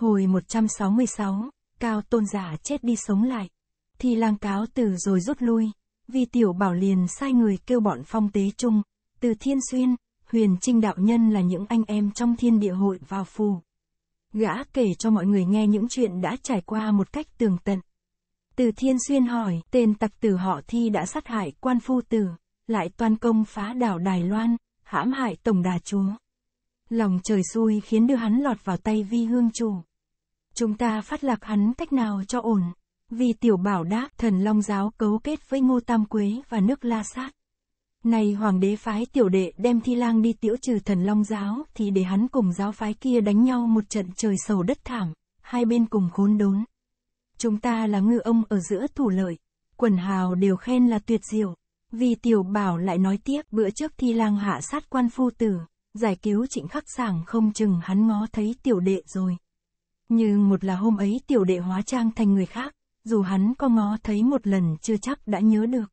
Hồi 166, Cao Tôn giả chết đi sống lại. Thì lang cáo từ rồi rút lui, vì tiểu bảo liền sai người kêu bọn phong tế chung, từ thiên xuyên, huyền trinh đạo nhân là những anh em trong thiên địa hội vào phù. Gã kể cho mọi người nghe những chuyện đã trải qua một cách tường tận. Từ thiên xuyên hỏi, tên tặc tử họ thi đã sát hại quan phu tử, lại toàn công phá đảo Đài Loan, hãm hại tổng đà chúa. Lòng trời xui khiến đưa hắn lọt vào tay vi hương chủ chúng ta phát lạc hắn cách nào cho ổn. Vì tiểu bảo đáp thần long giáo cấu kết với ngô tam quế và nước la sát. Này hoàng đế phái tiểu đệ đem thi lang đi tiễu trừ thần long giáo thì để hắn cùng giáo phái kia đánh nhau một trận trời sầu đất thảm, hai bên cùng khốn đốn. Chúng ta là ngư ông ở giữa thủ lợi, quần hào đều khen là tuyệt diệu. Vì tiểu bảo lại nói tiếp bữa trước thi lang hạ sát quan phu tử, giải cứu trịnh khắc sảng không chừng hắn ngó thấy tiểu đệ rồi. Nhưng một là hôm ấy tiểu đệ hóa trang thành người khác, dù hắn có ngó thấy một lần chưa chắc đã nhớ được.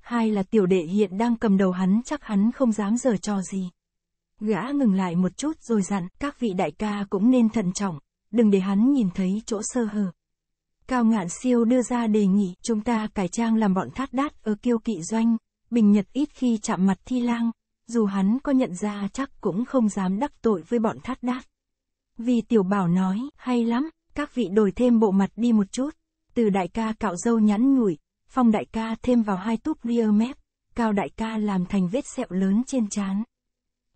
Hai là tiểu đệ hiện đang cầm đầu hắn chắc hắn không dám giở trò gì. Gã ngừng lại một chút rồi dặn các vị đại ca cũng nên thận trọng, đừng để hắn nhìn thấy chỗ sơ hở. Cao ngạn siêu đưa ra đề nghị chúng ta cải trang làm bọn thát đát ở kiêu kỵ doanh, bình nhật ít khi chạm mặt thi lang, dù hắn có nhận ra chắc cũng không dám đắc tội với bọn thát đát. Vì tiểu bảo nói, hay lắm, các vị đổi thêm bộ mặt đi một chút. Từ đại ca cạo dâu nhắn nhủi, phong đại ca thêm vào hai túp rear mép, cao đại ca làm thành vết sẹo lớn trên trán.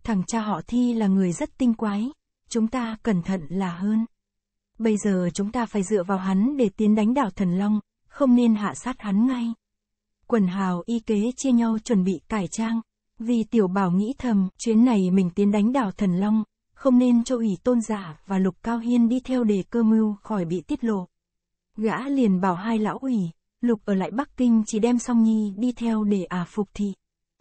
Thằng cha họ thi là người rất tinh quái, chúng ta cẩn thận là hơn. Bây giờ chúng ta phải dựa vào hắn để tiến đánh đảo thần long, không nên hạ sát hắn ngay. Quần hào y kế chia nhau chuẩn bị cải trang, vì tiểu bảo nghĩ thầm, chuyến này mình tiến đánh đảo thần long, không nên cho ủy tôn giả và lục cao hiên đi theo để cơ mưu khỏi bị tiết lộ. Gã liền bảo hai lão ủy, lục ở lại Bắc Kinh chỉ đem song nhi đi theo để à phục thị.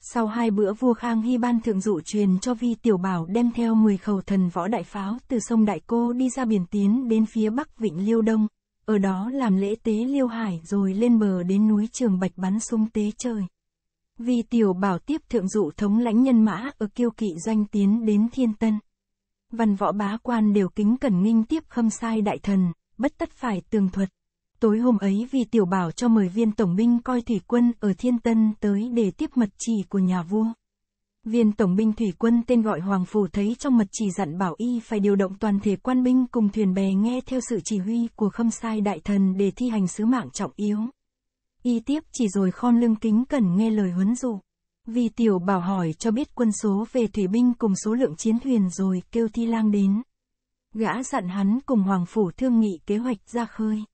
Sau hai bữa vua Khang Hy ban thượng dụ truyền cho Vi Tiểu Bảo đem theo 10 khẩu thần võ đại pháo từ sông Đại Cô đi ra biển tiến đến phía Bắc Vịnh Liêu Đông, ở đó làm lễ tế Liêu Hải rồi lên bờ đến núi Trường Bạch bắn súng tế trời. Vi Tiểu Bảo tiếp thượng dụ thống lãnh nhân mã ở Kiêu Kỵ Doanh tiến đến Thiên Tân văn võ bá quan đều kính cẩn nghinh tiếp khâm sai đại thần, bất tất phải tường thuật. Tối hôm ấy vì tiểu bảo cho mời viên tổng binh coi thủy quân ở Thiên Tân tới để tiếp mật chỉ của nhà vua. Viên tổng binh thủy quân tên gọi Hoàng Phủ thấy trong mật chỉ dặn bảo y phải điều động toàn thể quan binh cùng thuyền bè nghe theo sự chỉ huy của khâm sai đại thần để thi hành sứ mạng trọng yếu. Y tiếp chỉ rồi khom lưng kính cẩn nghe lời huấn dụ vì Tiểu Bảo hỏi cho biết quân số về thủy binh cùng số lượng chiến thuyền rồi kêu Thi Lang đến. Gã dặn hắn cùng Hoàng Phủ thương nghị kế hoạch ra khơi.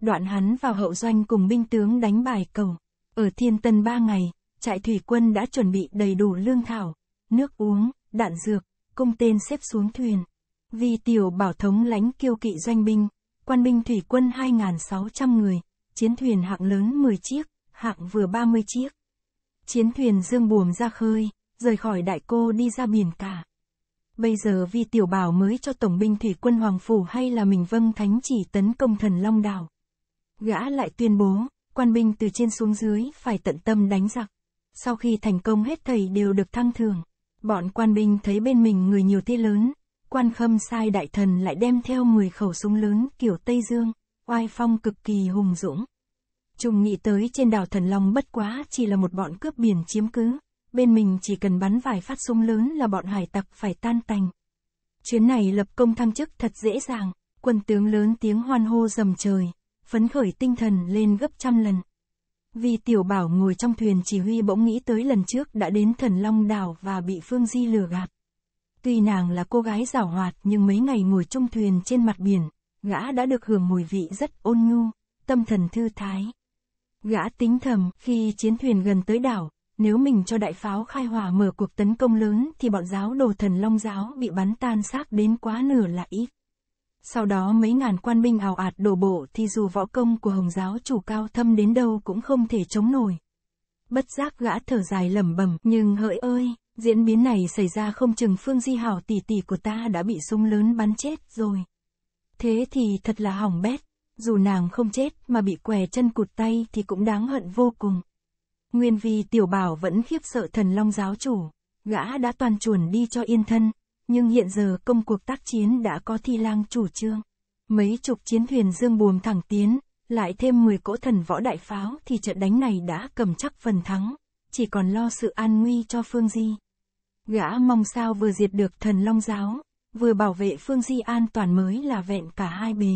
Đoạn hắn vào hậu doanh cùng binh tướng đánh bài cầu. Ở Thiên Tân ba ngày, trại thủy quân đã chuẩn bị đầy đủ lương thảo, nước uống, đạn dược, công tên xếp xuống thuyền. vì Tiểu Bảo thống lãnh kiêu kỵ doanh binh, quan binh thủy quân 2.600 người, chiến thuyền hạng lớn 10 chiếc, hạng vừa 30 chiếc. Chiến thuyền dương buồm ra khơi, rời khỏi đại cô đi ra biển cả. Bây giờ vì tiểu bảo mới cho tổng binh thủy quân Hoàng Phủ hay là mình vâng thánh chỉ tấn công thần Long Đảo. Gã lại tuyên bố, quan binh từ trên xuống dưới phải tận tâm đánh giặc. Sau khi thành công hết thầy đều được thăng thường. Bọn quan binh thấy bên mình người nhiều thế lớn, quan khâm sai đại thần lại đem theo 10 khẩu súng lớn kiểu Tây Dương, oai phong cực kỳ hùng dũng. Trung nghĩ tới trên đảo Thần Long bất quá chỉ là một bọn cướp biển chiếm cứ, bên mình chỉ cần bắn vài phát súng lớn là bọn hải tặc phải tan tành. Chuyến này lập công thăng chức thật dễ dàng, quân tướng lớn tiếng hoan hô rầm trời, phấn khởi tinh thần lên gấp trăm lần. Vì tiểu bảo ngồi trong thuyền chỉ huy bỗng nghĩ tới lần trước đã đến thần long đảo và bị Phương Di lừa gạt. Tuy nàng là cô gái giảo hoạt nhưng mấy ngày ngồi chung thuyền trên mặt biển, gã đã được hưởng mùi vị rất ôn nhu, tâm thần thư thái. Gã tính thầm, khi chiến thuyền gần tới đảo, nếu mình cho đại pháo khai hỏa mở cuộc tấn công lớn thì bọn giáo đồ thần long giáo bị bắn tan xác đến quá nửa là ít. Sau đó mấy ngàn quan binh ảo ạt đổ bộ thì dù võ công của Hồng giáo chủ cao thâm đến đâu cũng không thể chống nổi. Bất giác gã thở dài lẩm bẩm, nhưng hỡi ơi, diễn biến này xảy ra không chừng Phương Di Hảo tỷ tỷ của ta đã bị súng lớn bắn chết rồi. Thế thì thật là hỏng bét. Dù nàng không chết mà bị què chân cụt tay thì cũng đáng hận vô cùng. Nguyên vì tiểu bảo vẫn khiếp sợ thần long giáo chủ, gã đã toàn chuồn đi cho yên thân, nhưng hiện giờ công cuộc tác chiến đã có thi lang chủ trương. Mấy chục chiến thuyền dương buồm thẳng tiến, lại thêm 10 cỗ thần võ đại pháo thì trận đánh này đã cầm chắc phần thắng, chỉ còn lo sự an nguy cho Phương Di. Gã mong sao vừa diệt được thần long giáo, vừa bảo vệ Phương Di an toàn mới là vẹn cả hai bề.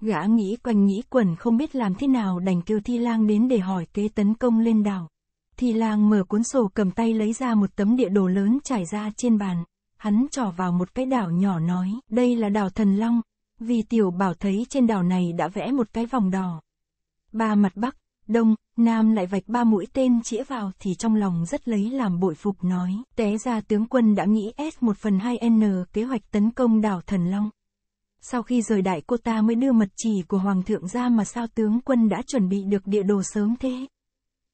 Gã nghĩ quanh nghĩ quẩn không biết làm thế nào đành kêu Thi Lang đến để hỏi kế tấn công lên đảo. Thi Lang mở cuốn sổ cầm tay lấy ra một tấm địa đồ lớn trải ra trên bàn. Hắn trỏ vào một cái đảo nhỏ nói, đây là đảo Thần Long. Vì tiểu bảo thấy trên đảo này đã vẽ một cái vòng đỏ. Ba mặt bắc, đông, nam lại vạch ba mũi tên chĩa vào thì trong lòng rất lấy làm bội phục nói. Té ra tướng quân đã nghĩ s một phần hai n kế hoạch tấn công đảo Thần Long sau khi rời đại cô ta mới đưa mật chỉ của hoàng thượng ra mà sao tướng quân đã chuẩn bị được địa đồ sớm thế.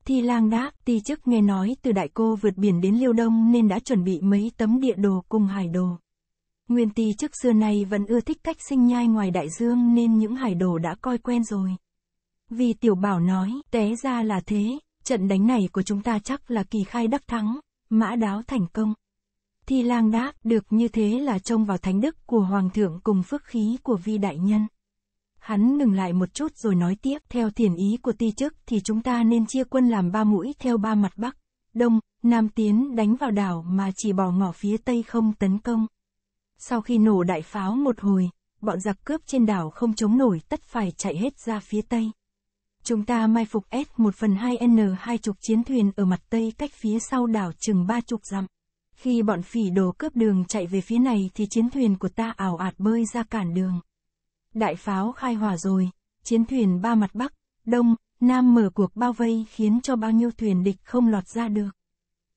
Thi lang đáp, ti chức nghe nói từ đại cô vượt biển đến liêu đông nên đã chuẩn bị mấy tấm địa đồ cùng hải đồ. Nguyên ti chức xưa nay vẫn ưa thích cách sinh nhai ngoài đại dương nên những hải đồ đã coi quen rồi. Vì tiểu bảo nói, té ra là thế, trận đánh này của chúng ta chắc là kỳ khai đắc thắng, mã đáo thành công. Thi lang đáp, được như thế là trông vào thánh đức của Hoàng thượng cùng phước khí của vi đại nhân. Hắn ngừng lại một chút rồi nói tiếp, theo thiền ý của ti chức thì chúng ta nên chia quân làm ba mũi theo ba mặt Bắc, Đông, Nam tiến đánh vào đảo mà chỉ bỏ ngỏ phía Tây không tấn công. Sau khi nổ đại pháo một hồi, bọn giặc cướp trên đảo không chống nổi tất phải chạy hết ra phía Tây. Chúng ta mai phục S1 phần 2N hai chục chiến thuyền ở mặt Tây cách phía sau đảo chừng ba chục dặm. Khi bọn phỉ đồ cướp đường chạy về phía này thì chiến thuyền của ta ảo ạt bơi ra cản đường. Đại pháo khai hỏa rồi, chiến thuyền ba mặt bắc, đông, nam mở cuộc bao vây khiến cho bao nhiêu thuyền địch không lọt ra được.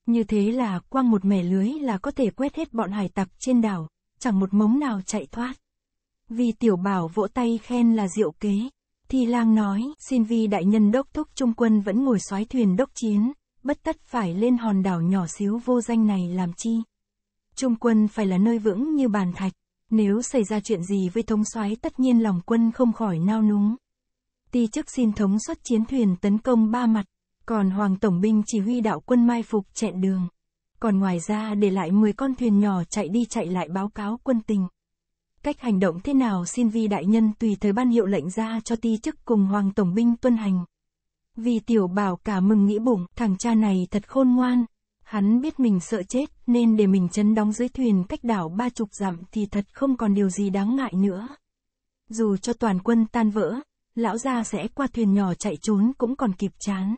Như thế là quăng một mẻ lưới là có thể quét hết bọn hải tặc trên đảo, chẳng một mống nào chạy thoát. Vì tiểu bảo vỗ tay khen là diệu kế. thì lang nói, xin vi đại nhân đốc thúc trung quân vẫn ngồi soái thuyền đốc chiến, bất tất phải lên hòn đảo nhỏ xíu vô danh này làm chi. Trung quân phải là nơi vững như bàn thạch, nếu xảy ra chuyện gì với thống soái tất nhiên lòng quân không khỏi nao núng. Ti chức xin thống xuất chiến thuyền tấn công ba mặt, còn Hoàng Tổng binh chỉ huy đạo quân mai phục chẹn đường. Còn ngoài ra để lại 10 con thuyền nhỏ chạy đi chạy lại báo cáo quân tình. Cách hành động thế nào xin vi đại nhân tùy thời ban hiệu lệnh ra cho ti chức cùng Hoàng Tổng binh tuân hành. Vì tiểu bảo cả mừng nghĩ bụng, thằng cha này thật khôn ngoan. Hắn biết mình sợ chết, nên để mình chấn đóng dưới thuyền cách đảo ba chục dặm thì thật không còn điều gì đáng ngại nữa. Dù cho toàn quân tan vỡ, lão gia sẽ qua thuyền nhỏ chạy trốn cũng còn kịp chán.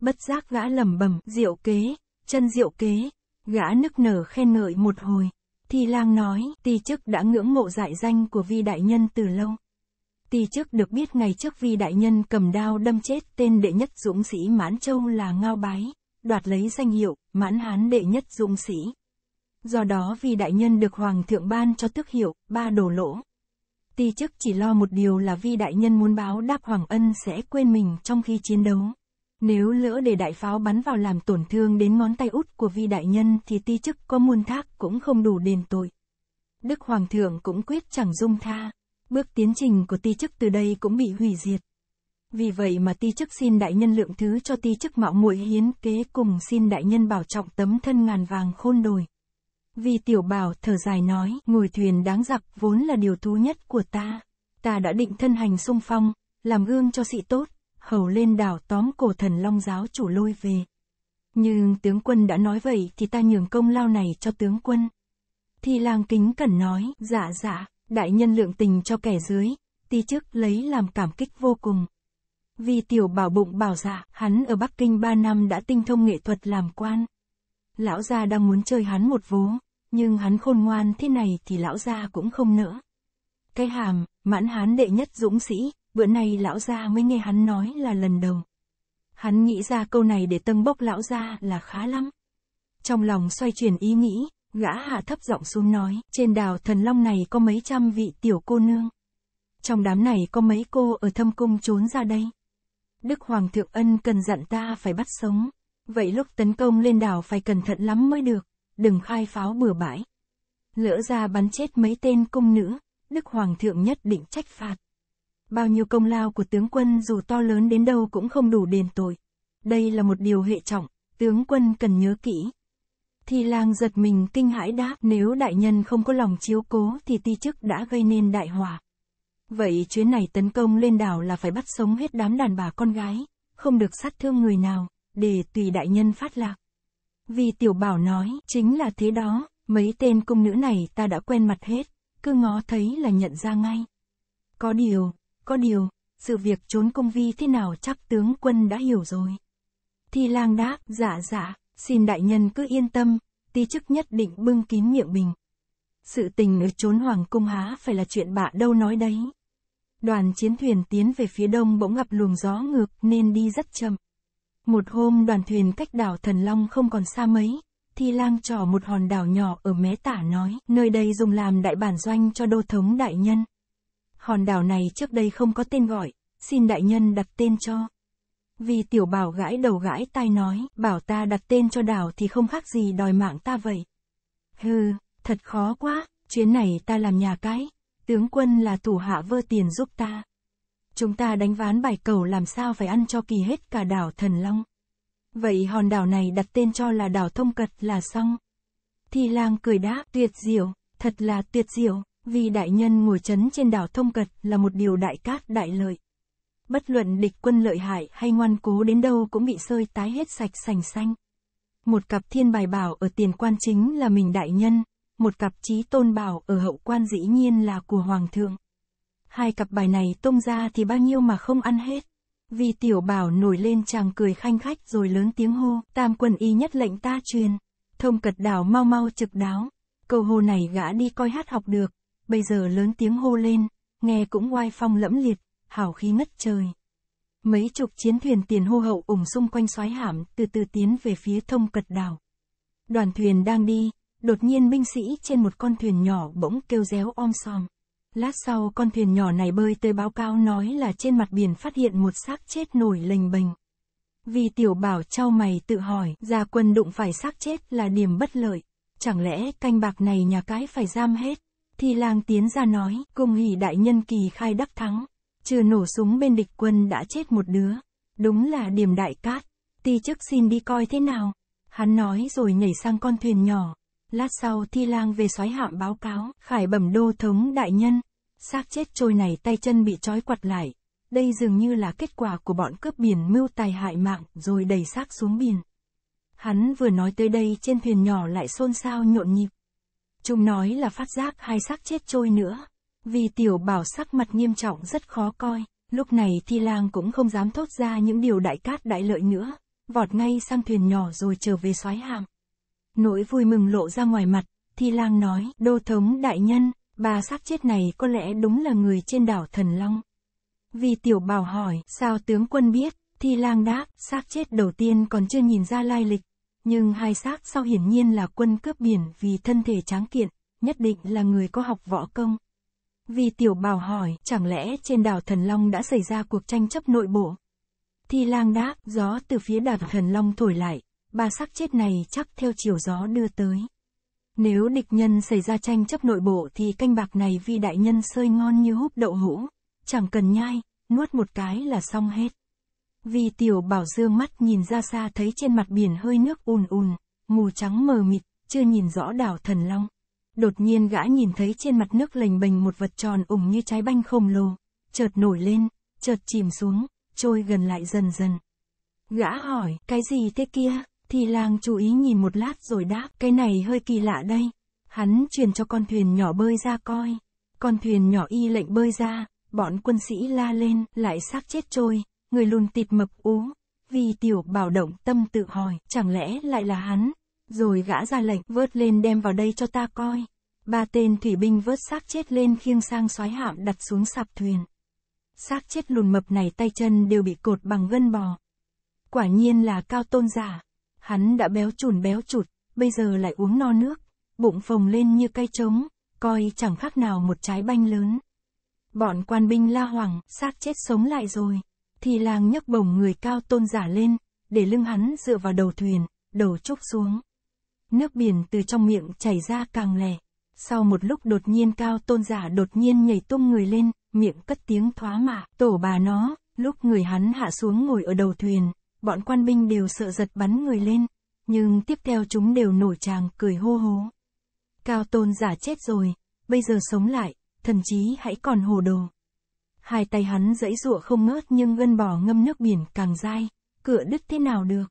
Bất giác gã lẩm bẩm, diệu kế, chân diệu kế, gã nức nở khen ngợi một hồi. Thì lang nói, ti chức đã ngưỡng mộ dại danh của vi đại nhân từ lâu. Ti trước được biết ngày trước Vi Đại Nhân cầm đao đâm chết tên đệ nhất dũng sĩ Mãn Châu là Ngao Bái, đoạt lấy danh hiệu Mãn Hán đệ nhất dũng sĩ. Do đó Vi Đại Nhân được Hoàng thượng ban cho tước hiệu Ba Đồ Lỗ. Ti chức chỉ lo một điều là Vi Đại Nhân muốn báo đáp Hoàng Ân sẽ quên mình trong khi chiến đấu. Nếu lỡ để đại pháo bắn vào làm tổn thương đến ngón tay út của Vi Đại Nhân thì ti chức có muôn thác cũng không đủ đền tội. Đức Hoàng thượng cũng quyết chẳng dung tha. Bước tiến trình của ti chức từ đây cũng bị hủy diệt. Vì vậy mà ti chức xin đại nhân lượng thứ cho ti chức mạo muội hiến kế cùng xin đại nhân bảo trọng tấm thân ngàn vàng khôn đồi. Vì tiểu bảo thở dài nói, ngồi thuyền đáng giặc vốn là điều thú nhất của ta. Ta đã định thân hành sung phong, làm gương cho sĩ tốt, hầu lên đảo tóm cổ thần long giáo chủ lôi về. Nhưng tướng quân đã nói vậy thì ta nhường công lao này cho tướng quân. Thì lang kính cẩn nói, dạ dạ đại nhân lượng tình cho kẻ dưới, ti chức lấy làm cảm kích vô cùng. Vì tiểu bảo bụng bảo dạ, hắn ở Bắc Kinh 3 năm đã tinh thông nghệ thuật làm quan. Lão gia đang muốn chơi hắn một vố, nhưng hắn khôn ngoan thế này thì lão gia cũng không nữa. Cái hàm, mãn hán đệ nhất dũng sĩ, bữa nay lão gia mới nghe hắn nói là lần đầu. Hắn nghĩ ra câu này để tâng bốc lão gia là khá lắm. Trong lòng xoay chuyển ý nghĩ, Gã hạ thấp giọng xuống nói, trên đào thần long này có mấy trăm vị tiểu cô nương. Trong đám này có mấy cô ở thâm cung trốn ra đây. Đức Hoàng Thượng Ân cần dặn ta phải bắt sống. Vậy lúc tấn công lên đảo phải cẩn thận lắm mới được, đừng khai pháo bừa bãi. Lỡ ra bắn chết mấy tên cung nữ, Đức Hoàng Thượng nhất định trách phạt. Bao nhiêu công lao của tướng quân dù to lớn đến đâu cũng không đủ đền tội. Đây là một điều hệ trọng, tướng quân cần nhớ kỹ. Thi lang giật mình kinh hãi đáp nếu đại nhân không có lòng chiếu cố thì ti chức đã gây nên đại hỏa. Vậy chuyến này tấn công lên đảo là phải bắt sống hết đám đàn bà con gái, không được sát thương người nào, để tùy đại nhân phát lạc. Vì tiểu bảo nói, chính là thế đó, mấy tên cung nữ này ta đã quen mặt hết, cứ ngó thấy là nhận ra ngay. Có điều, có điều, sự việc trốn công vi thế nào chắc tướng quân đã hiểu rồi. Thi lang đáp, dạ dạ, Xin đại nhân cứ yên tâm, ti chức nhất định bưng kín miệng mình. Sự tình ở trốn hoàng cung há phải là chuyện bạ đâu nói đấy. Đoàn chiến thuyền tiến về phía đông bỗng gặp luồng gió ngược nên đi rất chậm. Một hôm đoàn thuyền cách đảo Thần Long không còn xa mấy, thì lang trò một hòn đảo nhỏ ở mé tả nói, nơi đây dùng làm đại bản doanh cho đô thống đại nhân. Hòn đảo này trước đây không có tên gọi, xin đại nhân đặt tên cho. Vì tiểu bảo gãi đầu gãi tai nói, bảo ta đặt tên cho đảo thì không khác gì đòi mạng ta vậy. Hừ, thật khó quá, chuyến này ta làm nhà cái, tướng quân là thủ hạ vơ tiền giúp ta. Chúng ta đánh ván bài cầu làm sao phải ăn cho kỳ hết cả đảo thần long. Vậy hòn đảo này đặt tên cho là đảo thông cật là xong. thi lang cười đáp, tuyệt diệu, thật là tuyệt diệu, vì đại nhân ngồi chấn trên đảo thông cật là một điều đại cát đại lợi bất luận địch quân lợi hại hay ngoan cố đến đâu cũng bị sơi tái hết sạch sành xanh. Một cặp thiên bài bảo ở tiền quan chính là mình đại nhân, một cặp trí tôn bảo ở hậu quan dĩ nhiên là của hoàng thượng. Hai cặp bài này tung ra thì bao nhiêu mà không ăn hết. Vì tiểu bảo nổi lên chàng cười khanh khách rồi lớn tiếng hô, tam quân y nhất lệnh ta truyền. Thông cật đảo mau mau trực đáo. Câu hô này gã đi coi hát học được, bây giờ lớn tiếng hô lên, nghe cũng oai phong lẫm liệt hào khí ngất trời. Mấy chục chiến thuyền tiền hô hậu ủng xung quanh xoáy hãm, từ từ tiến về phía thông cật đảo. Đoàn thuyền đang đi, đột nhiên binh sĩ trên một con thuyền nhỏ bỗng kêu réo om sòm. Lát sau con thuyền nhỏ này bơi tới báo cáo nói là trên mặt biển phát hiện một xác chết nổi lềnh bềnh. Vì tiểu bảo trao mày tự hỏi, gia quân đụng phải xác chết là điểm bất lợi. Chẳng lẽ canh bạc này nhà cái phải giam hết? Thì lang tiến ra nói, cùng hỷ đại nhân kỳ khai đắc thắng. Chưa nổ súng bên địch quân đã chết một đứa. Đúng là điểm đại cát. Ti chức xin đi coi thế nào. Hắn nói rồi nhảy sang con thuyền nhỏ. Lát sau Thi Lang về soái hạm báo cáo, khải bẩm đô thống đại nhân. xác chết trôi này tay chân bị trói quặt lại. Đây dường như là kết quả của bọn cướp biển mưu tài hại mạng rồi đẩy xác xuống biển. Hắn vừa nói tới đây trên thuyền nhỏ lại xôn xao nhộn nhịp. Chúng nói là phát giác hai xác chết trôi nữa. Vì tiểu bảo sắc mặt nghiêm trọng rất khó coi, lúc này thi lang cũng không dám thốt ra những điều đại cát đại lợi nữa, vọt ngay sang thuyền nhỏ rồi trở về xoáy hạm Nỗi vui mừng lộ ra ngoài mặt, thi lang nói, đô thống đại nhân, bà xác chết này có lẽ đúng là người trên đảo Thần Long. Vì tiểu bảo hỏi, sao tướng quân biết, thi lang đáp, xác chết đầu tiên còn chưa nhìn ra lai lịch, nhưng hai xác sau hiển nhiên là quân cướp biển vì thân thể tráng kiện, nhất định là người có học võ công. Vì tiểu bảo hỏi, chẳng lẽ trên đảo Thần Long đã xảy ra cuộc tranh chấp nội bộ? Thi lang đáp, gió từ phía đảo Thần Long thổi lại, ba sắc chết này chắc theo chiều gió đưa tới. Nếu địch nhân xảy ra tranh chấp nội bộ thì canh bạc này vi đại nhân sơi ngon như húp đậu hũ, chẳng cần nhai, nuốt một cái là xong hết. Vì tiểu bảo dương mắt nhìn ra xa thấy trên mặt biển hơi nước ùn ùn, mù trắng mờ mịt, chưa nhìn rõ đảo thần long. Đột nhiên gã nhìn thấy trên mặt nước lềnh bềnh một vật tròn ủng như trái banh khổng lồ, chợt nổi lên, chợt chìm xuống, trôi gần lại dần dần. Gã hỏi, cái gì thế kia? Thì làng chú ý nhìn một lát rồi đáp, cái này hơi kỳ lạ đây. Hắn truyền cho con thuyền nhỏ bơi ra coi. Con thuyền nhỏ y lệnh bơi ra, bọn quân sĩ la lên, lại xác chết trôi, người lùn tịt mập ú. Vì tiểu bảo động tâm tự hỏi, chẳng lẽ lại là hắn, rồi gã ra lệnh vớt lên đem vào đây cho ta coi. Ba tên thủy binh vớt xác chết lên khiêng sang xoáy hạm đặt xuống sạp thuyền. Xác chết lùn mập này tay chân đều bị cột bằng gân bò. Quả nhiên là cao tôn giả. Hắn đã béo chùn béo chụt, bây giờ lại uống no nước. Bụng phồng lên như cây trống, coi chẳng khác nào một trái banh lớn. Bọn quan binh la hoảng, xác chết sống lại rồi. Thì làng nhấc bổng người cao tôn giả lên, để lưng hắn dựa vào đầu thuyền, đầu trúc xuống. Nước biển từ trong miệng chảy ra càng lẻ. Sau một lúc đột nhiên cao tôn giả đột nhiên nhảy tung người lên, miệng cất tiếng thoá mạ, tổ bà nó, lúc người hắn hạ xuống ngồi ở đầu thuyền, bọn quan binh đều sợ giật bắn người lên, nhưng tiếp theo chúng đều nổi tràng cười hô hố. Cao tôn giả chết rồi, bây giờ sống lại, thần chí hãy còn hồ đồ. Hai tay hắn dãy dụa không ngớt nhưng gân bỏ ngâm nước biển càng dai, cựa đứt thế nào được.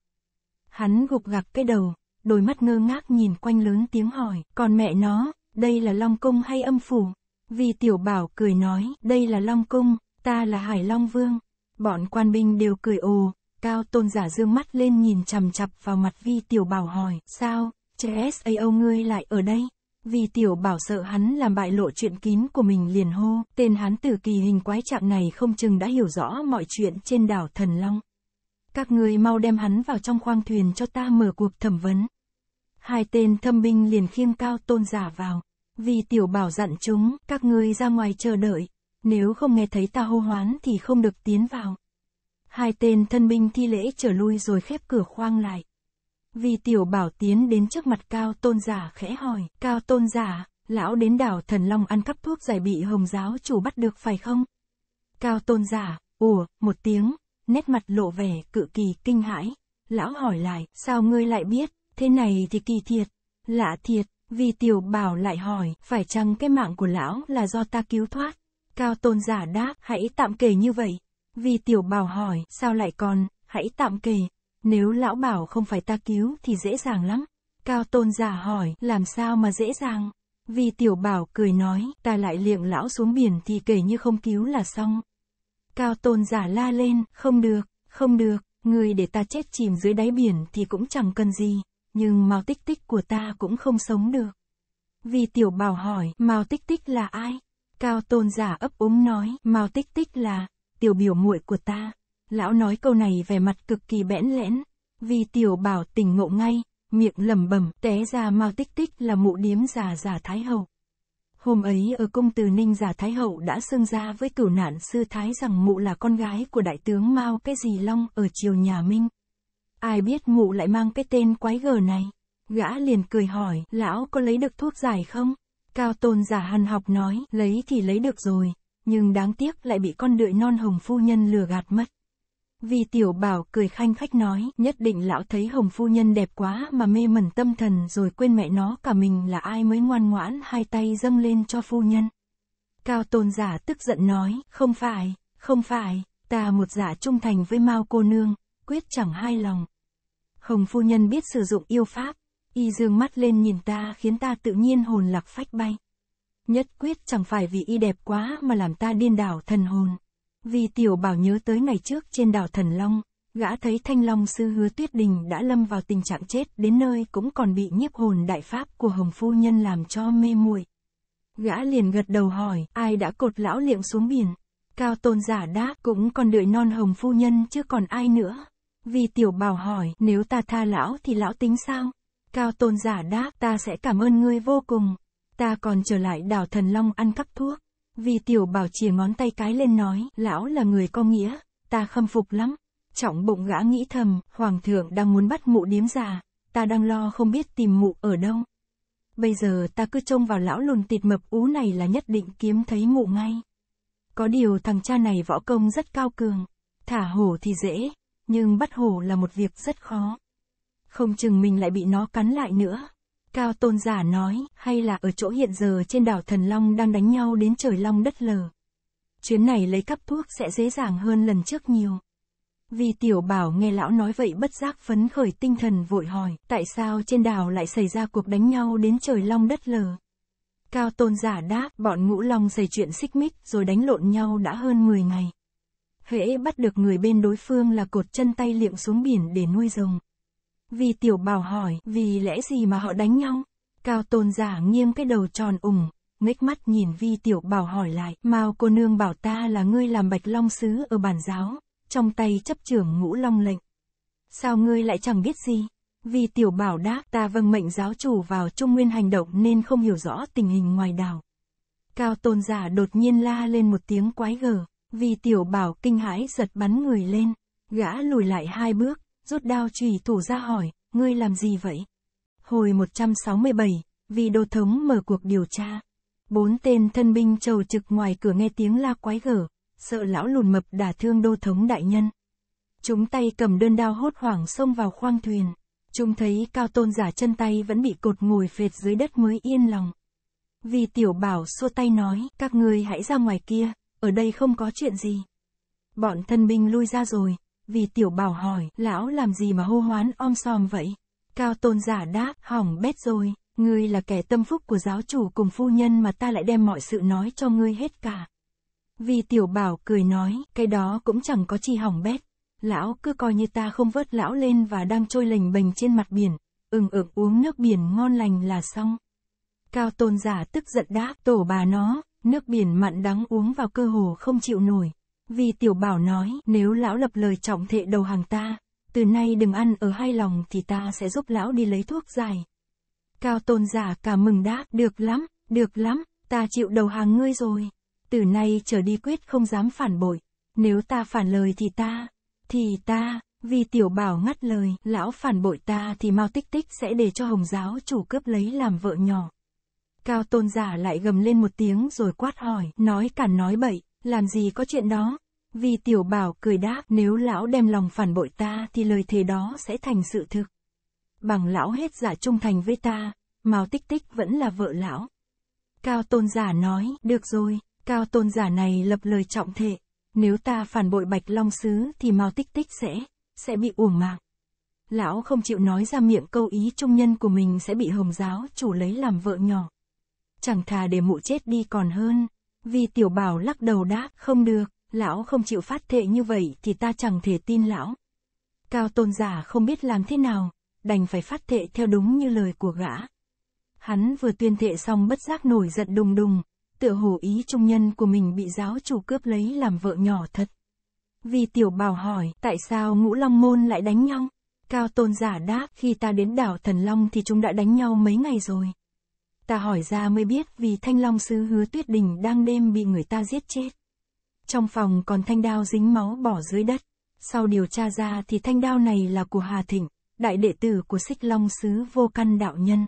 Hắn gục gặc cái đầu, đôi mắt ngơ ngác nhìn quanh lớn tiếng hỏi, còn mẹ nó, đây là Long Cung hay âm phủ? Vì tiểu bảo cười nói, đây là Long Cung, ta là Hải Long Vương. Bọn quan binh đều cười ồ, cao tôn giả dương mắt lên nhìn chằm chặp vào mặt vi tiểu bảo hỏi, sao, trẻ SAO ngươi lại ở đây? Vì tiểu bảo sợ hắn làm bại lộ chuyện kín của mình liền hô, tên hắn tử kỳ hình quái trạng này không chừng đã hiểu rõ mọi chuyện trên đảo Thần Long. Các ngươi mau đem hắn vào trong khoang thuyền cho ta mở cuộc thẩm vấn hai tên thâm binh liền khiêng cao tôn giả vào. Vì tiểu bảo dặn chúng, các ngươi ra ngoài chờ đợi, nếu không nghe thấy ta hô hoán thì không được tiến vào. Hai tên thân binh thi lễ trở lui rồi khép cửa khoang lại. Vì tiểu bảo tiến đến trước mặt cao tôn giả khẽ hỏi, cao tôn giả, lão đến đảo thần long ăn cắp thuốc giải bị hồng giáo chủ bắt được phải không? Cao tôn giả, ủa, một tiếng, nét mặt lộ vẻ cự kỳ kinh hãi. Lão hỏi lại, sao ngươi lại biết? Thế này thì kỳ thiệt, lạ thiệt, vì tiểu bảo lại hỏi, phải chăng cái mạng của lão là do ta cứu thoát? Cao tôn giả đáp, hãy tạm kể như vậy. Vì tiểu bảo hỏi, sao lại còn, hãy tạm kể. Nếu lão bảo không phải ta cứu thì dễ dàng lắm. Cao tôn giả hỏi, làm sao mà dễ dàng? Vì tiểu bảo cười nói, ta lại liệng lão xuống biển thì kể như không cứu là xong. Cao tôn giả la lên, không được, không được, người để ta chết chìm dưới đáy biển thì cũng chẳng cần gì nhưng Mao Tích Tích của ta cũng không sống được. Vì tiểu bảo hỏi, Mao Tích Tích là ai? Cao tôn giả ấp úng nói, Mao Tích Tích là, tiểu biểu muội của ta. Lão nói câu này vẻ mặt cực kỳ bẽn lẽn, vì tiểu bảo tỉnh ngộ ngay, miệng lẩm bẩm té ra Mao Tích Tích là mụ điếm giả giả Thái Hậu. Hôm ấy ở cung từ Ninh giả Thái Hậu đã xưng ra với cửu nạn sư Thái rằng mụ là con gái của đại tướng Mao cái gì Long ở triều nhà Minh ai biết ngụ lại mang cái tên quái gở này. Gã liền cười hỏi, lão có lấy được thuốc giải không? Cao tôn giả hằn học nói, lấy thì lấy được rồi, nhưng đáng tiếc lại bị con đợi non hồng phu nhân lừa gạt mất. Vì tiểu bảo cười khanh khách nói, nhất định lão thấy hồng phu nhân đẹp quá mà mê mẩn tâm thần rồi quên mẹ nó cả mình là ai mới ngoan ngoãn hai tay dâng lên cho phu nhân. Cao tôn giả tức giận nói, không phải, không phải, ta một giả trung thành với mao cô nương, quyết chẳng hai lòng, Hồng phu nhân biết sử dụng yêu pháp, y dương mắt lên nhìn ta khiến ta tự nhiên hồn lạc phách bay. Nhất quyết chẳng phải vì y đẹp quá mà làm ta điên đảo thần hồn. Vì tiểu bảo nhớ tới ngày trước trên đảo Thần Long, gã thấy Thanh Long sư hứa tuyết đình đã lâm vào tình trạng chết đến nơi cũng còn bị nhiếp hồn đại pháp của Hồng Phu Nhân làm cho mê muội. Gã liền gật đầu hỏi, ai đã cột lão liệng xuống biển? Cao tôn giả đáp, cũng còn đợi non Hồng Phu Nhân chứ còn ai nữa vì tiểu bảo hỏi, nếu ta tha lão thì lão tính sao? Cao tôn giả đáp, ta sẽ cảm ơn ngươi vô cùng. Ta còn trở lại đảo thần long ăn cắp thuốc. vì tiểu bảo chìa ngón tay cái lên nói, lão là người có nghĩa, ta khâm phục lắm. Trọng bụng gã nghĩ thầm, hoàng thượng đang muốn bắt mụ điếm già, ta đang lo không biết tìm mụ ở đâu. Bây giờ ta cứ trông vào lão lùn tịt mập ú này là nhất định kiếm thấy mụ ngay. Có điều thằng cha này võ công rất cao cường, thả hổ thì dễ, nhưng bắt hổ là một việc rất khó. Không chừng mình lại bị nó cắn lại nữa. Cao tôn giả nói, hay là ở chỗ hiện giờ trên đảo Thần Long đang đánh nhau đến trời long đất lờ. Chuyến này lấy cắp thuốc sẽ dễ dàng hơn lần trước nhiều. Vì tiểu bảo nghe lão nói vậy bất giác phấn khởi tinh thần vội hỏi, tại sao trên đảo lại xảy ra cuộc đánh nhau đến trời long đất lờ. Cao tôn giả đáp, bọn ngũ long xảy chuyện xích mích rồi đánh lộn nhau đã hơn 10 ngày hễ bắt được người bên đối phương là cột chân tay liệm xuống biển để nuôi rồng. Vì tiểu bảo hỏi, vì lẽ gì mà họ đánh nhau? Cao tôn giả nghiêng cái đầu tròn ủng, ngếch mắt nhìn vi tiểu bảo hỏi lại, mao cô nương bảo ta là ngươi làm bạch long sứ ở bản giáo, trong tay chấp trưởng ngũ long lệnh. Sao ngươi lại chẳng biết gì? vi tiểu bảo đáp ta vâng mệnh giáo chủ vào trung nguyên hành động nên không hiểu rõ tình hình ngoài đảo. Cao tôn giả đột nhiên la lên một tiếng quái gở. Vì tiểu bảo kinh hãi giật bắn người lên, gã lùi lại hai bước, rút đao chùy thủ ra hỏi, ngươi làm gì vậy? Hồi 167, vì đô thống mở cuộc điều tra. Bốn tên thân binh trầu trực ngoài cửa nghe tiếng la quái gở, sợ lão lùn mập đả thương đô thống đại nhân. Chúng tay cầm đơn đao hốt hoảng xông vào khoang thuyền. Chúng thấy cao tôn giả chân tay vẫn bị cột ngồi phệt dưới đất mới yên lòng. Vì tiểu bảo xua tay nói, các ngươi hãy ra ngoài kia, ở đây không có chuyện gì. Bọn thân binh lui ra rồi, vì tiểu bảo hỏi, lão làm gì mà hô hoán om sòm vậy? Cao tôn giả đáp, hỏng bét rồi, ngươi là kẻ tâm phúc của giáo chủ cùng phu nhân mà ta lại đem mọi sự nói cho ngươi hết cả. Vì tiểu bảo cười nói, cái đó cũng chẳng có chi hỏng bét. Lão cứ coi như ta không vớt lão lên và đang trôi lềnh bềnh trên mặt biển, ừng ực uống nước biển ngon lành là xong. Cao tôn giả tức giận đáp, tổ bà nó, Nước biển mặn đắng uống vào cơ hồ không chịu nổi. Vì tiểu bảo nói, nếu lão lập lời trọng thệ đầu hàng ta, từ nay đừng ăn ở hai lòng thì ta sẽ giúp lão đi lấy thuốc giải. Cao tôn giả cả mừng đáp, được lắm, được lắm, ta chịu đầu hàng ngươi rồi. Từ nay trở đi quyết không dám phản bội. Nếu ta phản lời thì ta, thì ta, vì tiểu bảo ngắt lời, lão phản bội ta thì mau tích tích sẽ để cho hồng giáo chủ cướp lấy làm vợ nhỏ. Cao tôn giả lại gầm lên một tiếng rồi quát hỏi, nói cản nói bậy, làm gì có chuyện đó. Vì tiểu bảo cười đáp, nếu lão đem lòng phản bội ta thì lời thề đó sẽ thành sự thực. Bằng lão hết giả trung thành với ta, Mao Tích Tích vẫn là vợ lão. Cao tôn giả nói, được rồi, cao tôn giả này lập lời trọng thệ, nếu ta phản bội Bạch Long Sứ thì Mao Tích Tích sẽ, sẽ bị uổng mạng. Lão không chịu nói ra miệng câu ý trung nhân của mình sẽ bị hồng giáo chủ lấy làm vợ nhỏ chẳng thà để mụ chết đi còn hơn. Vì tiểu bảo lắc đầu đáp, không được, lão không chịu phát thệ như vậy thì ta chẳng thể tin lão. Cao tôn giả không biết làm thế nào, đành phải phát thệ theo đúng như lời của gã. Hắn vừa tuyên thệ xong bất giác nổi giận đùng đùng, tựa hồ ý trung nhân của mình bị giáo chủ cướp lấy làm vợ nhỏ thật. Vì tiểu bảo hỏi, tại sao ngũ long môn lại đánh nhau? Cao tôn giả đáp, khi ta đến đảo thần long thì chúng đã đánh nhau mấy ngày rồi. Ta hỏi ra mới biết vì Thanh Long Sứ hứa tuyết đình đang đêm bị người ta giết chết. Trong phòng còn thanh đao dính máu bỏ dưới đất. Sau điều tra ra thì thanh đao này là của Hà Thịnh, đại đệ tử của Xích Long Sứ vô căn đạo nhân.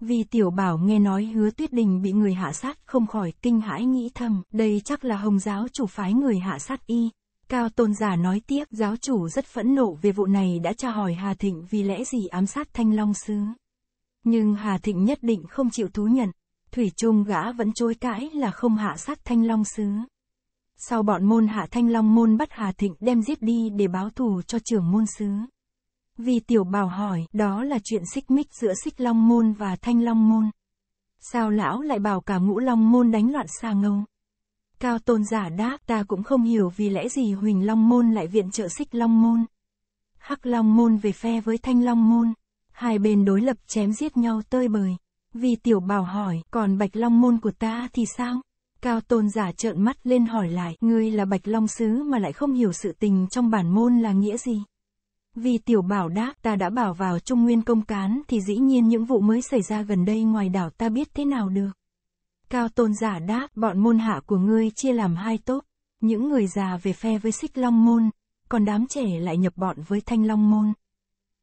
Vì tiểu bảo nghe nói hứa tuyết đình bị người hạ sát không khỏi kinh hãi nghĩ thầm, đây chắc là hồng giáo chủ phái người hạ sát y. Cao tôn giả nói tiếp, giáo chủ rất phẫn nộ về vụ này đã tra hỏi Hà Thịnh vì lẽ gì ám sát Thanh Long Sứ. Nhưng Hà Thịnh nhất định không chịu thú nhận. Thủy chung gã vẫn chối cãi là không hạ sát Thanh Long Sứ. Sau bọn môn hạ Thanh Long môn bắt Hà Thịnh đem giết đi để báo thù cho trưởng môn sứ. Vì tiểu bảo hỏi, đó là chuyện xích mích giữa xích long môn và thanh long môn. Sao lão lại bảo cả ngũ long môn đánh loạn xa ngông? Cao tôn giả đáp, ta cũng không hiểu vì lẽ gì huỳnh long môn lại viện trợ xích long môn. Hắc long môn về phe với thanh long môn hai bên đối lập chém giết nhau tơi bời. Vì tiểu bảo hỏi, còn bạch long môn của ta thì sao? Cao tôn giả trợn mắt lên hỏi lại, ngươi là bạch long sứ mà lại không hiểu sự tình trong bản môn là nghĩa gì? Vì tiểu bảo đáp, ta đã bảo vào trung nguyên công cán thì dĩ nhiên những vụ mới xảy ra gần đây ngoài đảo ta biết thế nào được. Cao tôn giả đáp, bọn môn hạ của ngươi chia làm hai tốp, những người già về phe với xích long môn, còn đám trẻ lại nhập bọn với thanh long môn.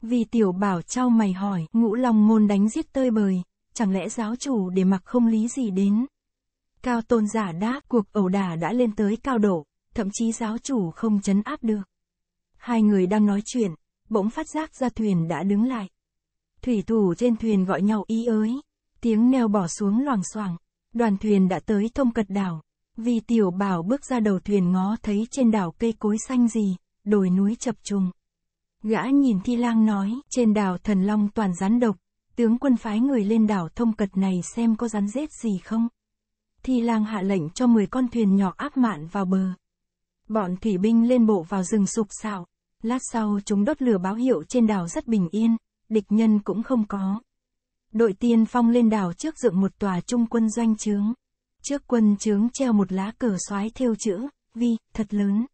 Vì tiểu bảo trao mày hỏi, ngũ long ngôn đánh giết tơi bời, chẳng lẽ giáo chủ để mặc không lý gì đến? Cao tôn giả đáp, cuộc ẩu đả đã lên tới cao độ, thậm chí giáo chủ không chấn áp được. Hai người đang nói chuyện, bỗng phát giác ra thuyền đã đứng lại. Thủy thủ trên thuyền gọi nhau ý ới, tiếng neo bỏ xuống loảng xoàng đoàn thuyền đã tới thông cật đảo. Vì tiểu bảo bước ra đầu thuyền ngó thấy trên đảo cây cối xanh gì, đồi núi chập trùng. Gã nhìn Thi Lang nói, trên đảo Thần Long toàn rắn độc, tướng quân phái người lên đảo thông cật này xem có rắn rết gì không. Thi Lang hạ lệnh cho 10 con thuyền nhỏ áp mạn vào bờ. Bọn thủy binh lên bộ vào rừng sục sạo, lát sau chúng đốt lửa báo hiệu trên đảo rất bình yên, địch nhân cũng không có. Đội tiên phong lên đảo trước dựng một tòa trung quân doanh trướng. Trước quân trướng treo một lá cờ soái thêu chữ, vi, thật lớn.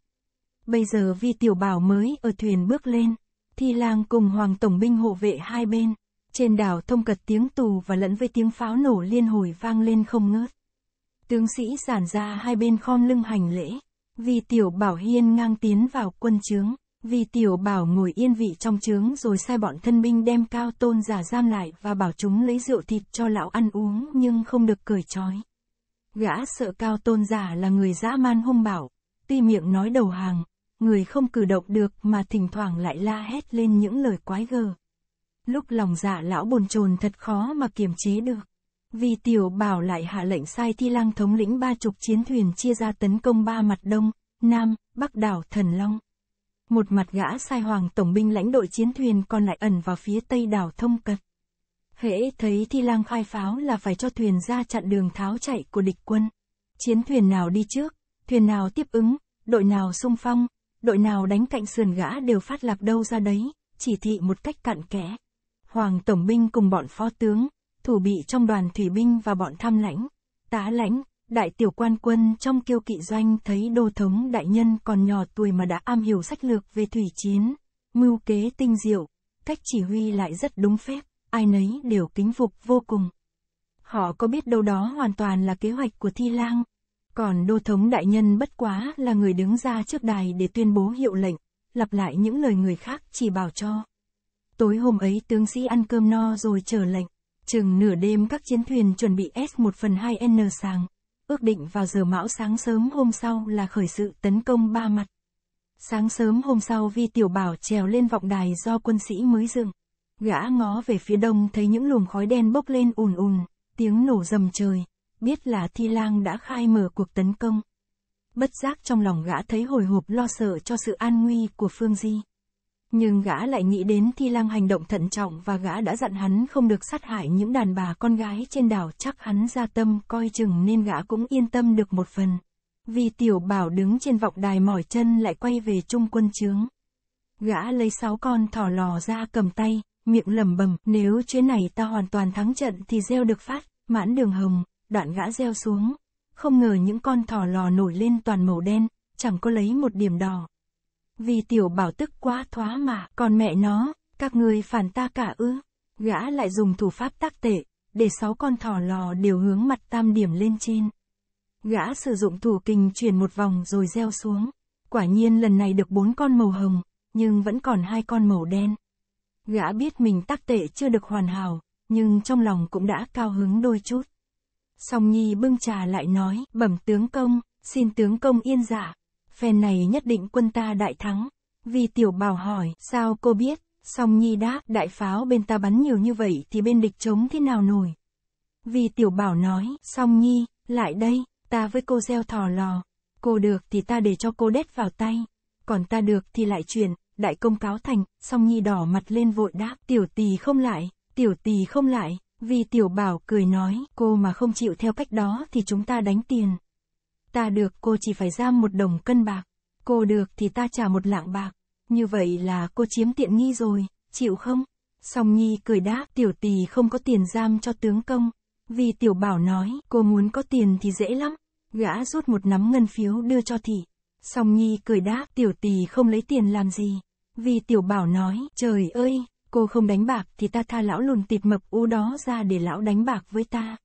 Bây giờ vi tiểu bảo mới ở thuyền bước lên. Thi lang cùng Hoàng Tổng binh hộ vệ hai bên. Trên đảo thông cật tiếng tù và lẫn với tiếng pháo nổ liên hồi vang lên không ngớt. Tướng sĩ giản ra hai bên khom lưng hành lễ. Vì tiểu bảo hiên ngang tiến vào quân trướng. Vì tiểu bảo ngồi yên vị trong trướng rồi sai bọn thân binh đem cao tôn giả giam lại và bảo chúng lấy rượu thịt cho lão ăn uống nhưng không được cởi trói. Gã sợ cao tôn giả là người dã man hung bảo, tuy miệng nói đầu hàng, người không cử động được mà thỉnh thoảng lại la hét lên những lời quái gở. Lúc lòng dạ lão bồn chồn thật khó mà kiềm chế được. Vì tiểu bảo lại hạ lệnh sai thi lang thống lĩnh ba chục chiến thuyền chia ra tấn công ba mặt đông, nam, bắc đảo Thần Long. Một mặt gã sai hoàng tổng binh lãnh đội chiến thuyền còn lại ẩn vào phía tây đảo Thông Cật. Hễ thấy thi lang khai pháo là phải cho thuyền ra chặn đường tháo chạy của địch quân. Chiến thuyền nào đi trước, thuyền nào tiếp ứng, đội nào xung phong, đội nào đánh cạnh sườn gã đều phát lạp đâu ra đấy, chỉ thị một cách cặn kẽ. Hoàng Tổng binh cùng bọn phó tướng, thủ bị trong đoàn thủy binh và bọn tham lãnh, tá lãnh, đại tiểu quan quân trong kiêu kỵ doanh thấy đô thống đại nhân còn nhỏ tuổi mà đã am hiểu sách lược về thủy chiến, mưu kế tinh diệu, cách chỉ huy lại rất đúng phép, ai nấy đều kính phục vô cùng. Họ có biết đâu đó hoàn toàn là kế hoạch của Thi Lang, còn đô thống đại nhân bất quá là người đứng ra trước đài để tuyên bố hiệu lệnh, lặp lại những lời người khác chỉ bảo cho. Tối hôm ấy tướng sĩ ăn cơm no rồi chờ lệnh. Chừng nửa đêm các chiến thuyền chuẩn bị S1 phần 2N sàng. Ước định vào giờ mão sáng sớm hôm sau là khởi sự tấn công ba mặt. Sáng sớm hôm sau Vi Tiểu Bảo trèo lên vọng đài do quân sĩ mới dựng. Gã ngó về phía đông thấy những luồng khói đen bốc lên ùn ùn, tiếng nổ rầm trời, biết là Thi Lang đã khai mở cuộc tấn công. Bất giác trong lòng gã thấy hồi hộp lo sợ cho sự an nguy của Phương Di. Nhưng gã lại nghĩ đến Thi Lang hành động thận trọng và gã đã dặn hắn không được sát hại những đàn bà con gái trên đảo chắc hắn ra tâm coi chừng nên gã cũng yên tâm được một phần. Vì tiểu bảo đứng trên vọng đài mỏi chân lại quay về trung quân trướng. Gã lấy sáu con thỏ lò ra cầm tay, miệng lẩm bẩm nếu chuyến này ta hoàn toàn thắng trận thì gieo được phát, mãn đường hồng, đoạn gã reo xuống. Không ngờ những con thỏ lò nổi lên toàn màu đen, chẳng có lấy một điểm đỏ. Vì tiểu bảo tức quá thoá mà, còn mẹ nó, các người phản ta cả ư. Gã lại dùng thủ pháp tác tệ, để sáu con thỏ lò đều hướng mặt tam điểm lên trên. Gã sử dụng thủ kinh chuyển một vòng rồi reo xuống. Quả nhiên lần này được bốn con màu hồng, nhưng vẫn còn hai con màu đen. Gã biết mình tác tệ chưa được hoàn hảo, nhưng trong lòng cũng đã cao hứng đôi chút. Song Nhi bưng trà lại nói, bẩm tướng công, xin tướng công yên giả. Dạ. Phen này nhất định quân ta đại thắng. Vì tiểu bảo hỏi, sao cô biết? Song Nhi đáp, đại pháo bên ta bắn nhiều như vậy thì bên địch chống thế nào nổi. Vì tiểu bảo nói, Song Nhi, lại đây, ta với cô gieo thò lò. Cô được thì ta để cho cô đét vào tay. Còn ta được thì lại chuyển, đại công cáo thành, Song Nhi đỏ mặt lên vội đáp, tiểu Tì không lại, tiểu Tì không lại. Vì tiểu bảo cười nói, cô mà không chịu theo cách đó thì chúng ta đánh tiền. Ta được cô chỉ phải giam một đồng cân bạc, cô được thì ta trả một lạng bạc, như vậy là cô chiếm tiện nghi rồi, chịu không? Song Nhi cười đáp, tiểu tỳ không có tiền giam cho tướng công. Vì tiểu bảo nói, cô muốn có tiền thì dễ lắm. Gã rút một nắm ngân phiếu đưa cho thị. Song Nhi cười đáp, tiểu tỳ không lấy tiền làm gì. Vì tiểu bảo nói, trời ơi, cô không đánh bạc thì ta tha lão lùn tịt mập u đó ra để lão đánh bạc với ta.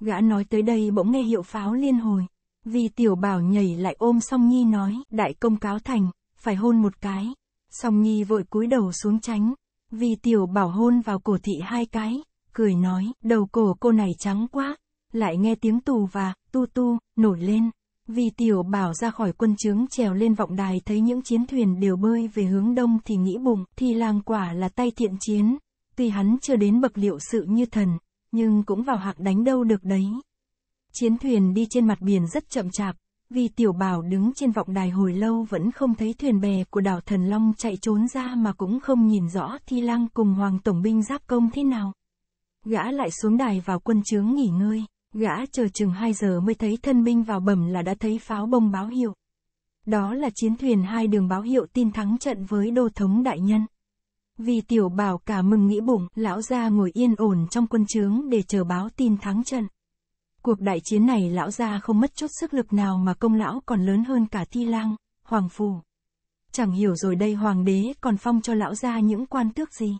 Gã nói tới đây bỗng nghe hiệu pháo liên hồi. Vì tiểu bảo nhảy lại ôm song nhi nói, đại công cáo thành, phải hôn một cái. Song nhi vội cúi đầu xuống tránh. Vì tiểu bảo hôn vào cổ thị hai cái, cười nói, đầu cổ cô này trắng quá. Lại nghe tiếng tù và, tu tu, nổi lên. Vì tiểu bảo ra khỏi quân trướng trèo lên vọng đài thấy những chiến thuyền đều bơi về hướng đông thì nghĩ bụng, thì làng quả là tay thiện chiến. Tuy hắn chưa đến bậc liệu sự như thần, nhưng cũng vào hạc đánh đâu được đấy. Chiến thuyền đi trên mặt biển rất chậm chạp, vì tiểu bảo đứng trên vọng đài hồi lâu vẫn không thấy thuyền bè của đảo Thần Long chạy trốn ra mà cũng không nhìn rõ thi lang cùng hoàng tổng binh giáp công thế nào. Gã lại xuống đài vào quân trướng nghỉ ngơi. Gã chờ chừng 2 giờ mới thấy thân binh vào bẩm là đã thấy pháo bông báo hiệu. Đó là chiến thuyền hai đường báo hiệu tin thắng trận với đô thống đại nhân. Vì tiểu bảo cả mừng nghĩ bụng, lão gia ngồi yên ổn trong quân trướng để chờ báo tin thắng trận. Cuộc đại chiến này lão gia không mất chút sức lực nào mà công lão còn lớn hơn cả thi lang, hoàng phù. Chẳng hiểu rồi đây hoàng đế còn phong cho lão gia những quan tước gì.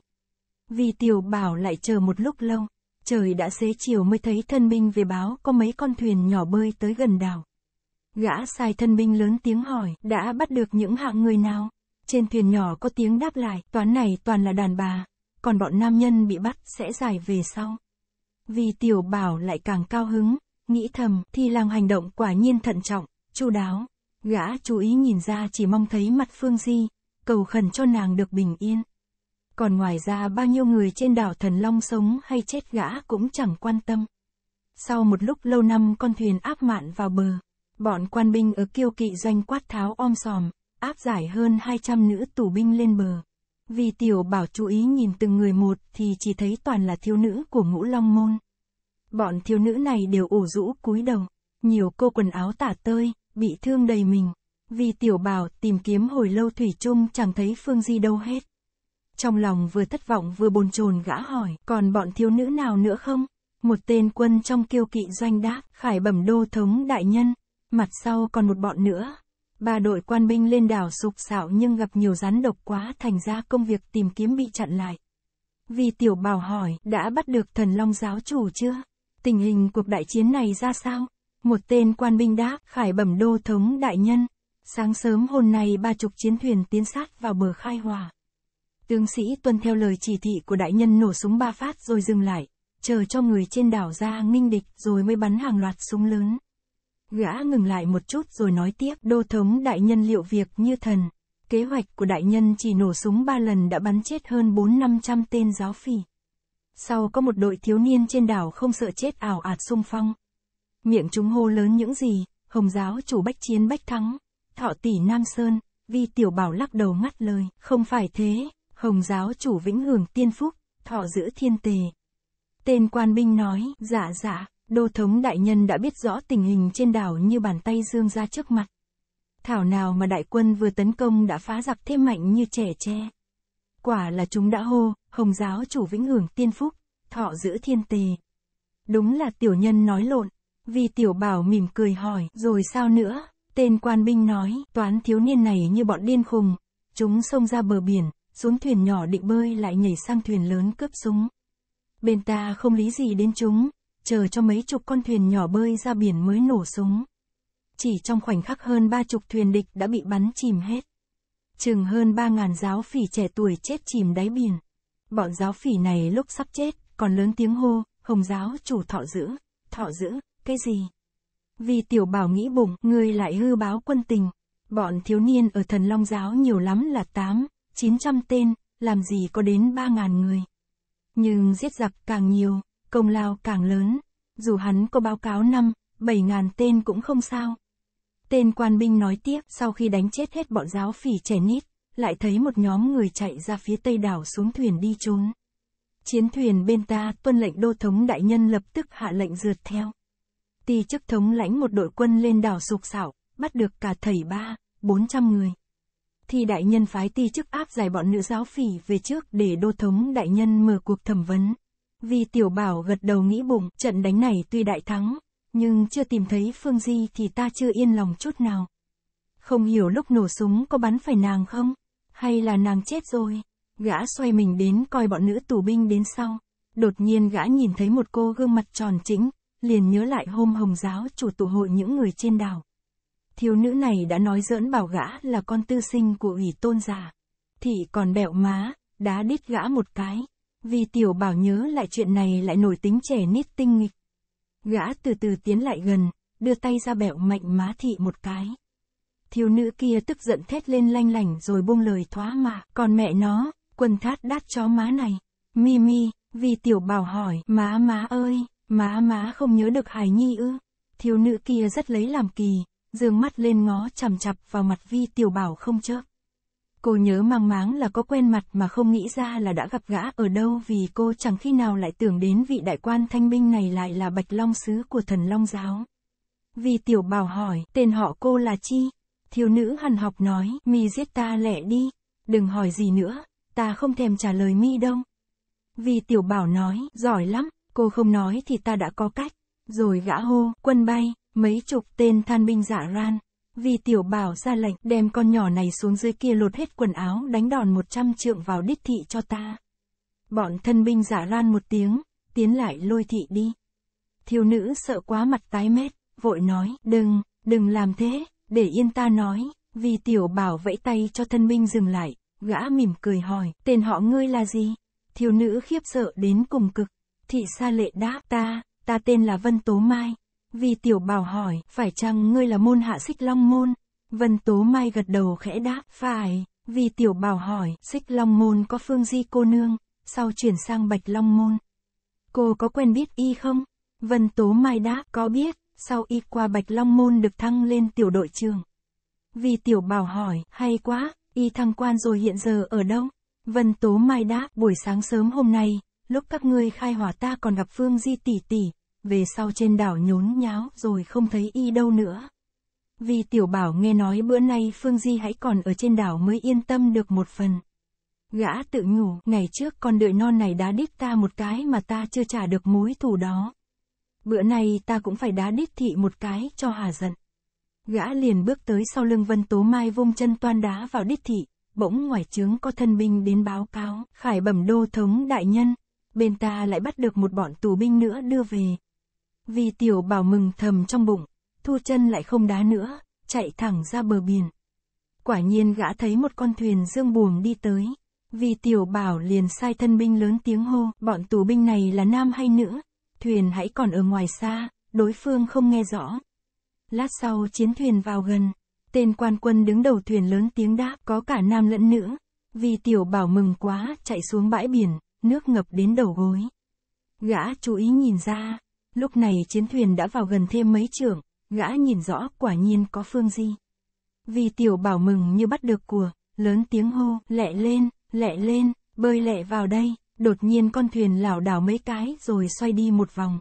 Vì tiểu bảo lại chờ một lúc lâu, trời đã xế chiều mới thấy thân binh về báo có mấy con thuyền nhỏ bơi tới gần đảo. Gã sai thân binh lớn tiếng hỏi, đã bắt được những hạng người nào? Trên thuyền nhỏ có tiếng đáp lại, toán này toàn là đàn bà, còn bọn nam nhân bị bắt sẽ giải về sau. Vì tiểu bảo lại càng cao hứng, nghĩ thầm, thì làng hành động quả nhiên thận trọng, chu đáo. Gã chú ý nhìn ra chỉ mong thấy mặt Phương Di, cầu khẩn cho nàng được bình yên. Còn ngoài ra bao nhiêu người trên đảo Thần Long sống hay chết gã cũng chẳng quan tâm. Sau một lúc lâu năm con thuyền áp mạn vào bờ, bọn quan binh ở kiêu kỵ doanh quát tháo om sòm, áp giải hơn 200 nữ tù binh lên bờ. Vì tiểu bảo chú ý nhìn từng người một thì chỉ thấy toàn là thiếu nữ của ngũ long môn. Bọn thiếu nữ này đều ủ rũ cúi đầu, nhiều cô quần áo tả tơi, bị thương đầy mình. Vì tiểu bảo tìm kiếm hồi lâu Thủy chung chẳng thấy Phương Di đâu hết. Trong lòng vừa thất vọng vừa bồn chồn gã hỏi, còn bọn thiếu nữ nào nữa không? Một tên quân trong kiêu kỵ doanh đáp, khải bẩm đô thống đại nhân, mặt sau còn một bọn nữa. Ba đội quan binh lên đảo sục sạo nhưng gặp nhiều rắn độc quá thành ra công việc tìm kiếm bị chặn lại. Vì tiểu bảo hỏi, đã bắt được thần long giáo chủ chưa? Tình hình cuộc đại chiến này ra sao? Một tên quan binh đáp, khải bẩm đô thống đại nhân. Sáng sớm hôm nay ba chục chiến thuyền tiến sát vào bờ khai hòa. Tướng sĩ tuân theo lời chỉ thị của đại nhân nổ súng ba phát rồi dừng lại, chờ cho người trên đảo ra nghinh địch rồi mới bắn hàng loạt súng lớn. Gã ngừng lại một chút rồi nói tiếp, đô thống đại nhân liệu việc như thần. Kế hoạch của đại nhân chỉ nổ súng ba lần đã bắn chết hơn bốn năm trăm tên giáo phỉ. Sau có một đội thiếu niên trên đảo không sợ chết ảo ạt sung phong. Miệng chúng hô lớn những gì, hồng giáo chủ bách chiến bách thắng, thọ tỷ Nam Sơn, vi tiểu bảo lắc đầu ngắt lời, không phải thế, Hồng giáo chủ vĩnh hưởng tiên phúc, thọ giữa thiên tề. Tên quan binh nói, dạ dạ, đô thống đại nhân đã biết rõ tình hình trên đảo như bàn tay dương ra trước mặt. Thảo nào mà đại quân vừa tấn công đã phá giặc thêm mạnh như trẻ tre. Quả là chúng đã hô, hồng giáo chủ vĩnh hưởng tiên phúc, thọ giữa thiên tề. Đúng là tiểu nhân nói lộn, vì tiểu bảo mỉm cười hỏi, rồi sao nữa? Tên quan binh nói, toán thiếu niên này như bọn điên khùng, chúng xông ra bờ biển, xuống thuyền nhỏ định bơi lại nhảy sang thuyền lớn cướp súng. Bên ta không lý gì đến chúng, chờ cho mấy chục con thuyền nhỏ bơi ra biển mới nổ súng. Chỉ trong khoảnh khắc hơn ba chục thuyền địch đã bị bắn chìm hết. Chừng hơn ba ngàn giáo phỉ trẻ tuổi chết chìm đáy biển. Bọn giáo phỉ này lúc sắp chết, còn lớn tiếng hô, hồng giáo chủ thọ giữ, thọ giữ, cái gì? Vì tiểu bảo nghĩ bụng, người lại hư báo quân tình. Bọn thiếu niên ở thần long giáo nhiều lắm là tám, 900 tên, làm gì có đến 3.000 người. Nhưng giết giặc càng nhiều, công lao càng lớn, dù hắn có báo cáo 5, 7.000 tên cũng không sao. Tên quan binh nói tiếp sau khi đánh chết hết bọn giáo phỉ trẻ nít, lại thấy một nhóm người chạy ra phía tây đảo xuống thuyền đi trốn. Chiến thuyền bên ta tuân lệnh đô thống đại nhân lập tức hạ lệnh rượt theo. Ti chức thống lãnh một đội quân lên đảo sục sảo, bắt được cả thầy ba, 400 người thì đại nhân phái ti chức áp giải bọn nữ giáo phỉ về trước để đô thống đại nhân mở cuộc thẩm vấn. Vì tiểu bảo gật đầu nghĩ bụng, trận đánh này tuy đại thắng, nhưng chưa tìm thấy Phương Di thì ta chưa yên lòng chút nào. Không hiểu lúc nổ súng có bắn phải nàng không? Hay là nàng chết rồi? Gã xoay mình đến coi bọn nữ tù binh đến sau. Đột nhiên gã nhìn thấy một cô gương mặt tròn chỉnh, liền nhớ lại hôm Hồng giáo chủ tụ hội những người trên đảo thiếu nữ này đã nói giỡn bảo gã là con tư sinh của ủy tôn già Thị còn bẹo má, đá đít gã một cái. Vì tiểu bảo nhớ lại chuyện này lại nổi tính trẻ nít tinh nghịch. Gã từ từ tiến lại gần, đưa tay ra bẹo mạnh má thị một cái. Thiếu nữ kia tức giận thét lên lanh lành rồi buông lời thoá mà còn mẹ nó, quần thát đát chó má này. Mimi, vì tiểu bảo hỏi, má má ơi, má má không nhớ được hài nhi ư. Thiếu nữ kia rất lấy làm kỳ, dương mắt lên ngó chằm chặp vào mặt vi tiểu bảo không chớp. Cô nhớ mang máng là có quen mặt mà không nghĩ ra là đã gặp gã ở đâu vì cô chẳng khi nào lại tưởng đến vị đại quan thanh binh này lại là bạch long sứ của thần long giáo. Vì tiểu bảo hỏi, tên họ cô là chi? Thiếu nữ hằn học nói, mi giết ta lẹ đi, đừng hỏi gì nữa, ta không thèm trả lời mi đâu. Vì tiểu bảo nói, giỏi lắm, cô không nói thì ta đã có cách. Rồi gã hô, quân bay, Mấy chục tên than binh giả dạ ran, vì tiểu bảo ra lệnh đem con nhỏ này xuống dưới kia lột hết quần áo đánh đòn 100 trượng vào đích thị cho ta. Bọn thân binh giả dạ ran một tiếng, tiến lại lôi thị đi. Thiếu nữ sợ quá mặt tái mét, vội nói, đừng, đừng làm thế, để yên ta nói, vì tiểu bảo vẫy tay cho thân binh dừng lại, gã mỉm cười hỏi, tên họ ngươi là gì? Thiếu nữ khiếp sợ đến cùng cực, thị sa lệ đáp ta, ta tên là Vân Tố Mai, vì tiểu bảo hỏi, phải chăng ngươi là môn hạ xích long môn? Vân Tố Mai gật đầu khẽ đáp, phải. Vì tiểu bảo hỏi, xích long môn có phương di cô nương, sau chuyển sang bạch long môn. Cô có quen biết y không? Vân Tố Mai đáp, có biết, sau y qua bạch long môn được thăng lên tiểu đội trường. Vì tiểu bảo hỏi, hay quá, y thăng quan rồi hiện giờ ở đâu? Vân Tố Mai đáp, buổi sáng sớm hôm nay, lúc các ngươi khai hỏa ta còn gặp Phương Di tỷ tỷ, về sau trên đảo nhốn nháo rồi không thấy y đâu nữa. Vì tiểu bảo nghe nói bữa nay Phương Di hãy còn ở trên đảo mới yên tâm được một phần. Gã tự nhủ, ngày trước con đợi non này đá đít ta một cái mà ta chưa trả được mối thù đó. Bữa nay ta cũng phải đá đít thị một cái cho hà giận. Gã liền bước tới sau lưng Vân Tố Mai vung chân toan đá vào đít thị, bỗng ngoài trướng có thân binh đến báo cáo, khải bẩm đô thống đại nhân, bên ta lại bắt được một bọn tù binh nữa đưa về, vì tiểu bảo mừng thầm trong bụng, thu chân lại không đá nữa, chạy thẳng ra bờ biển. Quả nhiên gã thấy một con thuyền dương buồm đi tới. Vì tiểu bảo liền sai thân binh lớn tiếng hô, bọn tù binh này là nam hay nữ, thuyền hãy còn ở ngoài xa, đối phương không nghe rõ. Lát sau chiến thuyền vào gần, tên quan quân đứng đầu thuyền lớn tiếng đáp có cả nam lẫn nữ. Vì tiểu bảo mừng quá, chạy xuống bãi biển, nước ngập đến đầu gối. Gã chú ý nhìn ra, Lúc này chiến thuyền đã vào gần thêm mấy trưởng, gã nhìn rõ quả nhiên có phương di. Vì tiểu bảo mừng như bắt được cùa, lớn tiếng hô, lẹ lên, lẹ lên, bơi lẹ vào đây, đột nhiên con thuyền lảo đảo mấy cái rồi xoay đi một vòng.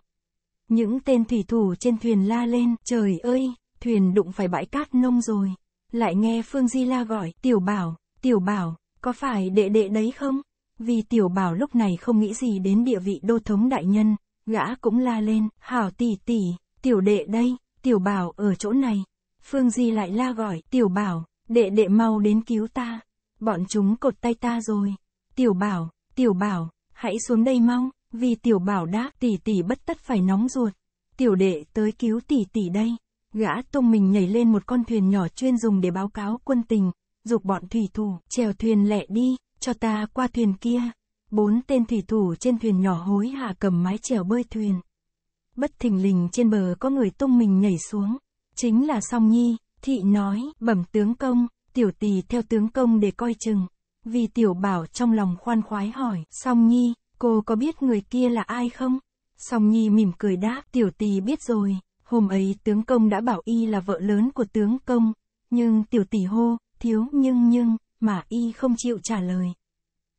Những tên thủy thủ trên thuyền la lên, trời ơi, thuyền đụng phải bãi cát nông rồi. Lại nghe Phương Di la gọi, tiểu bảo, tiểu bảo, có phải đệ đệ đấy không? Vì tiểu bảo lúc này không nghĩ gì đến địa vị đô thống đại nhân, Gã cũng la lên, hảo tỷ tỷ, tiểu đệ đây, tiểu bảo ở chỗ này. Phương Di lại la gọi, tiểu bảo, đệ đệ mau đến cứu ta. Bọn chúng cột tay ta rồi. Tiểu bảo, tiểu bảo, hãy xuống đây mau, vì tiểu bảo đã tỷ tỷ bất tất phải nóng ruột. Tiểu đệ tới cứu tỷ tỷ đây. Gã tung mình nhảy lên một con thuyền nhỏ chuyên dùng để báo cáo quân tình, dục bọn thủy thủ, chèo thuyền lẹ đi, cho ta qua thuyền kia. Bốn tên thủy thủ trên thuyền nhỏ hối hả cầm mái chèo bơi thuyền. Bất thình lình trên bờ có người tung mình nhảy xuống. Chính là Song Nhi, thị nói, bẩm tướng công, tiểu tỳ theo tướng công để coi chừng. Vì tiểu bảo trong lòng khoan khoái hỏi, Song Nhi, cô có biết người kia là ai không? Song Nhi mỉm cười đáp, tiểu tỳ biết rồi, hôm ấy tướng công đã bảo y là vợ lớn của tướng công, nhưng tiểu tỷ hô, thiếu nhưng nhưng, mà y không chịu trả lời.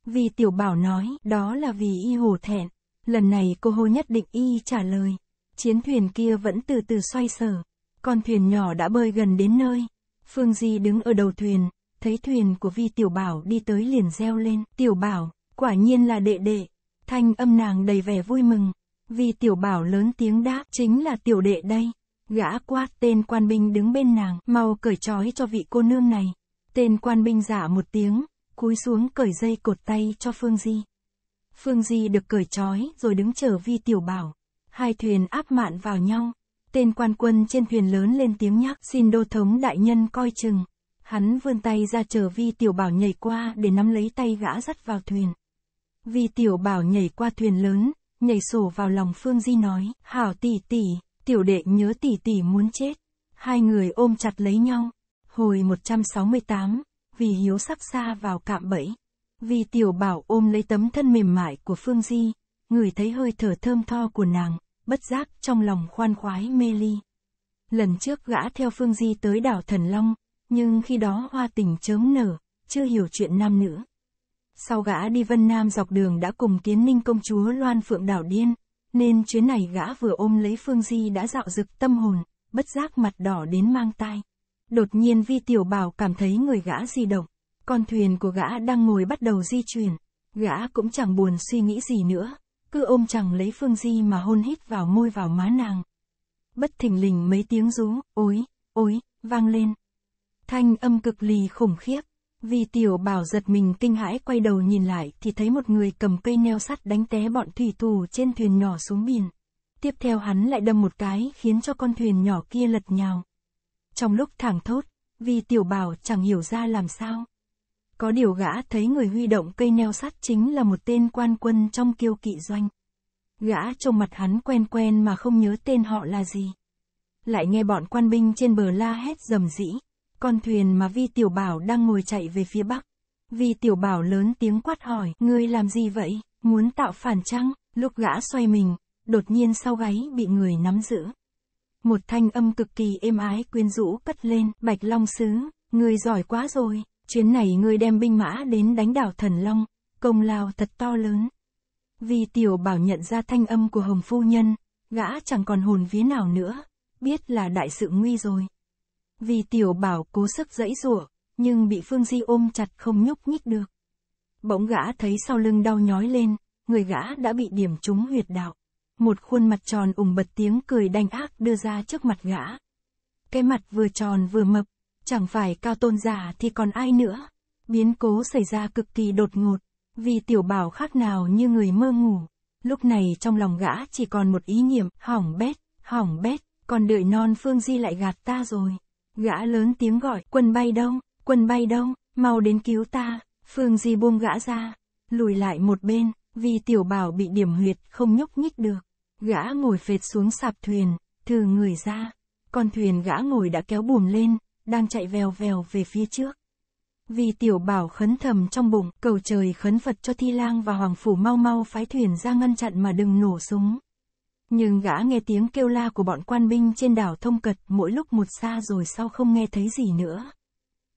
Vì tiểu bảo nói, đó là vì y hổ thẹn. Lần này cô hô nhất định y trả lời. Chiến thuyền kia vẫn từ từ xoay sở. Con thuyền nhỏ đã bơi gần đến nơi. Phương Di đứng ở đầu thuyền, thấy thuyền của Vi Tiểu Bảo đi tới liền reo lên. Tiểu Bảo, quả nhiên là đệ đệ. Thanh âm nàng đầy vẻ vui mừng. Vi Tiểu Bảo lớn tiếng đáp chính là tiểu đệ đây. Gã quát tên quan binh đứng bên nàng, mau cởi trói cho vị cô nương này. Tên quan binh giả một tiếng, cúi xuống cởi dây cột tay cho Phương Di. Phương Di được cởi trói rồi đứng chờ Vi Tiểu Bảo. Hai thuyền áp mạn vào nhau. Tên quan quân trên thuyền lớn lên tiếng nhắc xin đô thống đại nhân coi chừng. Hắn vươn tay ra chờ Vi Tiểu Bảo nhảy qua để nắm lấy tay gã dắt vào thuyền. Vi Tiểu Bảo nhảy qua thuyền lớn, nhảy sổ vào lòng Phương Di nói, hảo tỷ tỷ, tiểu đệ nhớ tỷ tỷ muốn chết. Hai người ôm chặt lấy nhau. Hồi 168 vì hiếu sắp xa vào cạm bẫy. Vì tiểu bảo ôm lấy tấm thân mềm mại của Phương Di, người thấy hơi thở thơm tho của nàng, bất giác trong lòng khoan khoái mê ly. Lần trước gã theo Phương Di tới đảo Thần Long, nhưng khi đó hoa tình chớm nở, chưa hiểu chuyện nam nữ. Sau gã đi Vân Nam dọc đường đã cùng kiến ninh công chúa Loan Phượng đảo điên, nên chuyến này gã vừa ôm lấy Phương Di đã dạo rực tâm hồn, bất giác mặt đỏ đến mang tai. Đột nhiên vi tiểu bảo cảm thấy người gã di động. Con thuyền của gã đang ngồi bắt đầu di chuyển. Gã cũng chẳng buồn suy nghĩ gì nữa. Cứ ôm chẳng lấy phương di mà hôn hít vào môi vào má nàng. Bất thình lình mấy tiếng rú, ối, ối, vang lên. Thanh âm cực lì khủng khiếp. Vì tiểu bảo giật mình kinh hãi quay đầu nhìn lại thì thấy một người cầm cây neo sắt đánh té bọn thủy thủ trên thuyền nhỏ xuống biển. Tiếp theo hắn lại đâm một cái khiến cho con thuyền nhỏ kia lật nhào. Trong lúc thảng thốt, vì tiểu bảo chẳng hiểu ra làm sao. Có điều gã thấy người huy động cây neo sắt chính là một tên quan quân trong kiêu kỵ doanh. Gã trông mặt hắn quen quen mà không nhớ tên họ là gì. Lại nghe bọn quan binh trên bờ la hét rầm rĩ. Con thuyền mà Vi Tiểu Bảo đang ngồi chạy về phía bắc. Vi Tiểu Bảo lớn tiếng quát hỏi, ngươi làm gì vậy, muốn tạo phản trăng, lúc gã xoay mình, đột nhiên sau gáy bị người nắm giữ. Một thanh âm cực kỳ êm ái quyến rũ cất lên, Bạch Long Sứ, ngươi giỏi quá rồi, chuyến này ngươi đem binh mã đến đánh đảo thần Long, công lao thật to lớn. Vì tiểu bảo nhận ra thanh âm của Hồng Phu Nhân, gã chẳng còn hồn vía nào nữa, biết là đại sự nguy rồi. Vì tiểu bảo cố sức dẫy rủa nhưng bị Phương Di ôm chặt không nhúc nhích được. Bỗng gã thấy sau lưng đau nhói lên, người gã đã bị điểm trúng huyệt đạo. Một khuôn mặt tròn ủng bật tiếng cười đanh ác đưa ra trước mặt gã. Cái mặt vừa tròn vừa mập, chẳng phải cao tôn giả thì còn ai nữa. Biến cố xảy ra cực kỳ đột ngột, vì tiểu bảo khác nào như người mơ ngủ. Lúc này trong lòng gã chỉ còn một ý niệm, hỏng bét, hỏng bét, còn đợi non Phương Di lại gạt ta rồi. Gã lớn tiếng gọi, quân bay đông, quân bay đông, mau đến cứu ta, Phương Di buông gã ra, lùi lại một bên, vì tiểu bảo bị điểm huyệt không nhúc nhích được. Gã ngồi phệt xuống sạp thuyền, thừ người ra. Con thuyền gã ngồi đã kéo buồm lên, đang chạy vèo vèo về phía trước. Vì tiểu bảo khấn thầm trong bụng, cầu trời khấn Phật cho Thi Lang và Hoàng Phủ mau mau phái thuyền ra ngăn chặn mà đừng nổ súng. Nhưng gã nghe tiếng kêu la của bọn quan binh trên đảo thông cật mỗi lúc một xa rồi sau không nghe thấy gì nữa.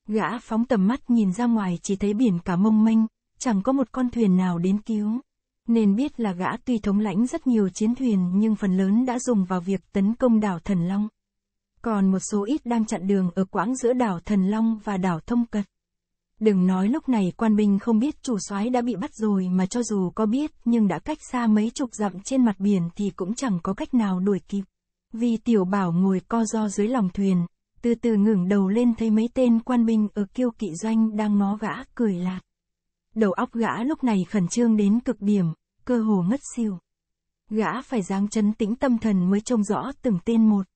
Gã phóng tầm mắt nhìn ra ngoài chỉ thấy biển cả mông mênh, chẳng có một con thuyền nào đến cứu nên biết là gã tuy thống lãnh rất nhiều chiến thuyền nhưng phần lớn đã dùng vào việc tấn công đảo Thần Long. Còn một số ít đang chặn đường ở quãng giữa đảo Thần Long và đảo Thông Cật. Đừng nói lúc này quan binh không biết chủ soái đã bị bắt rồi mà cho dù có biết nhưng đã cách xa mấy chục dặm trên mặt biển thì cũng chẳng có cách nào đuổi kịp. Vì tiểu bảo ngồi co do dưới lòng thuyền, từ từ ngẩng đầu lên thấy mấy tên quan binh ở kiêu kỵ doanh đang ngó gã cười lạc. Đầu óc gã lúc này khẩn trương đến cực điểm, cơ hồ ngất xỉu. Gã phải giáng chấn tĩnh tâm thần mới trông rõ từng tên một.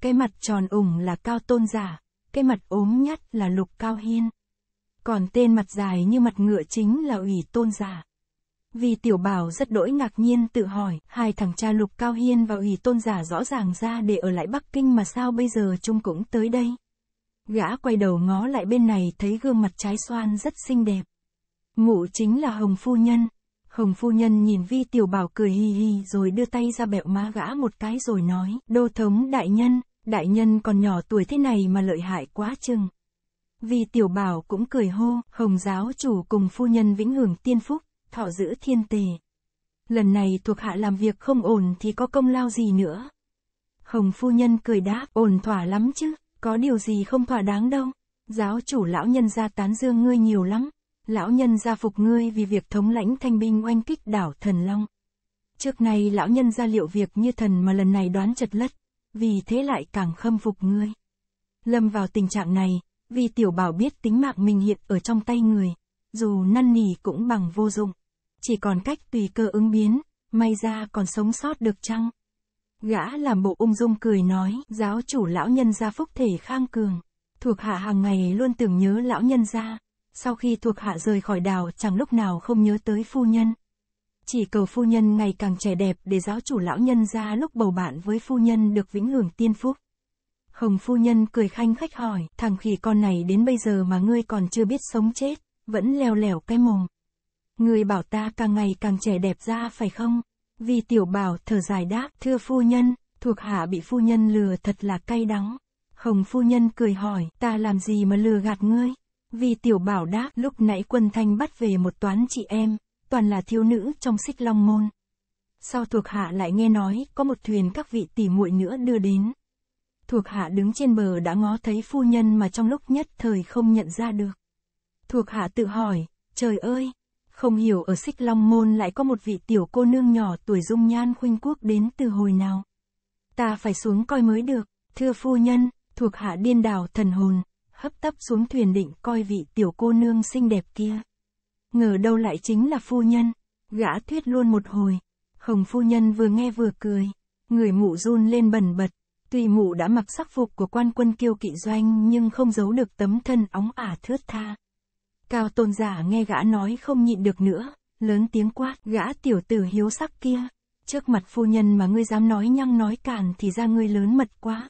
Cái mặt tròn ủng là cao tôn giả, cái mặt ốm nhắt là lục cao hiên. Còn tên mặt dài như mặt ngựa chính là ủy tôn giả. Vì tiểu bảo rất đỗi ngạc nhiên tự hỏi, hai thằng cha Lục Cao Hiên và ủy tôn giả rõ ràng ra để ở lại Bắc Kinh mà sao bây giờ chung cũng tới đây. Gã quay đầu ngó lại bên này thấy gương mặt trái xoan rất xinh đẹp. Mụ chính là Hồng Phu Nhân. Hồng Phu Nhân nhìn Vi Tiểu Bảo cười hi hi rồi đưa tay ra bẹo má gã một cái rồi nói, Đô Thống Đại Nhân, Đại Nhân còn nhỏ tuổi thế này mà lợi hại quá chừng. Vi Tiểu Bảo cũng cười hô, Hồng Giáo Chủ cùng Phu Nhân vĩnh hưởng tiên phúc, thọ giữ thiên tề. Lần này thuộc hạ làm việc không ổn thì có công lao gì nữa. Hồng Phu Nhân cười đáp, ổn thỏa lắm chứ, có điều gì không thỏa đáng đâu. Giáo chủ lão nhân ra tán dương ngươi nhiều lắm, lão nhân gia phục ngươi vì việc thống lãnh thanh binh oanh kích đảo thần long. Trước nay lão nhân gia liệu việc như thần mà lần này đoán chật lất, vì thế lại càng khâm phục ngươi. Lâm vào tình trạng này, vì tiểu bảo biết tính mạng mình hiện ở trong tay người, dù năn nỉ cũng bằng vô dụng. Chỉ còn cách tùy cơ ứng biến, may ra còn sống sót được chăng? Gã làm bộ ung dung cười nói, giáo chủ lão nhân gia phúc thể khang cường. Thuộc hạ hàng ngày luôn tưởng nhớ lão nhân gia, sau khi thuộc hạ rời khỏi đảo chẳng lúc nào không nhớ tới phu nhân. Chỉ cầu phu nhân ngày càng trẻ đẹp để giáo chủ lão nhân ra lúc bầu bạn với phu nhân được vĩnh hưởng tiên phúc. Hồng phu nhân cười khanh khách hỏi, thằng khỉ con này đến bây giờ mà ngươi còn chưa biết sống chết, vẫn leo lẻo cái mồm. Ngươi bảo ta càng ngày càng trẻ đẹp ra phải không? Vì tiểu bảo thở dài đáp, thưa phu nhân, thuộc hạ bị phu nhân lừa thật là cay đắng. Hồng phu nhân cười hỏi, ta làm gì mà lừa gạt ngươi? Vì tiểu bảo đã lúc nãy quân thanh bắt về một toán chị em, toàn là thiếu nữ trong xích long môn. Sau thuộc hạ lại nghe nói có một thuyền các vị tỷ muội nữa đưa đến. Thuộc hạ đứng trên bờ đã ngó thấy phu nhân mà trong lúc nhất thời không nhận ra được. Thuộc hạ tự hỏi, trời ơi, không hiểu ở xích long môn lại có một vị tiểu cô nương nhỏ tuổi dung nhan khuynh quốc đến từ hồi nào. Ta phải xuống coi mới được, thưa phu nhân, thuộc hạ điên đảo thần hồn, hấp tấp xuống thuyền định coi vị tiểu cô nương xinh đẹp kia. Ngờ đâu lại chính là phu nhân, gã thuyết luôn một hồi, Hồng phu nhân vừa nghe vừa cười, người mụ run lên bần bật, tuy mụ đã mặc sắc phục của quan quân kiêu kỵ doanh nhưng không giấu được tấm thân óng ả thướt tha. Cao tôn giả nghe gã nói không nhịn được nữa, lớn tiếng quát, gã tiểu tử hiếu sắc kia, trước mặt phu nhân mà ngươi dám nói nhăng nói cản thì ra ngươi lớn mật quá.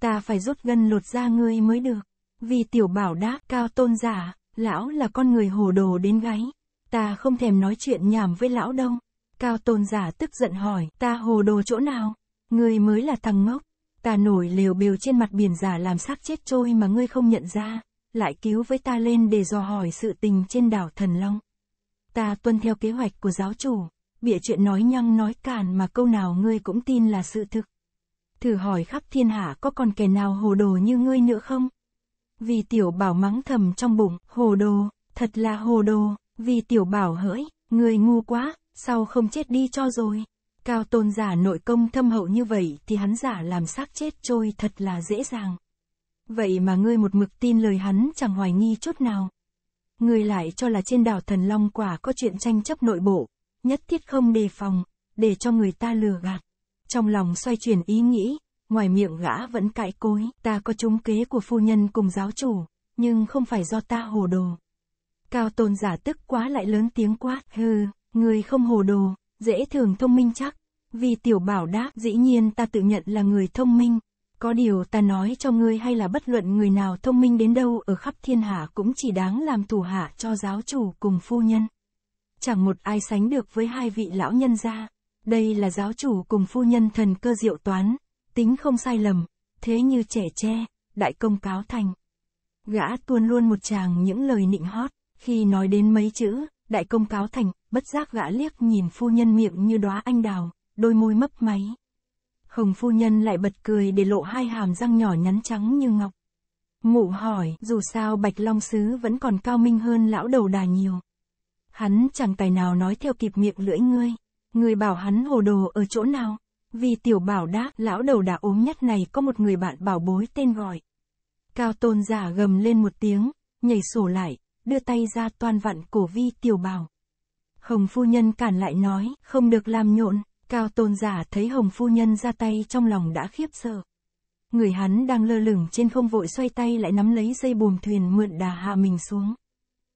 Ta phải rút gân lột ra ngươi mới được. Vì tiểu bảo đã cao tôn giả, lão là con người hồ đồ đến gáy. Ta không thèm nói chuyện nhảm với lão đâu. Cao tôn giả tức giận hỏi, ta hồ đồ chỗ nào? Ngươi mới là thằng ngốc. Ta nổi lều biểu trên mặt biển giả làm xác chết trôi mà ngươi không nhận ra. Lại cứu với ta lên để dò hỏi sự tình trên đảo Thần Long. Ta tuân theo kế hoạch của giáo chủ. Bịa chuyện nói nhăng nói cản mà câu nào ngươi cũng tin là sự thực. Thử hỏi khắp thiên hạ có còn kẻ nào hồ đồ như ngươi nữa không? Vì tiểu bảo mắng thầm trong bụng, hồ đồ, thật là hồ đồ, vì tiểu bảo hỡi, người ngu quá, sao không chết đi cho rồi. Cao tôn giả nội công thâm hậu như vậy thì hắn giả làm xác chết trôi thật là dễ dàng. Vậy mà ngươi một mực tin lời hắn chẳng hoài nghi chút nào. Ngươi lại cho là trên đảo thần long quả có chuyện tranh chấp nội bộ, nhất thiết không đề phòng, để cho người ta lừa gạt. Trong lòng xoay chuyển ý nghĩ, ngoài miệng gã vẫn cãi cối, ta có trúng kế của phu nhân cùng giáo chủ, nhưng không phải do ta hồ đồ. Cao tôn giả tức quá lại lớn tiếng quát, hừ, người không hồ đồ, dễ thường thông minh chắc. Vì tiểu bảo đáp, dĩ nhiên ta tự nhận là người thông minh. Có điều ta nói cho ngươi hay là bất luận người nào thông minh đến đâu ở khắp thiên hạ cũng chỉ đáng làm thủ hạ cho giáo chủ cùng phu nhân. Chẳng một ai sánh được với hai vị lão nhân gia. Đây là giáo chủ cùng phu nhân thần cơ diệu toán, tính không sai lầm, thế như trẻ tre, đại công cáo thành. Gã tuôn luôn một chàng những lời nịnh hót, khi nói đến mấy chữ, đại công cáo thành, bất giác gã liếc nhìn phu nhân miệng như đóa anh đào, đôi môi mấp máy. Hồng phu nhân lại bật cười để lộ hai hàm răng nhỏ nhắn trắng như ngọc. Mụ hỏi, dù sao Bạch Long Sứ vẫn còn cao minh hơn lão đầu đà nhiều. Hắn chẳng tài nào nói theo kịp miệng lưỡi ngươi. Ngươi bảo hắn hồ đồ ở chỗ nào? Vì tiểu bảo đáp, lão đầu đã ốm nhất này có một người bạn bảo bối tên gọi. Cao tôn giả gầm lên một tiếng, nhảy sổ lại, đưa tay ra toàn vặn cổ vi tiểu bảo. Hồng phu nhân cản lại nói, không được làm nhộn, cao tôn giả thấy hồng phu nhân ra tay trong lòng đã khiếp sợ. Người hắn đang lơ lửng trên không vội xoay tay lại nắm lấy dây buồm thuyền mượn đà hạ mình xuống.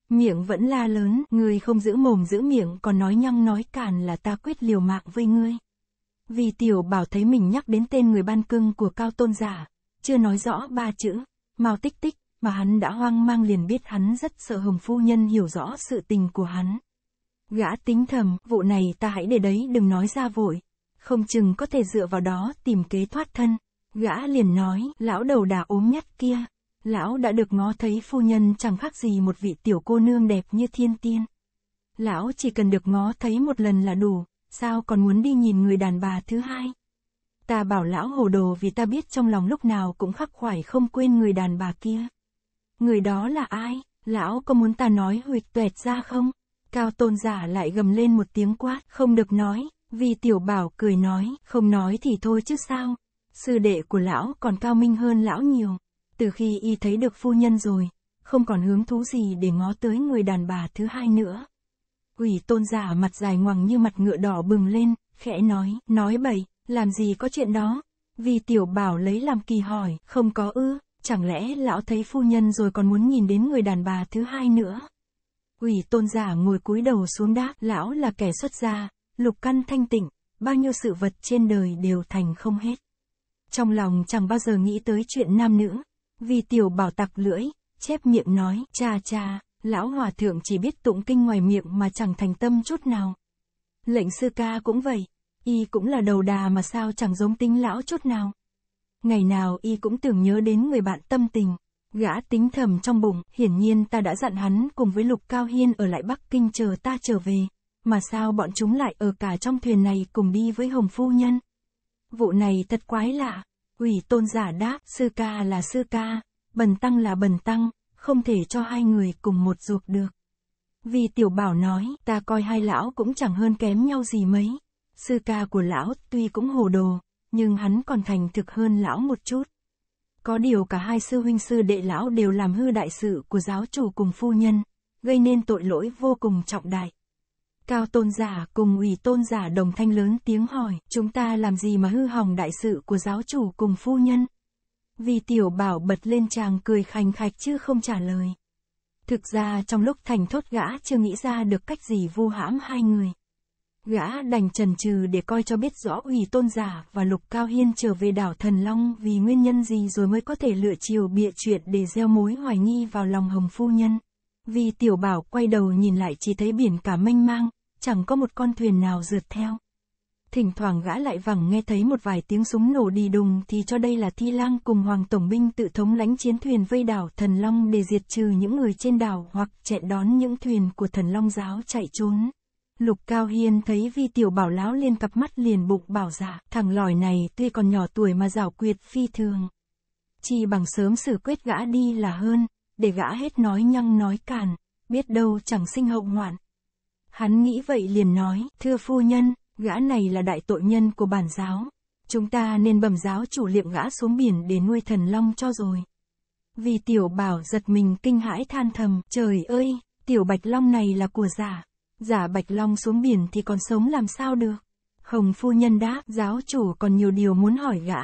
Miệng vẫn la lớn, người không giữ mồm giữ miệng còn nói nhăng nói càn là ta quyết liều mạng với ngươi. Vì tiểu bảo thấy mình nhắc đến tên người ban cưng của cao tôn giả, chưa nói rõ ba chữ, mau tích tích, mà hắn đã hoang mang liền biết hắn rất sợ hồng phu nhân hiểu rõ sự tình của hắn. Gã tính thầm, vụ này ta hãy để đấy đừng nói ra vội, không chừng có thể dựa vào đó tìm kế thoát thân. Gã liền nói, lão đầu đà ốm nhất kia, lão đã được ngó thấy phu nhân chẳng khác gì một vị tiểu cô nương đẹp như thiên tiên. Lão chỉ cần được ngó thấy một lần là đủ, sao còn muốn đi nhìn người đàn bà thứ hai? Ta bảo lão hồ đồ vì ta biết trong lòng lúc nào cũng khắc khoải không quên người đàn bà kia. Người đó là ai? Lão có muốn ta nói huyệt tuẹt ra không? Cao tôn giả lại gầm lên một tiếng quát, không được nói, vì tiểu bảo cười nói, không nói thì thôi chứ sao. Sư đệ của lão còn cao minh hơn lão nhiều. Từ khi y thấy được phu nhân rồi, không còn hứng thú gì để ngó tới người đàn bà thứ hai nữa. Quỷ tôn giả mặt dài ngoằng như mặt ngựa đỏ bừng lên, khẽ nói, nói bậy, làm gì có chuyện đó. Vì tiểu bảo lấy làm kỳ hỏi, không có ư, chẳng lẽ lão thấy phu nhân rồi còn muốn nhìn đến người đàn bà thứ hai nữa. Quỷ tôn giả ngồi cúi đầu xuống đáp, lão là kẻ xuất gia, lục căn thanh tịnh, bao nhiêu sự vật trên đời đều thành không hết. Trong lòng chẳng bao giờ nghĩ tới chuyện nam nữ, vì tiểu bảo tặc lưỡi, chép miệng nói, cha cha lão hòa thượng chỉ biết tụng kinh ngoài miệng mà chẳng thành tâm chút nào. Lệnh sư ca cũng vậy, y cũng là đầu đà mà sao chẳng giống tính lão chút nào. Ngày nào y cũng tưởng nhớ đến người bạn tâm tình, gã tính thầm trong bụng, hiển nhiên ta đã dặn hắn cùng với Lục Cao Hiên ở lại Bắc Kinh chờ ta trở về, mà sao bọn chúng lại ở cả trong thuyền này cùng đi với Hồng Phu Nhân. Vụ này thật quái lạ, ủy tôn giả đáp, sư ca là sư ca, bần tăng là bần tăng, không thể cho hai người cùng một ruột được. Vì tiểu bảo nói, ta coi hai lão cũng chẳng hơn kém nhau gì mấy. Sư ca của lão tuy cũng hồ đồ, nhưng hắn còn thành thực hơn lão một chút. Có điều cả hai sư huynh sư đệ lão đều làm hư đại sự của giáo chủ cùng phu nhân, gây nên tội lỗi vô cùng trọng đại. Cao tôn giả cùng ủy tôn giả đồng thanh lớn tiếng hỏi, chúng ta làm gì mà hư hỏng đại sự của giáo chủ cùng phu nhân? Vì tiểu bảo bật lên chàng cười khành khạch chứ không trả lời. Thực ra trong lúc thành thốt gã chưa nghĩ ra được cách gì vu hãm hai người. Gã đành trần trừ để coi cho biết rõ ủy tôn giả và lục cao hiên trở về đảo Thần Long vì nguyên nhân gì rồi mới có thể lựa chiều bịa chuyện để gieo mối hoài nghi vào lòng hồng phu nhân. Vì tiểu bảo quay đầu nhìn lại chỉ thấy biển cả mênh mang, chẳng có một con thuyền nào rượt theo thỉnh thoảng gã lại vẳng nghe thấy một vài tiếng súng nổ đi đùng thì cho đây là Thi Lang cùng Hoàng Tổng binh tự thống lãnh chiến thuyền vây đảo Thần Long để diệt trừ những người trên đảo hoặc chẹn đón những thuyền của Thần Long giáo chạy trốn. Lục Cao Hiên thấy vi tiểu bảo láo liên cặp mắt liền bụng bảo giả, dạ, thằng lòi này tuy còn nhỏ tuổi mà giảo quyệt phi thường. Chỉ bằng sớm xử quyết gã đi là hơn, để gã hết nói nhăng nói càn, biết đâu chẳng sinh hậu hoạn. Hắn nghĩ vậy liền nói, thưa phu nhân, Gã này là đại tội nhân của bản giáo. Chúng ta nên bẩm giáo chủ liệm gã xuống biển để nuôi thần long cho rồi. Vì tiểu bảo giật mình kinh hãi than thầm, trời ơi, tiểu bạch long này là của giả. Giả bạch long xuống biển thì còn sống làm sao được. Hồng phu nhân đáp, giáo chủ còn nhiều điều muốn hỏi gã.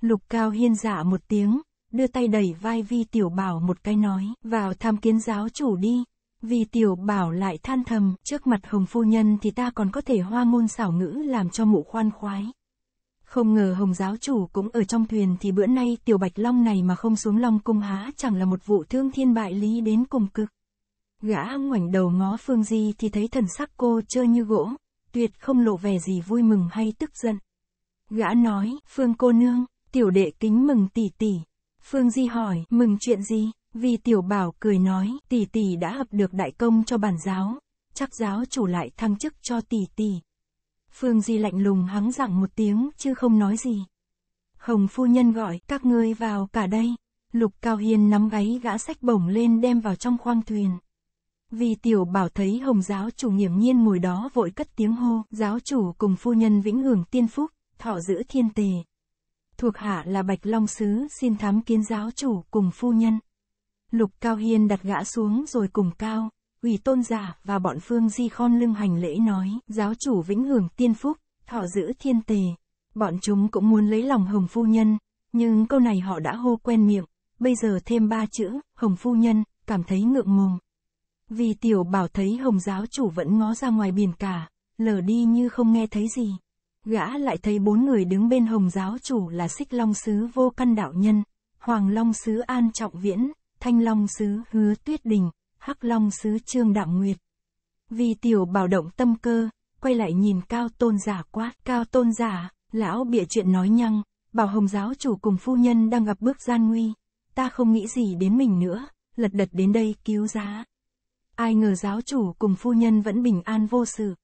Lục cao hiên giả dạ một tiếng, đưa tay đẩy vai vi tiểu bảo một cái nói, vào tham kiến giáo chủ đi. Vì tiểu bảo lại than thầm, trước mặt hồng phu nhân thì ta còn có thể hoa ngôn xảo ngữ làm cho mụ khoan khoái. Không ngờ hồng giáo chủ cũng ở trong thuyền thì bữa nay tiểu bạch long này mà không xuống long cung há chẳng là một vụ thương thiên bại lý đến cùng cực. Gã ngoảnh đầu ngó phương di thì thấy thần sắc cô chơi như gỗ, tuyệt không lộ vẻ gì vui mừng hay tức giận. Gã nói, phương cô nương, tiểu đệ kính mừng tỷ tỷ. Phương Di hỏi, mừng chuyện gì? Vì tiểu bảo cười nói, tỷ tỷ đã hợp được đại công cho bản giáo, chắc giáo chủ lại thăng chức cho tỷ tỷ. Phương Di lạnh lùng hắng giọng một tiếng chứ không nói gì. Hồng phu nhân gọi, các ngươi vào cả đây. Lục Cao Hiên nắm gáy gã sách bổng lên đem vào trong khoang thuyền. Vì tiểu bảo thấy hồng giáo chủ nghiễm nhiên mùi đó vội cất tiếng hô, giáo chủ cùng phu nhân vĩnh hưởng tiên phúc, thọ giữ thiên tề. Thuộc hạ là Bạch Long Sứ xin thám kiến giáo chủ cùng phu nhân. Lục Cao Hiên đặt gã xuống rồi cùng Cao, ủy tôn giả và bọn Phương Di Khon lưng hành lễ nói, giáo chủ vĩnh hưởng tiên phúc, thọ giữ thiên tề. Bọn chúng cũng muốn lấy lòng Hồng Phu Nhân, nhưng câu này họ đã hô quen miệng, bây giờ thêm ba chữ, Hồng Phu Nhân, cảm thấy ngượng ngùng. Vì tiểu bảo thấy Hồng giáo chủ vẫn ngó ra ngoài biển cả, lờ đi như không nghe thấy gì. Gã lại thấy bốn người đứng bên Hồng giáo chủ là Xích Long Sứ Vô Căn Đạo Nhân, Hoàng Long Sứ An Trọng Viễn, Thanh Long Sứ Hứa Tuyết Đình, Hắc Long Sứ Trương Đạm Nguyệt. Vì tiểu bảo động tâm cơ, quay lại nhìn Cao Tôn giả quát. Cao Tôn giả, lão bịa chuyện nói nhăng, bảo hồng giáo chủ cùng phu nhân đang gặp bước gian nguy. Ta không nghĩ gì đến mình nữa, lật đật đến đây cứu giá. Ai ngờ giáo chủ cùng phu nhân vẫn bình an vô sự.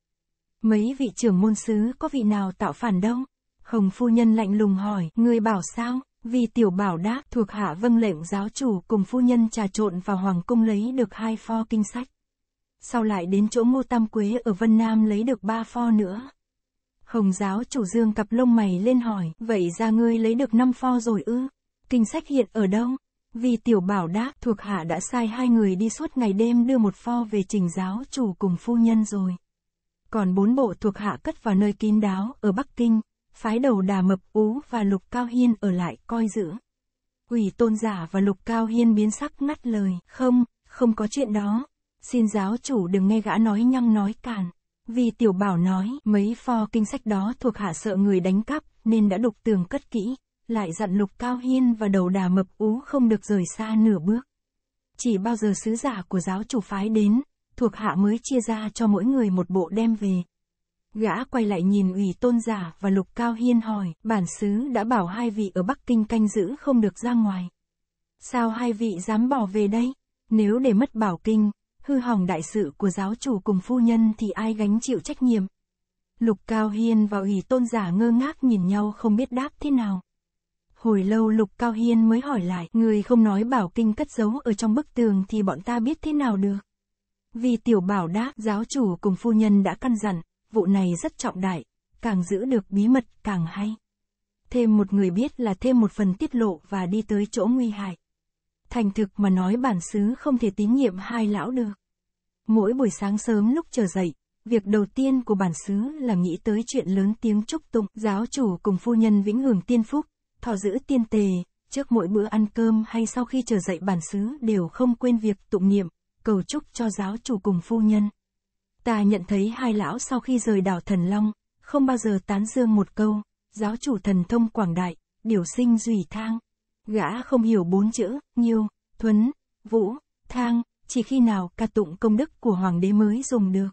Mấy vị trưởng môn sứ có vị nào tạo phản đông? Hồng phu nhân lạnh lùng hỏi, người bảo sao? vì tiểu bảo đã thuộc hạ vâng lệnh giáo chủ cùng phu nhân trà trộn vào hoàng cung lấy được hai pho kinh sách. Sau lại đến chỗ ngô tam quế ở Vân Nam lấy được ba pho nữa. Hồng giáo chủ dương cặp lông mày lên hỏi, vậy ra ngươi lấy được năm pho rồi ư? Kinh sách hiện ở đâu? Vì tiểu bảo đã thuộc hạ đã sai hai người đi suốt ngày đêm đưa một pho về trình giáo chủ cùng phu nhân rồi. Còn bốn bộ thuộc hạ cất vào nơi kín đáo ở Bắc Kinh, phái đầu đà mập ú và lục cao hiên ở lại coi giữ. Quỷ tôn giả và lục cao hiên biến sắc ngắt lời, không, không có chuyện đó. Xin giáo chủ đừng nghe gã nói nhăng nói càn. Vì tiểu bảo nói, mấy pho kinh sách đó thuộc hạ sợ người đánh cắp, nên đã đục tường cất kỹ, lại dặn lục cao hiên và đầu đà mập ú không được rời xa nửa bước. Chỉ bao giờ sứ giả của giáo chủ phái đến, thuộc hạ mới chia ra cho mỗi người một bộ đem về, Gã quay lại nhìn ủy tôn giả và lục cao hiên hỏi, bản xứ đã bảo hai vị ở Bắc Kinh canh giữ không được ra ngoài. Sao hai vị dám bỏ về đây? Nếu để mất bảo kinh, hư hỏng đại sự của giáo chủ cùng phu nhân thì ai gánh chịu trách nhiệm? Lục Cao Hiên và ủy tôn giả ngơ ngác nhìn nhau không biết đáp thế nào. Hồi lâu Lục Cao Hiên mới hỏi lại, người không nói bảo kinh cất giấu ở trong bức tường thì bọn ta biết thế nào được. Vì tiểu bảo đáp, giáo chủ cùng phu nhân đã căn dặn, vụ này rất trọng đại, càng giữ được bí mật càng hay. Thêm một người biết là thêm một phần tiết lộ và đi tới chỗ nguy hại. Thành thực mà nói bản xứ không thể tín nhiệm hai lão được. Mỗi buổi sáng sớm lúc chờ dậy, việc đầu tiên của bản xứ là nghĩ tới chuyện lớn tiếng chúc tụng giáo chủ cùng phu nhân vĩnh hưởng tiên phúc, thọ giữ tiên tề, trước mỗi bữa ăn cơm hay sau khi chờ dậy bản xứ đều không quên việc tụng niệm, cầu chúc cho giáo chủ cùng phu nhân. Ta nhận thấy hai lão sau khi rời đảo Thần Long, không bao giờ tán dương một câu, giáo chủ thần thông quảng đại, điều sinh duy thang. Gã không hiểu bốn chữ, nhiêu, thuấn, vũ, thang, chỉ khi nào ca tụng công đức của hoàng đế mới dùng được.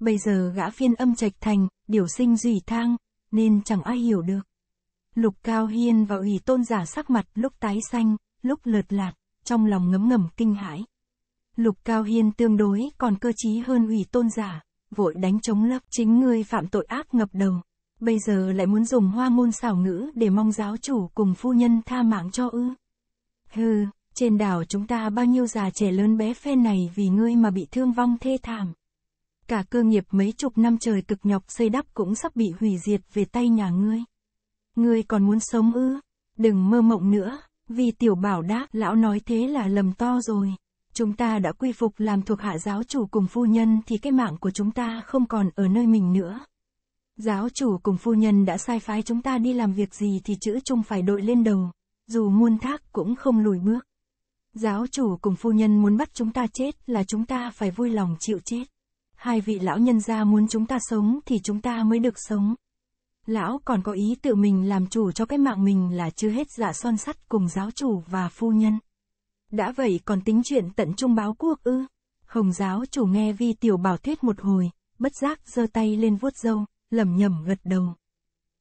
Bây giờ gã phiên âm trạch thành, điều sinh duy thang, nên chẳng ai hiểu được. Lục Cao Hiên và ủy tôn giả sắc mặt lúc tái xanh, lúc lợt lạc, trong lòng ngấm ngầm kinh hãi. Lục Cao Hiên tương đối còn cơ trí hơn ủy tôn giả, vội đánh chống lấp chính ngươi phạm tội ác ngập đầu. Bây giờ lại muốn dùng hoa môn xảo ngữ để mong giáo chủ cùng phu nhân tha mạng cho ư. Hừ, trên đảo chúng ta bao nhiêu già trẻ lớn bé phe này vì ngươi mà bị thương vong thê thảm. Cả cơ nghiệp mấy chục năm trời cực nhọc xây đắp cũng sắp bị hủy diệt về tay nhà ngươi. Ngươi còn muốn sống ư? Đừng mơ mộng nữa, vì tiểu bảo đáp lão nói thế là lầm to rồi chúng ta đã quy phục làm thuộc hạ giáo chủ cùng phu nhân thì cái mạng của chúng ta không còn ở nơi mình nữa. Giáo chủ cùng phu nhân đã sai phái chúng ta đi làm việc gì thì chữ chung phải đội lên đầu, dù muôn thác cũng không lùi bước. Giáo chủ cùng phu nhân muốn bắt chúng ta chết là chúng ta phải vui lòng chịu chết. Hai vị lão nhân gia muốn chúng ta sống thì chúng ta mới được sống. Lão còn có ý tự mình làm chủ cho cái mạng mình là chưa hết dạ son sắt cùng giáo chủ và phu nhân. Đã vậy còn tính chuyện tận trung báo quốc ư? Hồng giáo chủ nghe vi tiểu bảo thuyết một hồi, bất giác giơ tay lên vuốt râu, lẩm nhẩm gật đầu.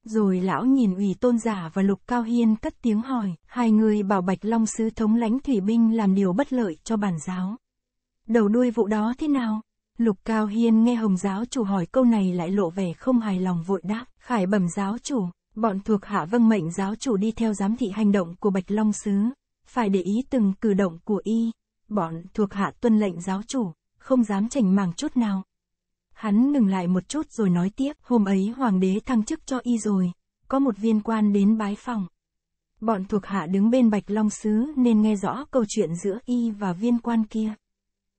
Rồi lão nhìn ủy tôn giả và lục cao hiên cất tiếng hỏi, hai người bảo bạch long sứ thống lãnh thủy binh làm điều bất lợi cho bản giáo. Đầu đuôi vụ đó thế nào? Lục cao hiên nghe hồng giáo chủ hỏi câu này lại lộ vẻ không hài lòng vội đáp, khải bẩm giáo chủ, bọn thuộc hạ vâng mệnh giáo chủ đi theo giám thị hành động của bạch long sứ, phải để ý từng cử động của y. Bọn thuộc hạ tuân lệnh giáo chủ, không dám chảnh màng chút nào. Hắn ngừng lại một chút rồi nói tiếp, hôm ấy hoàng đế thăng chức cho y rồi, có một viên quan đến bái phòng. Bọn thuộc hạ đứng bên Bạch Long Sứ nên nghe rõ câu chuyện giữa y và viên quan kia.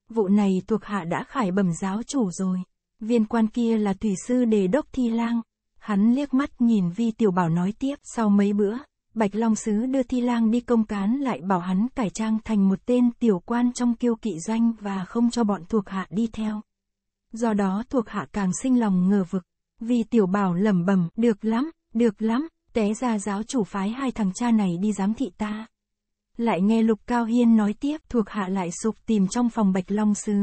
Vụ này thuộc hạ đã khải bẩm giáo chủ rồi. Viên quan kia là thủy sư đề đốc thi lang. Hắn liếc mắt nhìn Vi Tiểu Bảo nói tiếp sau mấy bữa, Bạch Long Sứ đưa Thi Lang đi công cán lại bảo hắn cải trang thành một tên tiểu quan trong kiêu kỵ danh và không cho bọn thuộc hạ đi theo. Do đó thuộc hạ càng sinh lòng ngờ vực, vì tiểu bảo lẩm bẩm, được lắm, được lắm, té ra giáo chủ phái hai thằng cha này đi giám thị ta. Lại nghe Lục Cao Hiên nói tiếp thuộc hạ lại sụp tìm trong phòng Bạch Long Sứ,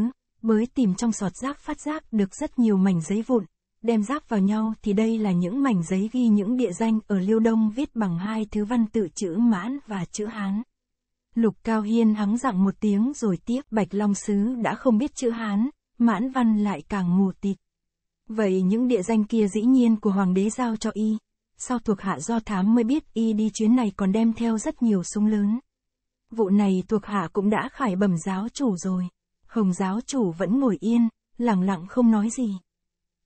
mới tìm trong sọt rác phát giác được rất nhiều mảnh giấy vụn, đem ráp vào nhau thì đây là những mảnh giấy ghi những địa danh ở Liêu Đông viết bằng hai thứ văn tự chữ Mãn và chữ Hán. Lục Cao Hiên hắng dặng một tiếng rồi tiếp Bạch Long Sứ đã không biết chữ Hán, Mãn Văn lại càng mù tịt. Vậy những địa danh kia dĩ nhiên của Hoàng đế giao cho y, sau thuộc hạ do thám mới biết y đi chuyến này còn đem theo rất nhiều súng lớn. Vụ này thuộc hạ cũng đã khải bẩm giáo chủ rồi, Hồng giáo chủ vẫn ngồi yên, lặng lặng không nói gì.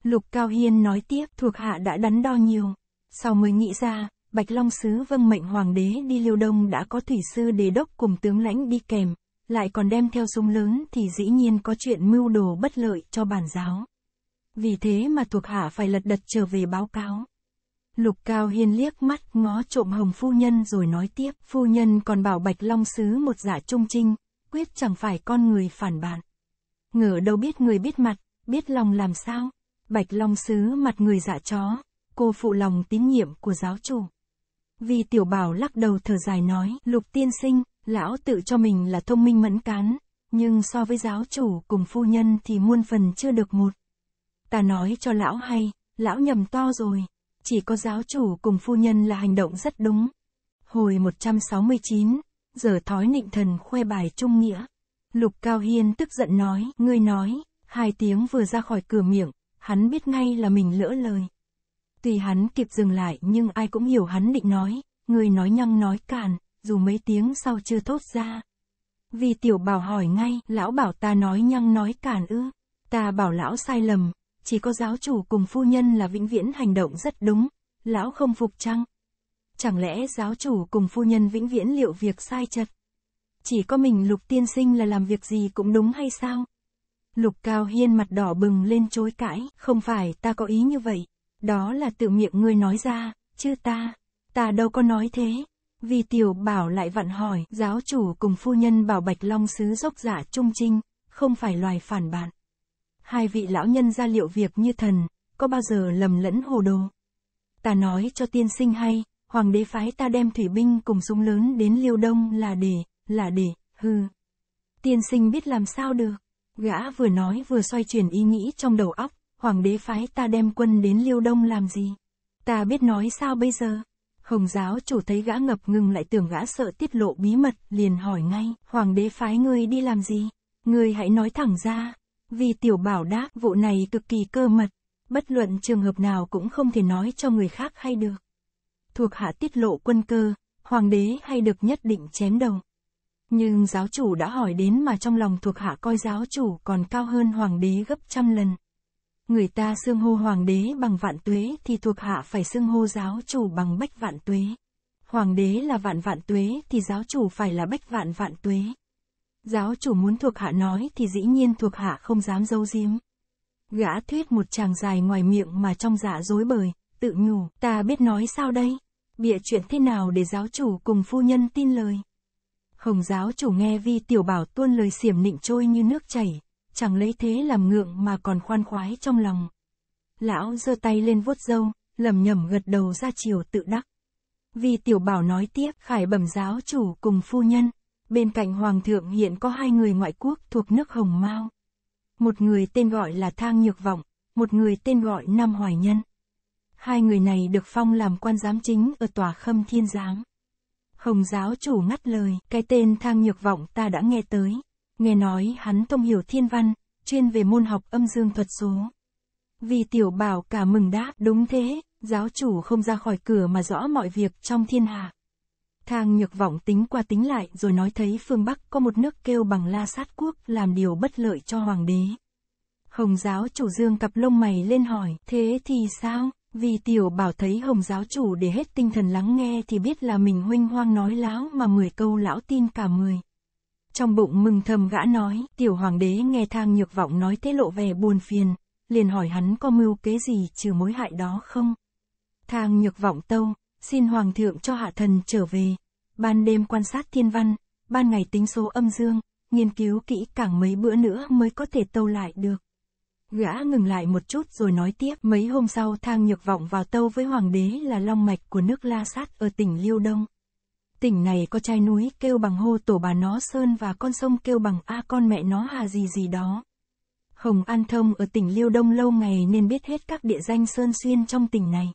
Lục Cao Hiên nói tiếp, thuộc hạ đã đắn đo nhiều. Sau mới nghĩ ra, Bạch Long Sứ vâng mệnh hoàng đế đi liêu đông đã có thủy sư đề đốc cùng tướng lãnh đi kèm, lại còn đem theo súng lớn thì dĩ nhiên có chuyện mưu đồ bất lợi cho bản giáo. Vì thế mà thuộc hạ phải lật đật trở về báo cáo. Lục Cao Hiên liếc mắt ngó trộm hồng phu nhân rồi nói tiếp, phu nhân còn bảo Bạch Long Sứ một giả trung trinh, quyết chẳng phải con người phản bạn Ngờ đâu biết người biết mặt, biết lòng làm sao. Bạch Long Sứ mặt người dạ chó, cô phụ lòng tín nhiệm của giáo chủ. Vì tiểu bảo lắc đầu thở dài nói, lục tiên sinh, lão tự cho mình là thông minh mẫn cán, nhưng so với giáo chủ cùng phu nhân thì muôn phần chưa được một. Ta nói cho lão hay, lão nhầm to rồi, chỉ có giáo chủ cùng phu nhân là hành động rất đúng. Hồi 169, giờ thói nịnh thần khoe bài trung nghĩa. Lục Cao Hiên tức giận nói, ngươi nói, hai tiếng vừa ra khỏi cửa miệng, hắn biết ngay là mình lỡ lời. Tuy hắn kịp dừng lại nhưng ai cũng hiểu hắn định nói, người nói nhăng nói càn, dù mấy tiếng sau chưa thốt ra. Vì tiểu bảo hỏi ngay, lão bảo ta nói nhăng nói càn ư, ta bảo lão sai lầm, chỉ có giáo chủ cùng phu nhân là vĩnh viễn hành động rất đúng, lão không phục chăng? Chẳng lẽ giáo chủ cùng phu nhân vĩnh viễn liệu việc sai chật? Chỉ có mình lục tiên sinh là làm việc gì cũng đúng hay sao? Lục Cao Hiên mặt đỏ bừng lên chối cãi, không phải ta có ý như vậy, đó là tự miệng ngươi nói ra, chứ ta, ta đâu có nói thế. Vì tiểu bảo lại vặn hỏi, giáo chủ cùng phu nhân bảo Bạch Long Sứ dốc giả trung trinh, không phải loài phản bạn. Hai vị lão nhân ra liệu việc như thần, có bao giờ lầm lẫn hồ đồ. Ta nói cho tiên sinh hay, hoàng đế phái ta đem thủy binh cùng súng lớn đến liêu đông là để, là để, hư. Tiên sinh biết làm sao được. Gã vừa nói vừa xoay chuyển ý nghĩ trong đầu óc, hoàng đế phái ta đem quân đến Liêu Đông làm gì? Ta biết nói sao bây giờ? Hồng giáo chủ thấy gã ngập ngừng lại tưởng gã sợ tiết lộ bí mật, liền hỏi ngay, hoàng đế phái ngươi đi làm gì? Ngươi hãy nói thẳng ra. Vì tiểu bảo đáp vụ này cực kỳ cơ mật, bất luận trường hợp nào cũng không thể nói cho người khác hay được. Thuộc hạ tiết lộ quân cơ, hoàng đế hay được nhất định chém đầu. Nhưng giáo chủ đã hỏi đến mà trong lòng thuộc hạ coi giáo chủ còn cao hơn hoàng đế gấp trăm lần. Người ta xưng hô hoàng đế bằng vạn tuế thì thuộc hạ phải xưng hô giáo chủ bằng bách vạn tuế. Hoàng đế là vạn vạn tuế thì giáo chủ phải là bách vạn vạn tuế. Giáo chủ muốn thuộc hạ nói thì dĩ nhiên thuộc hạ không dám giấu giếm. Gã thuyết một chàng dài ngoài miệng mà trong dạ dối bời, tự nhủ, ta biết nói sao đây? Bịa chuyện thế nào để giáo chủ cùng phu nhân tin lời? Hồng giáo chủ nghe vi tiểu bảo tuôn lời xiểm nịnh trôi như nước chảy, chẳng lấy thế làm ngượng mà còn khoan khoái trong lòng. Lão giơ tay lên vuốt râu, lầm nhầm gật đầu ra chiều tự đắc. Vi tiểu bảo nói tiếp, khải bẩm giáo chủ cùng phu nhân, bên cạnh hoàng thượng hiện có hai người ngoại quốc thuộc nước Hồng Mao. Một người tên gọi là Thang Nhược Vọng, một người tên gọi Nam Hoài Nhân. Hai người này được phong làm quan giám chính ở tòa khâm thiên giám. Hồng giáo chủ ngắt lời, cái tên thang nhược vọng ta đã nghe tới. Nghe nói hắn thông hiểu thiên văn, chuyên về môn học âm dương thuật số. Vì tiểu bảo cả mừng đáp, đúng thế, giáo chủ không ra khỏi cửa mà rõ mọi việc trong thiên hạ. Thang nhược vọng tính qua tính lại rồi nói thấy phương Bắc có một nước kêu bằng la sát quốc làm điều bất lợi cho hoàng đế. Hồng giáo chủ dương cặp lông mày lên hỏi, thế thì sao? Vì tiểu bảo thấy hồng giáo chủ để hết tinh thần lắng nghe thì biết là mình huynh hoang nói láo mà mười câu lão tin cả mười Trong bụng mừng thầm gã nói, tiểu hoàng đế nghe thang nhược vọng nói thế lộ vẻ buồn phiền, liền hỏi hắn có mưu kế gì trừ mối hại đó không. Thang nhược vọng tâu, xin hoàng thượng cho hạ thần trở về, ban đêm quan sát thiên văn, ban ngày tính số âm dương, nghiên cứu kỹ càng mấy bữa nữa mới có thể tâu lại được. Gã ngừng lại một chút rồi nói tiếp, mấy hôm sau thang nhược vọng vào tâu với hoàng đế là long mạch của nước La Sát ở tỉnh Liêu Đông. Tỉnh này có trai núi kêu bằng hô tổ bà nó sơn và con sông kêu bằng a con mẹ nó hà gì gì đó. Hồng An Thông ở tỉnh Liêu Đông lâu ngày nên biết hết các địa danh sơn xuyên trong tỉnh này.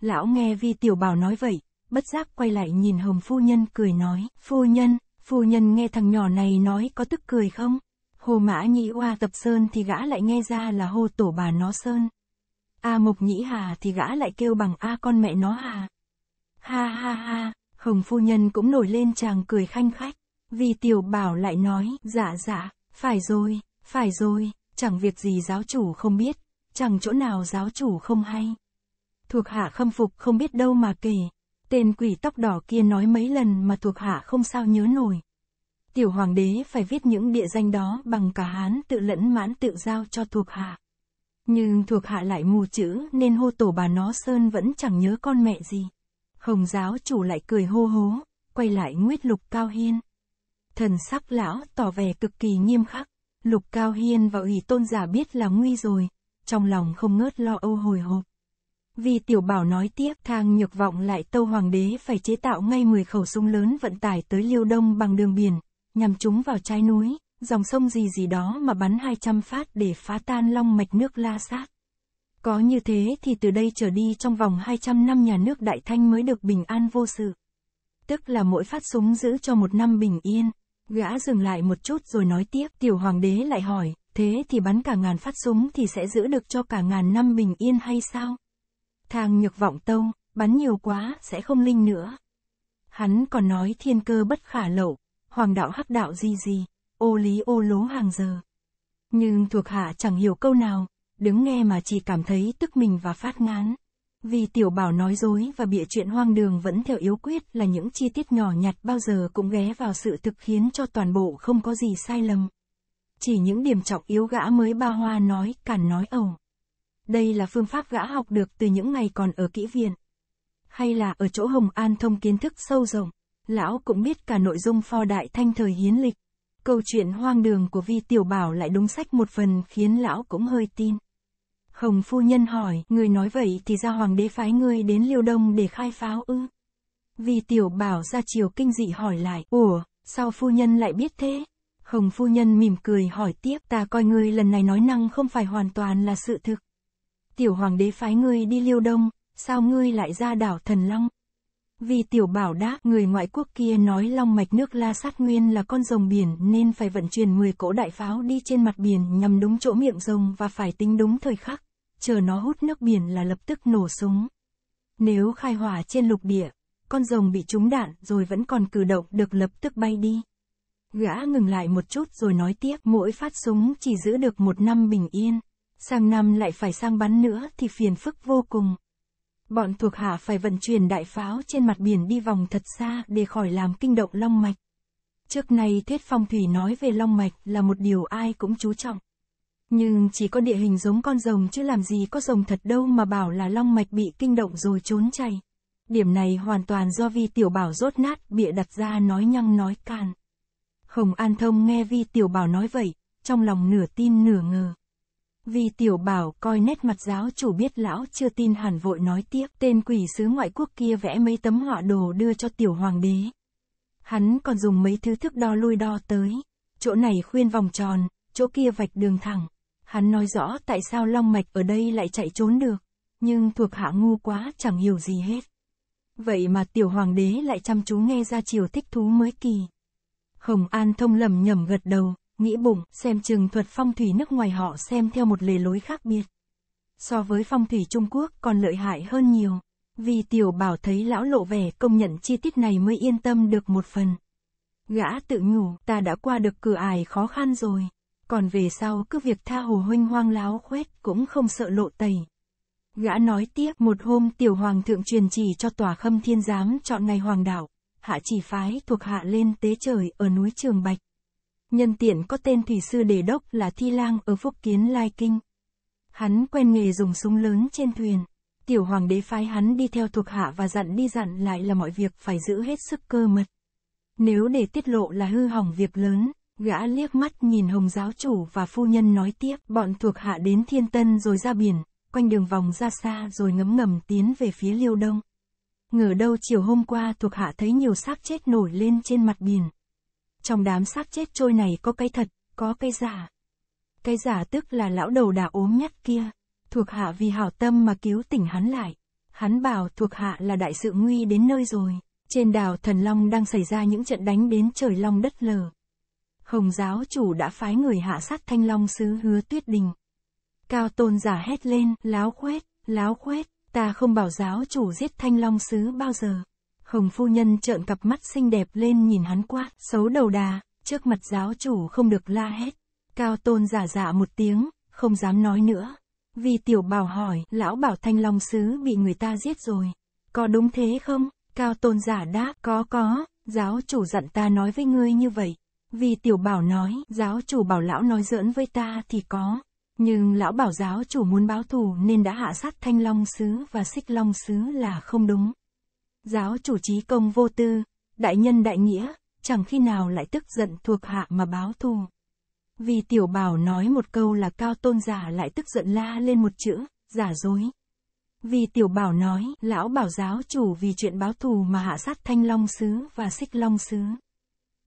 Lão nghe Vi Tiểu Bảo nói vậy, bất giác quay lại nhìn Hồng Phu Nhân cười nói, Phu Nhân, Phu Nhân nghe thằng nhỏ này nói có tức cười không? Hồ mã nhĩ oa tập sơn thì gã lại nghe ra là hô tổ bà nó sơn. A à mộc nhĩ hà thì gã lại kêu bằng A con mẹ nó hà. Ha ha ha, hồng phu nhân cũng nổi lên chàng cười khanh khách. Vì tiểu bảo lại nói, dạ dạ, phải rồi, phải rồi, chẳng việc gì giáo chủ không biết, chẳng chỗ nào giáo chủ không hay. Thuộc hạ khâm phục không biết đâu mà kể. Tên quỷ tóc đỏ kia nói mấy lần mà thuộc hạ không sao nhớ nổi tiểu hoàng đế phải viết những địa danh đó bằng cả hán tự lẫn mãn tự giao cho thuộc hạ. Nhưng thuộc hạ lại mù chữ nên hô tổ bà nó Sơn vẫn chẳng nhớ con mẹ gì. Hồng giáo chủ lại cười hô hố, quay lại nguyết lục cao hiên. Thần sắc lão tỏ vẻ cực kỳ nghiêm khắc, lục cao hiên và ủy tôn giả biết là nguy rồi, trong lòng không ngớt lo âu hồi hộp. Vì tiểu bảo nói tiếp thang nhược vọng lại tâu hoàng đế phải chế tạo ngay 10 khẩu súng lớn vận tải tới liêu đông bằng đường biển, nhằm chúng vào trái núi, dòng sông gì gì đó mà bắn 200 phát để phá tan long mạch nước La Sát. Có như thế thì từ đây trở đi trong vòng 200 năm nhà nước Đại Thanh mới được bình an vô sự. Tức là mỗi phát súng giữ cho một năm bình yên. Gã dừng lại một chút rồi nói tiếp, tiểu hoàng đế lại hỏi, thế thì bắn cả ngàn phát súng thì sẽ giữ được cho cả ngàn năm bình yên hay sao? Thang nhược vọng tông bắn nhiều quá, sẽ không linh nữa. Hắn còn nói thiên cơ bất khả lậu, hoàng đạo hắc đạo gì gì, ô lý ô lố hàng giờ. Nhưng thuộc hạ chẳng hiểu câu nào, đứng nghe mà chỉ cảm thấy tức mình và phát ngán. Vì tiểu bảo nói dối và bịa chuyện hoang đường vẫn theo yếu quyết là những chi tiết nhỏ nhặt bao giờ cũng ghé vào sự thực khiến cho toàn bộ không có gì sai lầm. Chỉ những điểm trọng yếu gã mới ba hoa nói cản nói ẩu. Đây là phương pháp gã học được từ những ngày còn ở kỹ viện. Hay là ở chỗ Hồng An thông kiến thức sâu rộng lão cũng biết cả nội dung pho đại thanh thời hiến lịch. Câu chuyện hoang đường của Vi Tiểu Bảo lại đúng sách một phần khiến lão cũng hơi tin. Hồng phu nhân hỏi, người nói vậy thì ra hoàng đế phái ngươi đến liêu đông để khai pháo ư. Vi Tiểu Bảo ra chiều kinh dị hỏi lại, ủa, sao phu nhân lại biết thế? Hồng phu nhân mỉm cười hỏi tiếp, ta coi ngươi lần này nói năng không phải hoàn toàn là sự thực. Tiểu hoàng đế phái ngươi đi liêu đông, sao ngươi lại ra đảo thần long? Vì tiểu bảo đã, người ngoại quốc kia nói long mạch nước La Sát Nguyên là con rồng biển nên phải vận chuyển 10 cỗ đại pháo đi trên mặt biển nhằm đúng chỗ miệng rồng và phải tính đúng thời khắc, chờ nó hút nước biển là lập tức nổ súng. Nếu khai hỏa trên lục địa, con rồng bị trúng đạn rồi vẫn còn cử động được lập tức bay đi. Gã ngừng lại một chút rồi nói tiếp mỗi phát súng chỉ giữ được một năm bình yên, sang năm lại phải sang bắn nữa thì phiền phức vô cùng. Bọn thuộc hạ phải vận chuyển đại pháo trên mặt biển đi vòng thật xa để khỏi làm kinh động long mạch. Trước nay thuyết phong thủy nói về long mạch là một điều ai cũng chú trọng. Nhưng chỉ có địa hình giống con rồng chứ làm gì có rồng thật đâu mà bảo là long mạch bị kinh động rồi trốn chạy. Điểm này hoàn toàn do vi tiểu bảo rốt nát, bịa đặt ra nói nhăng nói can. Hồng An Thông nghe vi tiểu bảo nói vậy, trong lòng nửa tin nửa ngờ. Vì tiểu bảo coi nét mặt giáo chủ biết lão chưa tin hẳn vội nói tiếp tên quỷ sứ ngoại quốc kia vẽ mấy tấm họa đồ đưa cho tiểu hoàng đế. Hắn còn dùng mấy thứ thước đo lui đo tới, chỗ này khuyên vòng tròn, chỗ kia vạch đường thẳng. Hắn nói rõ tại sao long mạch ở đây lại chạy trốn được, nhưng thuộc hạ ngu quá chẳng hiểu gì hết. Vậy mà tiểu hoàng đế lại chăm chú nghe ra chiều thích thú mới kỳ. Hồng An thông lầm nhầm gật đầu, nghĩ bụng, xem chừng thuật phong thủy nước ngoài họ xem theo một lề lối khác biệt. So với phong thủy Trung Quốc còn lợi hại hơn nhiều. Vì tiểu bảo thấy lão lộ vẻ công nhận chi tiết này mới yên tâm được một phần. Gã tự nhủ, ta đã qua được cửa ải khó khăn rồi. Còn về sau cứ việc tha hồ huynh hoang láo khuét cũng không sợ lộ tẩy. Gã nói tiếp một hôm tiểu hoàng thượng truyền chỉ cho tòa khâm thiên giám chọn ngày hoàng đạo, hạ chỉ phái thuộc hạ lên tế trời ở núi Trường Bạch. Nhân tiện có tên thủy sư đề đốc là Thi Lang ở Phúc Kiến Lai Kinh. Hắn quen nghề dùng súng lớn trên thuyền. Tiểu hoàng đế phái hắn đi theo thuộc hạ và dặn đi dặn lại là mọi việc phải giữ hết sức cơ mật. Nếu để tiết lộ là hư hỏng việc lớn, gã liếc mắt nhìn hồng giáo chủ và phu nhân nói tiếp bọn thuộc hạ đến thiên tân rồi ra biển, quanh đường vòng ra xa rồi ngấm ngầm tiến về phía liêu đông. Ngờ đâu chiều hôm qua thuộc hạ thấy nhiều xác chết nổi lên trên mặt biển, trong đám xác chết trôi này có cái thật, có cái giả. cái giả tức là lão đầu đà ốm nhát kia, thuộc hạ vì hảo tâm mà cứu tỉnh hắn lại. Hắn bảo thuộc hạ là đại sự nguy đến nơi rồi, trên đảo Thần Long đang xảy ra những trận đánh đến trời long đất lở. Hồng giáo chủ đã phái người hạ sát thanh long sứ hứa tuyết đình. Cao tôn giả hét lên, láo khuét, láo khuét, ta không bảo giáo chủ giết thanh long sứ bao giờ. Khổng phu nhân trợn cặp mắt xinh đẹp lên nhìn hắn quát, xấu đầu đà, trước mặt giáo chủ không được la hét. Cao tôn giả dạ, dạ một tiếng, không dám nói nữa. Vì tiểu bảo hỏi, lão bảo thanh long sứ bị người ta giết rồi. Có đúng thế không? Cao tôn giả đáp, có có, giáo chủ dặn ta nói với ngươi như vậy. Vì tiểu bảo nói, giáo chủ bảo lão nói giỡn với ta thì có. Nhưng lão bảo giáo chủ muốn báo thù nên đã hạ sát thanh long sứ và xích long sứ là không đúng. Giáo chủ trí công vô tư, đại nhân đại nghĩa, chẳng khi nào lại tức giận thuộc hạ mà báo thù. Vì tiểu bảo nói một câu là cao tôn giả lại tức giận la lên một chữ, giả dối. Vì tiểu bảo nói, lão bảo giáo chủ vì chuyện báo thù mà hạ sát thanh long sứ và xích long sứ.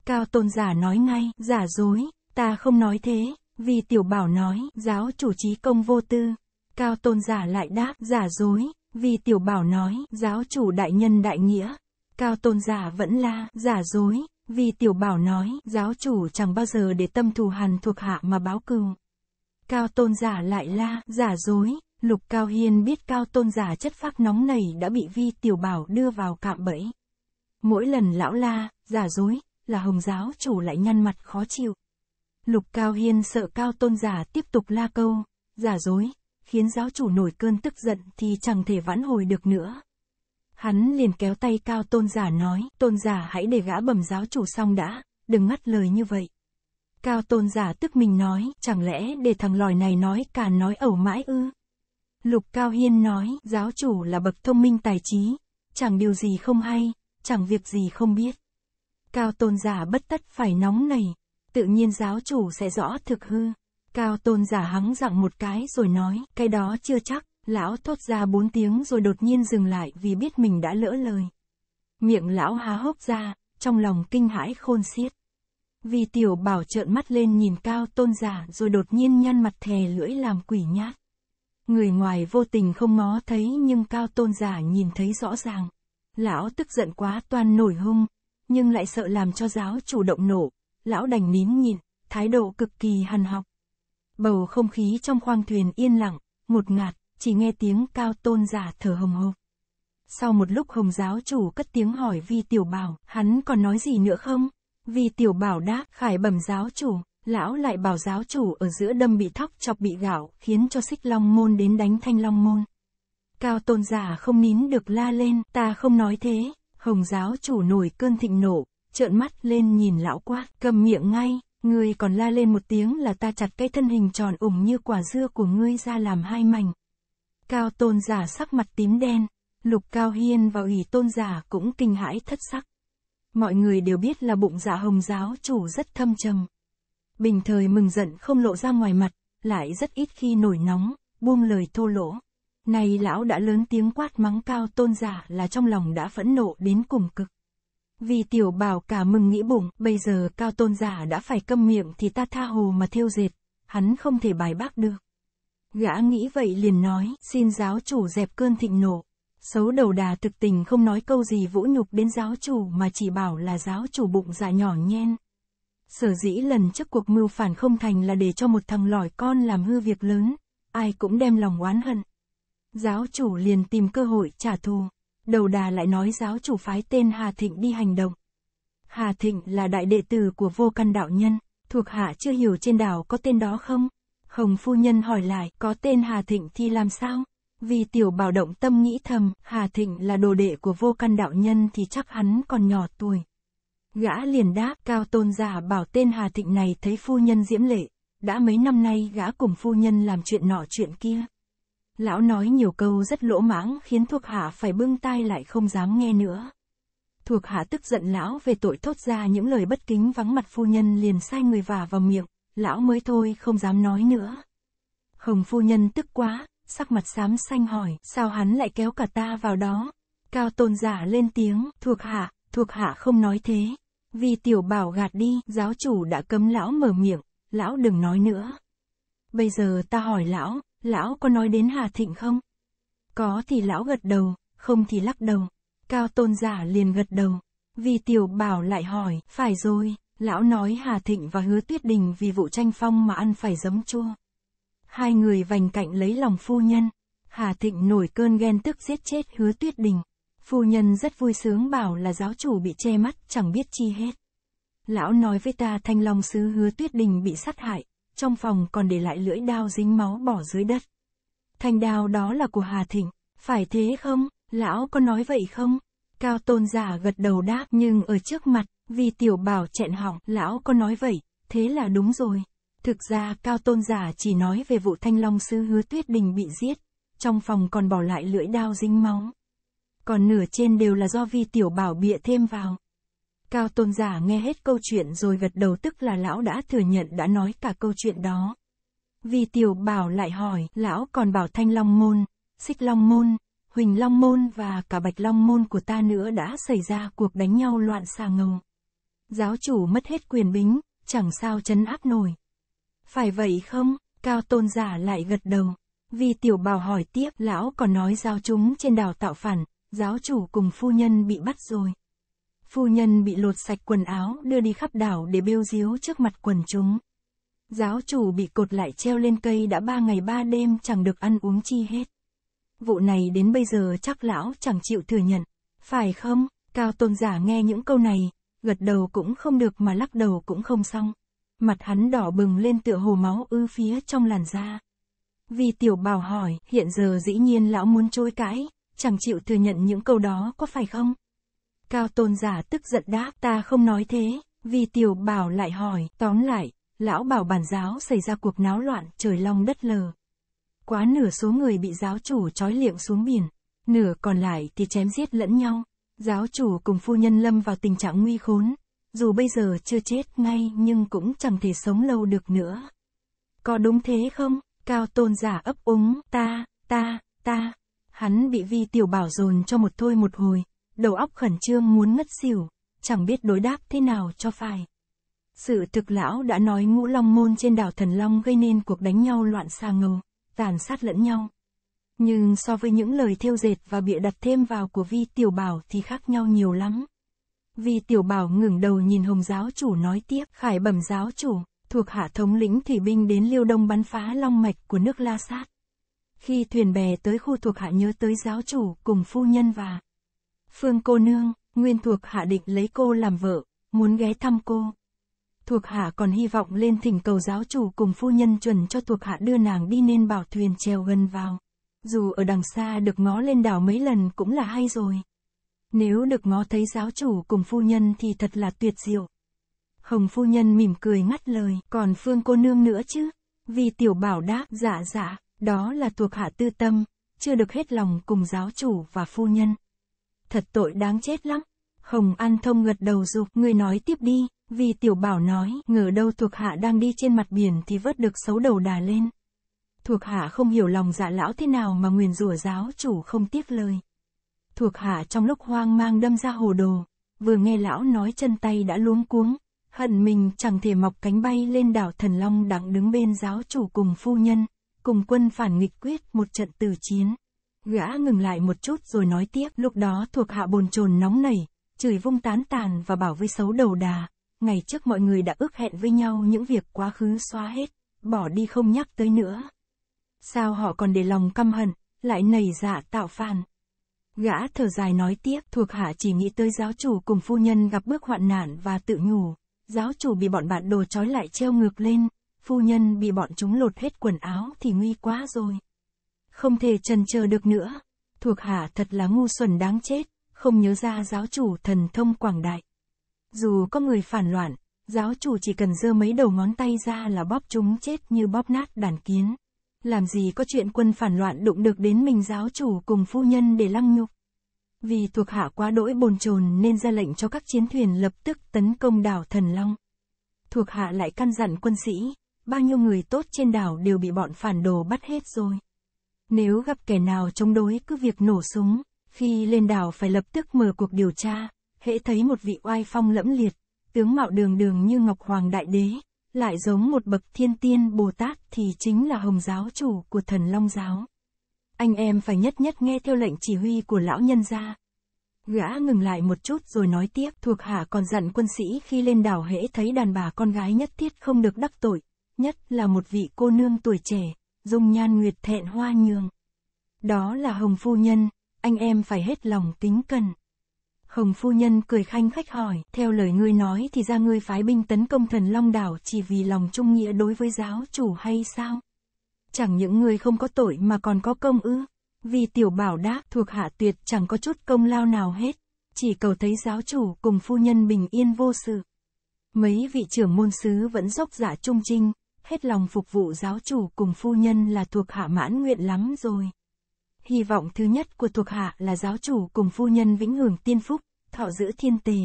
Cao tôn giả nói ngay, giả dối, ta không nói thế, vì tiểu bảo nói, giáo chủ trí công vô tư. Cao tôn giả lại đáp, giả dối, vì tiểu bảo nói, giáo chủ đại nhân đại nghĩa, cao tôn giả vẫn la giả dối, vì tiểu bảo nói, giáo chủ chẳng bao giờ để tâm thù hằn thuộc hạ mà báo cừu. Cao tôn giả lại la, giả dối, lục cao hiên biết cao tôn giả chất phác nóng nảy đã bị vi tiểu bảo đưa vào cạm bẫy. Mỗi lần lão la, giả dối, là hồng giáo chủ lại nhăn mặt khó chịu. Lục cao hiên sợ cao tôn giả tiếp tục la câu, giả dối, khiến giáo chủ nổi cơn tức giận thì chẳng thể vãn hồi được nữa. Hắn liền kéo tay cao tôn giả nói, tôn giả hãy để gã bầm giáo chủ xong đã, đừng ngắt lời như vậy. Cao tôn giả tức mình nói, chẳng lẽ để thằng lòi này nói cả nói ẩu mãi ư? Lục Cao Hiên nói, giáo chủ là bậc thông minh tài trí, chẳng điều gì không hay, chẳng việc gì không biết. Cao tôn giả bất tất phải nóng nảy, tự nhiên giáo chủ sẽ rõ thực hư. Cao tôn giả hắng dặng một cái rồi nói, cái đó chưa chắc, lão thốt ra bốn tiếng rồi đột nhiên dừng lại vì biết mình đã lỡ lời. Miệng lão há hốc ra, trong lòng kinh hãi khôn xiết. Vì tiểu bảo trợn mắt lên nhìn cao tôn giả rồi đột nhiên nhăn mặt thè lưỡi làm quỷ nhát. Người ngoài vô tình không ngó thấy nhưng cao tôn giả nhìn thấy rõ ràng. Lão tức giận quá toàn nổi hung, nhưng lại sợ làm cho giáo chủ động nổ. Lão đành nín nhìn, thái độ cực kỳ hằn học. Bầu không khí trong khoang thuyền yên lặng, ngột ngạt, chỉ nghe tiếng cao tôn giả thở hồng hộc. Sau một lúc hồng giáo chủ cất tiếng hỏi Vi Tiểu Bảo, hắn còn nói gì nữa không? Vi Tiểu Bảo đáp, khải bẩm giáo chủ, lão lại bảo giáo chủ ở giữa đâm bị thóc chọc bị gạo, khiến cho xích long môn đến đánh thanh long môn. Cao tôn giả không nín được la lên, ta không nói thế, hồng giáo chủ nổi cơn thịnh nộ, trợn mắt lên nhìn lão quát, cầm miệng ngay, Ngươi còn la lên một tiếng là ta chặt cái thân hình tròn ủng như quả dưa của ngươi ra làm hai mảnh. Cao tôn giả sắc mặt tím đen, lục cao hiên và ủy tôn giả cũng kinh hãi thất sắc. Mọi người đều biết là bụng dạ hồng giáo chủ rất thâm trầm. Bình thời mừng giận không lộ ra ngoài mặt, lại rất ít khi nổi nóng, buông lời thô lỗ. Này lão đã lớn tiếng quát mắng cao tôn giả là trong lòng đã phẫn nộ đến cùng cực. Vì tiểu bảo cả mừng nghĩ bụng, bây giờ cao tôn giả đã phải câm miệng thì ta tha hồ mà thiêu dệt, hắn không thể bài bác được. Gã nghĩ vậy liền nói, xin giáo chủ dẹp cơn thịnh nộ. Xấu đầu đà thực tình không nói câu gì vũ nhục đến giáo chủ mà chỉ bảo là giáo chủ bụng dạ nhỏ nhen. Sở dĩ lần trước cuộc mưu phản không thành là để cho một thằng lỏi con làm hư việc lớn, ai cũng đem lòng oán hận. Giáo chủ liền tìm cơ hội trả thù đầu đà lại nói giáo chủ phái tên Hà Thịnh đi hành động. Hà Thịnh là đại đệ tử của vô căn đạo nhân, thuộc hạ chưa hiểu trên đảo có tên đó không? Hồng phu nhân hỏi lại, có tên Hà Thịnh thì làm sao? Vì tiểu bảo động tâm nghĩ thầm, Hà Thịnh là đồ đệ của vô căn đạo nhân thì chắc hắn còn nhỏ tuổi. Gã liền đáp, cao tôn giả bảo tên Hà Thịnh này thấy phu nhân diễm lệ, đã mấy năm nay gã cùng phu nhân làm chuyện nọ chuyện kia. Lão nói nhiều câu rất lỗ mãng khiến thuộc hạ phải bưng tai lại không dám nghe nữa. Thuộc hạ tức giận lão về tội thốt ra những lời bất kính vắng mặt phu nhân liền sai người vả vào miệng, lão mới thôi không dám nói nữa. Hồng phu nhân tức quá, sắc mặt xám xanh hỏi, sao hắn lại kéo cả ta vào đó? Cao tôn giả lên tiếng, thuộc hạ, thuộc hạ không nói thế. Vì tiểu bảo gạt đi, giáo chủ đã cấm lão mở miệng, lão đừng nói nữa. Bây giờ ta hỏi lão, lão có nói đến Hà Thịnh không? Có thì lão gật đầu, không thì lắc đầu. Cao tôn giả liền gật đầu. Vì tiểu bảo lại hỏi, phải rồi, lão nói Hà Thịnh và hứa tuyết đình vì vụ tranh phong mà ăn phải giấm chua. Hai người vành cạnh lấy lòng phu nhân. Hà Thịnh nổi cơn ghen tức giết chết hứa tuyết đình. Phu nhân rất vui sướng bảo là giáo chủ bị che mắt chẳng biết chi hết. Lão nói với ta thanh long sứ hứa tuyết đình bị sát hại, trong phòng còn để lại lưỡi đao dính máu bỏ dưới đất. Thanh đao đó là của Hà Thịnh, phải thế không, lão có nói vậy không? Cao tôn giả gật đầu đáp nhưng ở trước mặt, vì tiểu bảo chẹn họng, lão có nói vậy, thế là đúng rồi. Thực ra Cao Tôn Giả chỉ nói về vụ Thanh Long Sư Hứa Tuyết Đình bị giết, trong phòng còn bỏ lại lưỡi đao dính máu. Còn nửa trên đều là do vi tiểu bảo bịa thêm vào. Cao tôn giả nghe hết câu chuyện rồi gật đầu tức là lão đã thừa nhận đã nói cả câu chuyện đó. Vì tiểu bảo lại hỏi, lão còn bảo thanh long môn, xích long môn, huỳnh long môn và cả bạch long môn của ta nữa đã xảy ra cuộc đánh nhau loạn xà ngầu. Giáo chủ mất hết quyền bính, chẳng sao chấn áp nổi. Phải vậy không? Cao tôn giả lại gật đầu. Vì tiểu bảo hỏi tiếp, lão còn nói giao chúng trên đảo tạo phản, giáo chủ cùng phu nhân bị bắt rồi. Phu nhân bị lột sạch quần áo đưa đi khắp đảo để bêu diếu trước mặt quần chúng. Giáo chủ bị cột lại treo lên cây đã ba ngày ba đêm chẳng được ăn uống chi hết. Vụ này đến bây giờ chắc lão chẳng chịu thừa nhận, phải không? Cao tôn giả nghe những câu này, gật đầu cũng không được mà lắc đầu cũng không xong. Mặt hắn đỏ bừng lên tựa hồ máu ư phía trong làn da. Vì tiểu bảo hỏi, hiện giờ dĩ nhiên lão muốn chối cãi, chẳng chịu thừa nhận những câu đó có phải không? Cao tôn giả tức giận đáp ta không nói thế, vì tiểu bảo lại hỏi, tóm lại, lão bảo bản giáo xảy ra cuộc náo loạn trời long đất lờ. Quá nửa số người bị giáo chủ trói liệm xuống biển, nửa còn lại thì chém giết lẫn nhau. Giáo chủ cùng phu nhân lâm vào tình trạng nguy khốn, dù bây giờ chưa chết ngay nhưng cũng chẳng thể sống lâu được nữa. Có đúng thế không? Cao tôn giả ấp úng, ta, ta, ta. Hắn bị vi tiểu bảo dồn cho một thôi một hồi, đầu óc khẩn trương muốn ngất xỉu, chẳng biết đối đáp thế nào cho phải. Sự thực lão đã nói ngũ long môn trên đảo Thần Long gây nên cuộc đánh nhau loạn xa ngầu, tàn sát lẫn nhau. Nhưng so với những lời thêu dệt và bịa đặt thêm vào của Vi Tiểu Bảo thì khác nhau nhiều lắm. Vi Tiểu Bảo ngừng đầu nhìn Hồng giáo chủ nói tiếp, khải bẩm giáo chủ, thuộc hạ thống lĩnh thủy binh đến liêu đông bắn phá long mạch của nước La Sát. Khi thuyền bè tới khu thuộc hạ nhớ tới giáo chủ cùng phu nhân và Phương cô nương, nguyên thuộc hạ định lấy cô làm vợ, muốn ghé thăm cô. Thuộc hạ còn hy vọng lên thỉnh cầu giáo chủ cùng phu nhân chuẩn cho thuộc hạ đưa nàng đi nên bảo thuyền trèo gần vào. Dù ở đằng xa được ngó lên đảo mấy lần cũng là hay rồi. Nếu được ngó thấy giáo chủ cùng phu nhân thì thật là tuyệt diệu. Hồng phu nhân mỉm cười ngắt lời, còn Phương cô nương nữa chứ? Vì tiểu bảo đáp, dạ dạ, đó là thuộc hạ tư tâm, chưa được hết lòng cùng giáo chủ và phu nhân thật tội đáng chết lắm. Hồng An Thông gật đầu dục, người nói tiếp đi, vì tiểu bảo nói, ngờ đâu thuộc hạ đang đi trên mặt biển thì vớt được xấu đầu đà lên. Thuộc hạ không hiểu lòng dạ lão thế nào mà nguyền rủa giáo chủ không tiếc lời. Thuộc hạ trong lúc hoang mang đâm ra hồ đồ, vừa nghe lão nói chân tay đã luống cuống, hận mình chẳng thể mọc cánh bay lên đảo Thần Long đặng đứng bên giáo chủ cùng phu nhân, cùng quân phản nghịch quyết một trận tử chiến. Gã ngừng lại một chút rồi nói tiếp, lúc đó thuộc hạ bồn chồn nóng nảy, chửi vung tán tàn và bảo với xấu đầu đà. Ngày trước mọi người đã ước hẹn với nhau những việc quá khứ xóa hết, bỏ đi không nhắc tới nữa. Sao họ còn để lòng căm hận, lại nầy dạ tạo phàn? Gã thở dài nói tiếp, thuộc hạ chỉ nghĩ tới giáo chủ cùng phu nhân gặp bước hoạn nạn và tự nhủ. Giáo chủ bị bọn bạn đồ trói lại treo ngược lên, phu nhân bị bọn chúng lột hết quần áo thì nguy quá rồi không thể trần chờ được nữa. Thuộc hạ thật là ngu xuẩn đáng chết, không nhớ ra giáo chủ thần thông quảng đại. Dù có người phản loạn, giáo chủ chỉ cần giơ mấy đầu ngón tay ra là bóp chúng chết như bóp nát đàn kiến. Làm gì có chuyện quân phản loạn đụng được đến mình giáo chủ cùng phu nhân để lăng nhục. Vì thuộc hạ quá đỗi bồn chồn nên ra lệnh cho các chiến thuyền lập tức tấn công đảo Thần Long. Thuộc hạ lại căn dặn quân sĩ, bao nhiêu người tốt trên đảo đều bị bọn phản đồ bắt hết rồi. Nếu gặp kẻ nào chống đối cứ việc nổ súng, khi lên đảo phải lập tức mở cuộc điều tra, hễ thấy một vị oai phong lẫm liệt, tướng mạo đường đường như Ngọc Hoàng Đại Đế, lại giống một bậc thiên tiên Bồ Tát thì chính là Hồng Giáo chủ của thần Long Giáo. Anh em phải nhất nhất nghe theo lệnh chỉ huy của lão nhân gia. Gã ngừng lại một chút rồi nói tiếp, thuộc hạ còn dặn quân sĩ khi lên đảo hễ thấy đàn bà con gái nhất thiết không được đắc tội, nhất là một vị cô nương tuổi trẻ, dung nhan nguyệt thẹn hoa nhường. Đó là Hồng Phu Nhân, anh em phải hết lòng kính cần. Hồng Phu Nhân cười khanh khách hỏi, theo lời ngươi nói thì ra ngươi phái binh tấn công thần Long Đảo chỉ vì lòng trung nghĩa đối với giáo chủ hay sao? Chẳng những ngươi không có tội mà còn có công ư? Vì tiểu bảo đáp thuộc hạ tuyệt chẳng có chút công lao nào hết, chỉ cầu thấy giáo chủ cùng phu nhân bình yên vô sự. Mấy vị trưởng môn sứ vẫn dốc giả dạ trung trinh, hết lòng phục vụ giáo chủ cùng phu nhân là thuộc hạ mãn nguyện lắm rồi. Hy vọng thứ nhất của thuộc hạ là giáo chủ cùng phu nhân vĩnh hưởng tiên phúc, thọ giữ thiên tề.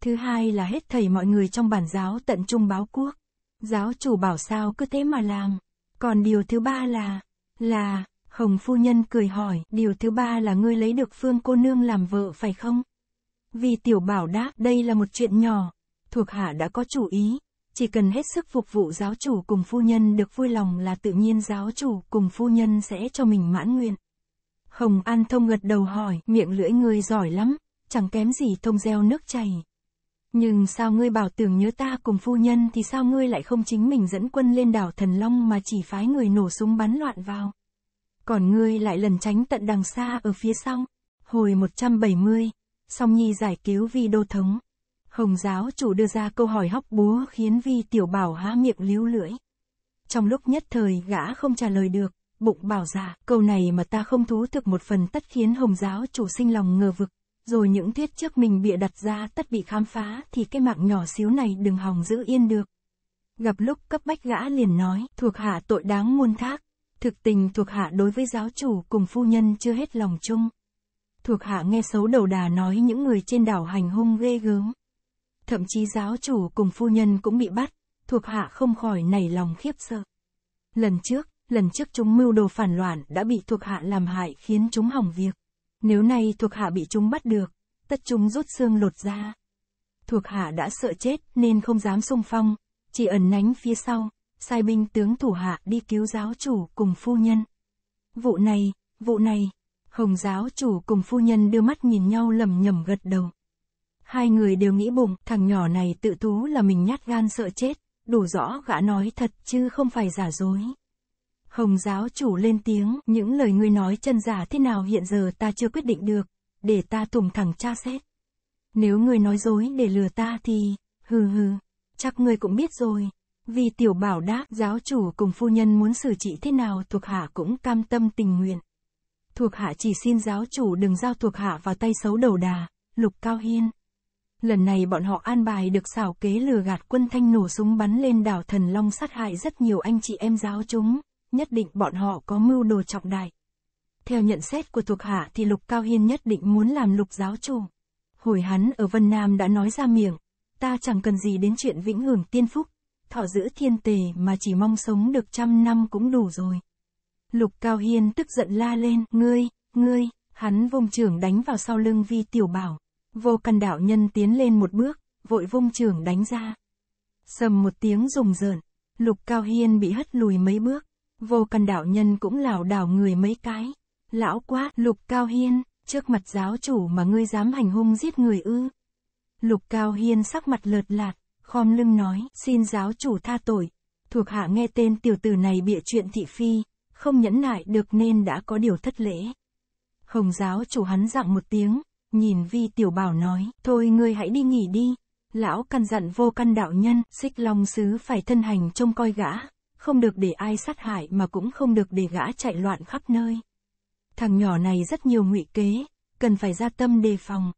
Thứ hai là hết thầy mọi người trong bản giáo tận trung báo quốc. Giáo chủ bảo sao cứ thế mà làm. Còn điều thứ ba là, là, Hồng phu nhân cười hỏi, điều thứ ba là ngươi lấy được phương cô nương làm vợ phải không? Vì tiểu bảo đáp, đây là một chuyện nhỏ, thuộc hạ đã có chủ ý, chỉ cần hết sức phục vụ giáo chủ cùng phu nhân được vui lòng là tự nhiên giáo chủ cùng phu nhân sẽ cho mình mãn nguyện. Hồng An Thông gật đầu hỏi, miệng lưỡi ngươi giỏi lắm, chẳng kém gì thông gieo nước chảy. Nhưng sao ngươi bảo tưởng nhớ ta cùng phu nhân thì sao ngươi lại không chính mình dẫn quân lên đảo Thần Long mà chỉ phái người nổ súng bắn loạn vào. Còn ngươi lại lần tránh tận đằng xa ở phía sau. Hồi 170, Song Nhi giải cứu vì đô thống. Hồng giáo chủ đưa ra câu hỏi hóc búa khiến Vi Tiểu Bảo há miệng líu lưỡi. Trong lúc nhất thời gã không trả lời được, bụng bảo giả, dạ, câu này mà ta không thú thực một phần tất khiến Hồng giáo chủ sinh lòng ngờ vực, rồi những thuyết trước mình bịa đặt ra tất bị khám phá thì cái mạng nhỏ xíu này đừng hòng giữ yên được. Gặp lúc cấp bách gã liền nói, thuộc hạ tội đáng muôn thác, thực tình thuộc hạ đối với giáo chủ cùng phu nhân chưa hết lòng chung. Thuộc hạ nghe xấu đầu đà nói những người trên đảo hành hung ghê gớm thậm chí giáo chủ cùng phu nhân cũng bị bắt, thuộc hạ không khỏi nảy lòng khiếp sợ. Lần trước, lần trước chúng mưu đồ phản loạn đã bị thuộc hạ làm hại khiến chúng hỏng việc. Nếu nay thuộc hạ bị chúng bắt được, tất chúng rút xương lột ra. Thuộc hạ đã sợ chết nên không dám xung phong, chỉ ẩn nánh phía sau, sai binh tướng thủ hạ đi cứu giáo chủ cùng phu nhân. Vụ này, vụ này, Hồng giáo chủ cùng phu nhân đưa mắt nhìn nhau lầm nhầm gật đầu. Hai người đều nghĩ bụng, thằng nhỏ này tự thú là mình nhát gan sợ chết, đủ rõ gã nói thật chứ không phải giả dối. Hồng giáo chủ lên tiếng, những lời ngươi nói chân giả thế nào hiện giờ ta chưa quyết định được, để ta tùng thẳng tra xét. Nếu ngươi nói dối để lừa ta thì, hừ hừ, chắc ngươi cũng biết rồi. Vì tiểu bảo đáp giáo chủ cùng phu nhân muốn xử trị thế nào thuộc hạ cũng cam tâm tình nguyện. Thuộc hạ chỉ xin giáo chủ đừng giao thuộc hạ vào tay xấu đầu đà, lục cao hiên. Lần này bọn họ an bài được xảo kế lừa gạt quân thanh nổ súng bắn lên đảo Thần Long sát hại rất nhiều anh chị em giáo chúng, nhất định bọn họ có mưu đồ trọng đại. Theo nhận xét của thuộc hạ thì Lục Cao Hiên nhất định muốn làm lục giáo chủ. Hồi hắn ở Vân Nam đã nói ra miệng, ta chẳng cần gì đến chuyện vĩnh hưởng tiên phúc, thọ giữ thiên tề mà chỉ mong sống được trăm năm cũng đủ rồi. Lục Cao Hiên tức giận la lên, ngươi, ngươi, hắn vùng trưởng đánh vào sau lưng vi tiểu bảo. Vô Cần đạo nhân tiến lên một bước, vội vung trường đánh ra. Sầm một tiếng rùng rợn, lục cao hiên bị hất lùi mấy bước, vô Cần đạo nhân cũng lảo đảo người mấy cái. Lão quá, lục cao hiên, trước mặt giáo chủ mà ngươi dám hành hung giết người ư. Lục cao hiên sắc mặt lợt lạt, khom lưng nói, xin giáo chủ tha tội. Thuộc hạ nghe tên tiểu tử này bịa chuyện thị phi, không nhẫn nại được nên đã có điều thất lễ. Hồng giáo chủ hắn dặn một tiếng, nhìn vi tiểu bảo nói, thôi ngươi hãy đi nghỉ đi. Lão căn dặn vô căn đạo nhân, xích long sứ phải thân hành trông coi gã, không được để ai sát hại mà cũng không được để gã chạy loạn khắp nơi. Thằng nhỏ này rất nhiều ngụy kế, cần phải ra tâm đề phòng.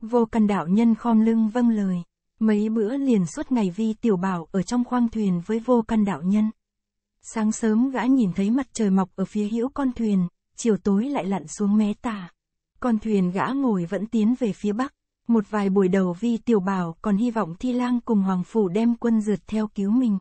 Vô căn đạo nhân khom lưng vâng lời, mấy bữa liền suốt ngày vi tiểu bảo ở trong khoang thuyền với vô căn đạo nhân. Sáng sớm gã nhìn thấy mặt trời mọc ở phía hữu con thuyền, chiều tối lại lặn xuống mé tà. Con thuyền gã ngồi vẫn tiến về phía bắc. Một vài buổi đầu vi tiểu bảo còn hy vọng thi lang cùng hoàng phủ đem quân rượt theo cứu mình.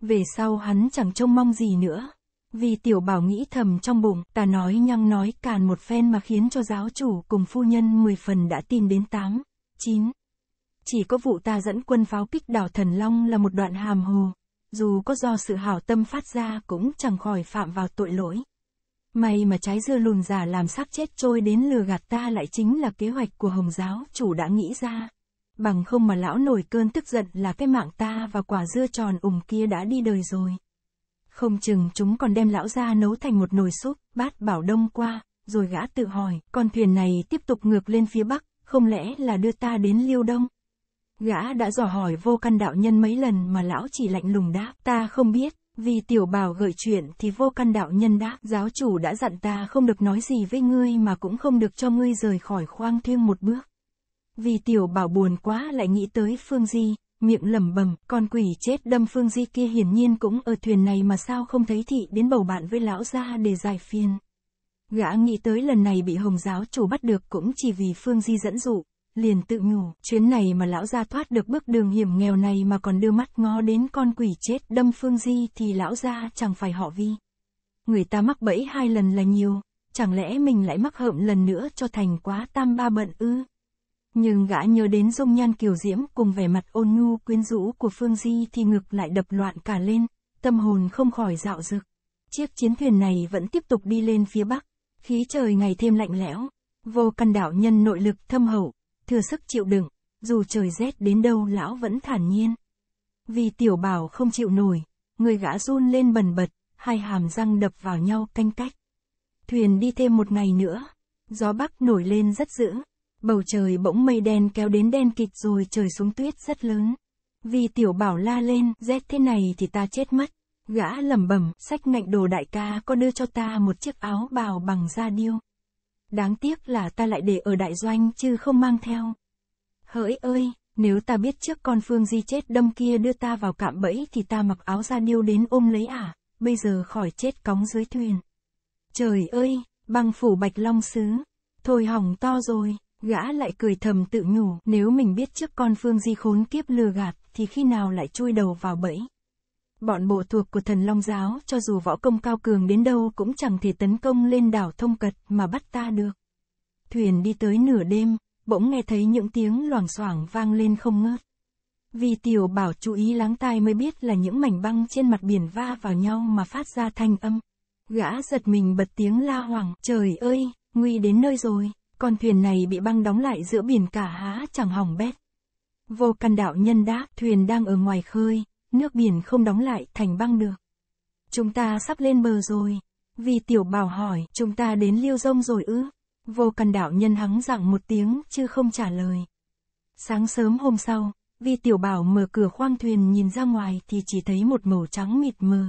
Về sau hắn chẳng trông mong gì nữa. Vì tiểu bảo nghĩ thầm trong bụng, ta nói nhăng nói càn một phen mà khiến cho giáo chủ cùng phu nhân 10 phần đã tin đến 8, 9. Chỉ có vụ ta dẫn quân pháo kích đảo Thần Long là một đoạn hàm hồ, dù có do sự hảo tâm phát ra cũng chẳng khỏi phạm vào tội lỗi. May mà trái dưa lùn giả làm xác chết trôi đến lừa gạt ta lại chính là kế hoạch của Hồng giáo chủ đã nghĩ ra. Bằng không mà lão nổi cơn tức giận là cái mạng ta và quả dưa tròn ủng kia đã đi đời rồi. Không chừng chúng còn đem lão ra nấu thành một nồi súp, bát bảo đông qua, rồi gã tự hỏi, con thuyền này tiếp tục ngược lên phía bắc, không lẽ là đưa ta đến liêu đông? Gã đã dò hỏi vô căn đạo nhân mấy lần mà lão chỉ lạnh lùng đáp, ta không biết, vì tiểu bảo gợi chuyện thì vô căn đạo nhân đã, giáo chủ đã dặn ta không được nói gì với ngươi mà cũng không được cho ngươi rời khỏi khoang thêm một bước. Vì tiểu bảo buồn quá lại nghĩ tới Phương Di, miệng lẩm bẩm, con quỷ chết đâm Phương Di kia hiển nhiên cũng ở thuyền này mà sao không thấy thị đến bầu bạn với lão gia để giải phiền. Gã nghĩ tới lần này bị Hồng giáo chủ bắt được cũng chỉ vì Phương Di dẫn dụ, liền tự nhủ, chuyến này mà lão gia thoát được bước đường hiểm nghèo này mà còn đưa mắt ngó đến con quỷ chết đâm phương di thì lão gia chẳng phải họ vi. Người ta mắc bẫy hai lần là nhiều, chẳng lẽ mình lại mắc hợm lần nữa cho thành quá tam ba bận ư? Nhưng gã nhớ đến dung nhan kiều diễm cùng vẻ mặt ôn nhu quyến rũ của Phương Di thì ngực lại đập loạn cả lên, tâm hồn không khỏi dạo dực. Chiếc chiến thuyền này vẫn tiếp tục đi lên phía bắc, khí trời ngày thêm lạnh lẽo, vô căn đảo nhân nội lực thâm hậu, thừa sức chịu đựng, dù trời rét đến đâu lão vẫn thản nhiên. Vì tiểu bảo không chịu nổi, người gã run lên bần bật, hai hàm răng đập vào nhau canh cách. Thuyền đi thêm một ngày nữa, gió bắc nổi lên rất dữ, bầu trời bỗng mây đen kéo đến đen kịt rồi trời xuống tuyết rất lớn. Vì tiểu bảo la lên, rét thế này thì ta chết mất. Gã lẩm bẩm, sách ngạnh đồ đại ca có đưa cho ta một chiếc áo bào bằng da điêu. Đáng tiếc là ta lại để ở đại doanh chứ không mang theo. Hỡi ơi, nếu ta biết trước con Phương Di chết đâm kia đưa ta vào cạm bẫy thì ta mặc áo da điêu đến ôm lấy à, bây giờ khỏi chết cóng dưới thuyền. Trời ơi, băng phủ bạch long xứ, thôi hỏng to rồi, gã lại cười thầm tự nhủ, nếu mình biết trước con Phương Di khốn kiếp lừa gạt thì khi nào lại chui đầu vào bẫy bọn bộ thuộc của thần Long Giáo cho dù võ công cao cường đến đâu cũng chẳng thể tấn công lên đảo thông cật mà bắt ta được. Thuyền đi tới nửa đêm, bỗng nghe thấy những tiếng loảng xoảng vang lên không ngớt. Vì tiểu bảo chú ý lắng tai mới biết là những mảnh băng trên mặt biển va vào nhau mà phát ra thanh âm. Gã giật mình bật tiếng la hoảng, trời ơi, nguy đến nơi rồi, con thuyền này bị băng đóng lại giữa biển cả há chẳng hỏng bét. Vô căn đạo nhân đáp, thuyền đang ở ngoài khơi, Nước biển không đóng lại thành băng được. Chúng ta sắp lên bờ rồi. Vì tiểu bảo hỏi, chúng ta đến liêu rông rồi ư? Vô cần đạo nhân hắng giọng một tiếng, chứ không trả lời. Sáng sớm hôm sau, vì tiểu bảo mở cửa khoang thuyền nhìn ra ngoài thì chỉ thấy một màu trắng mịt mờ.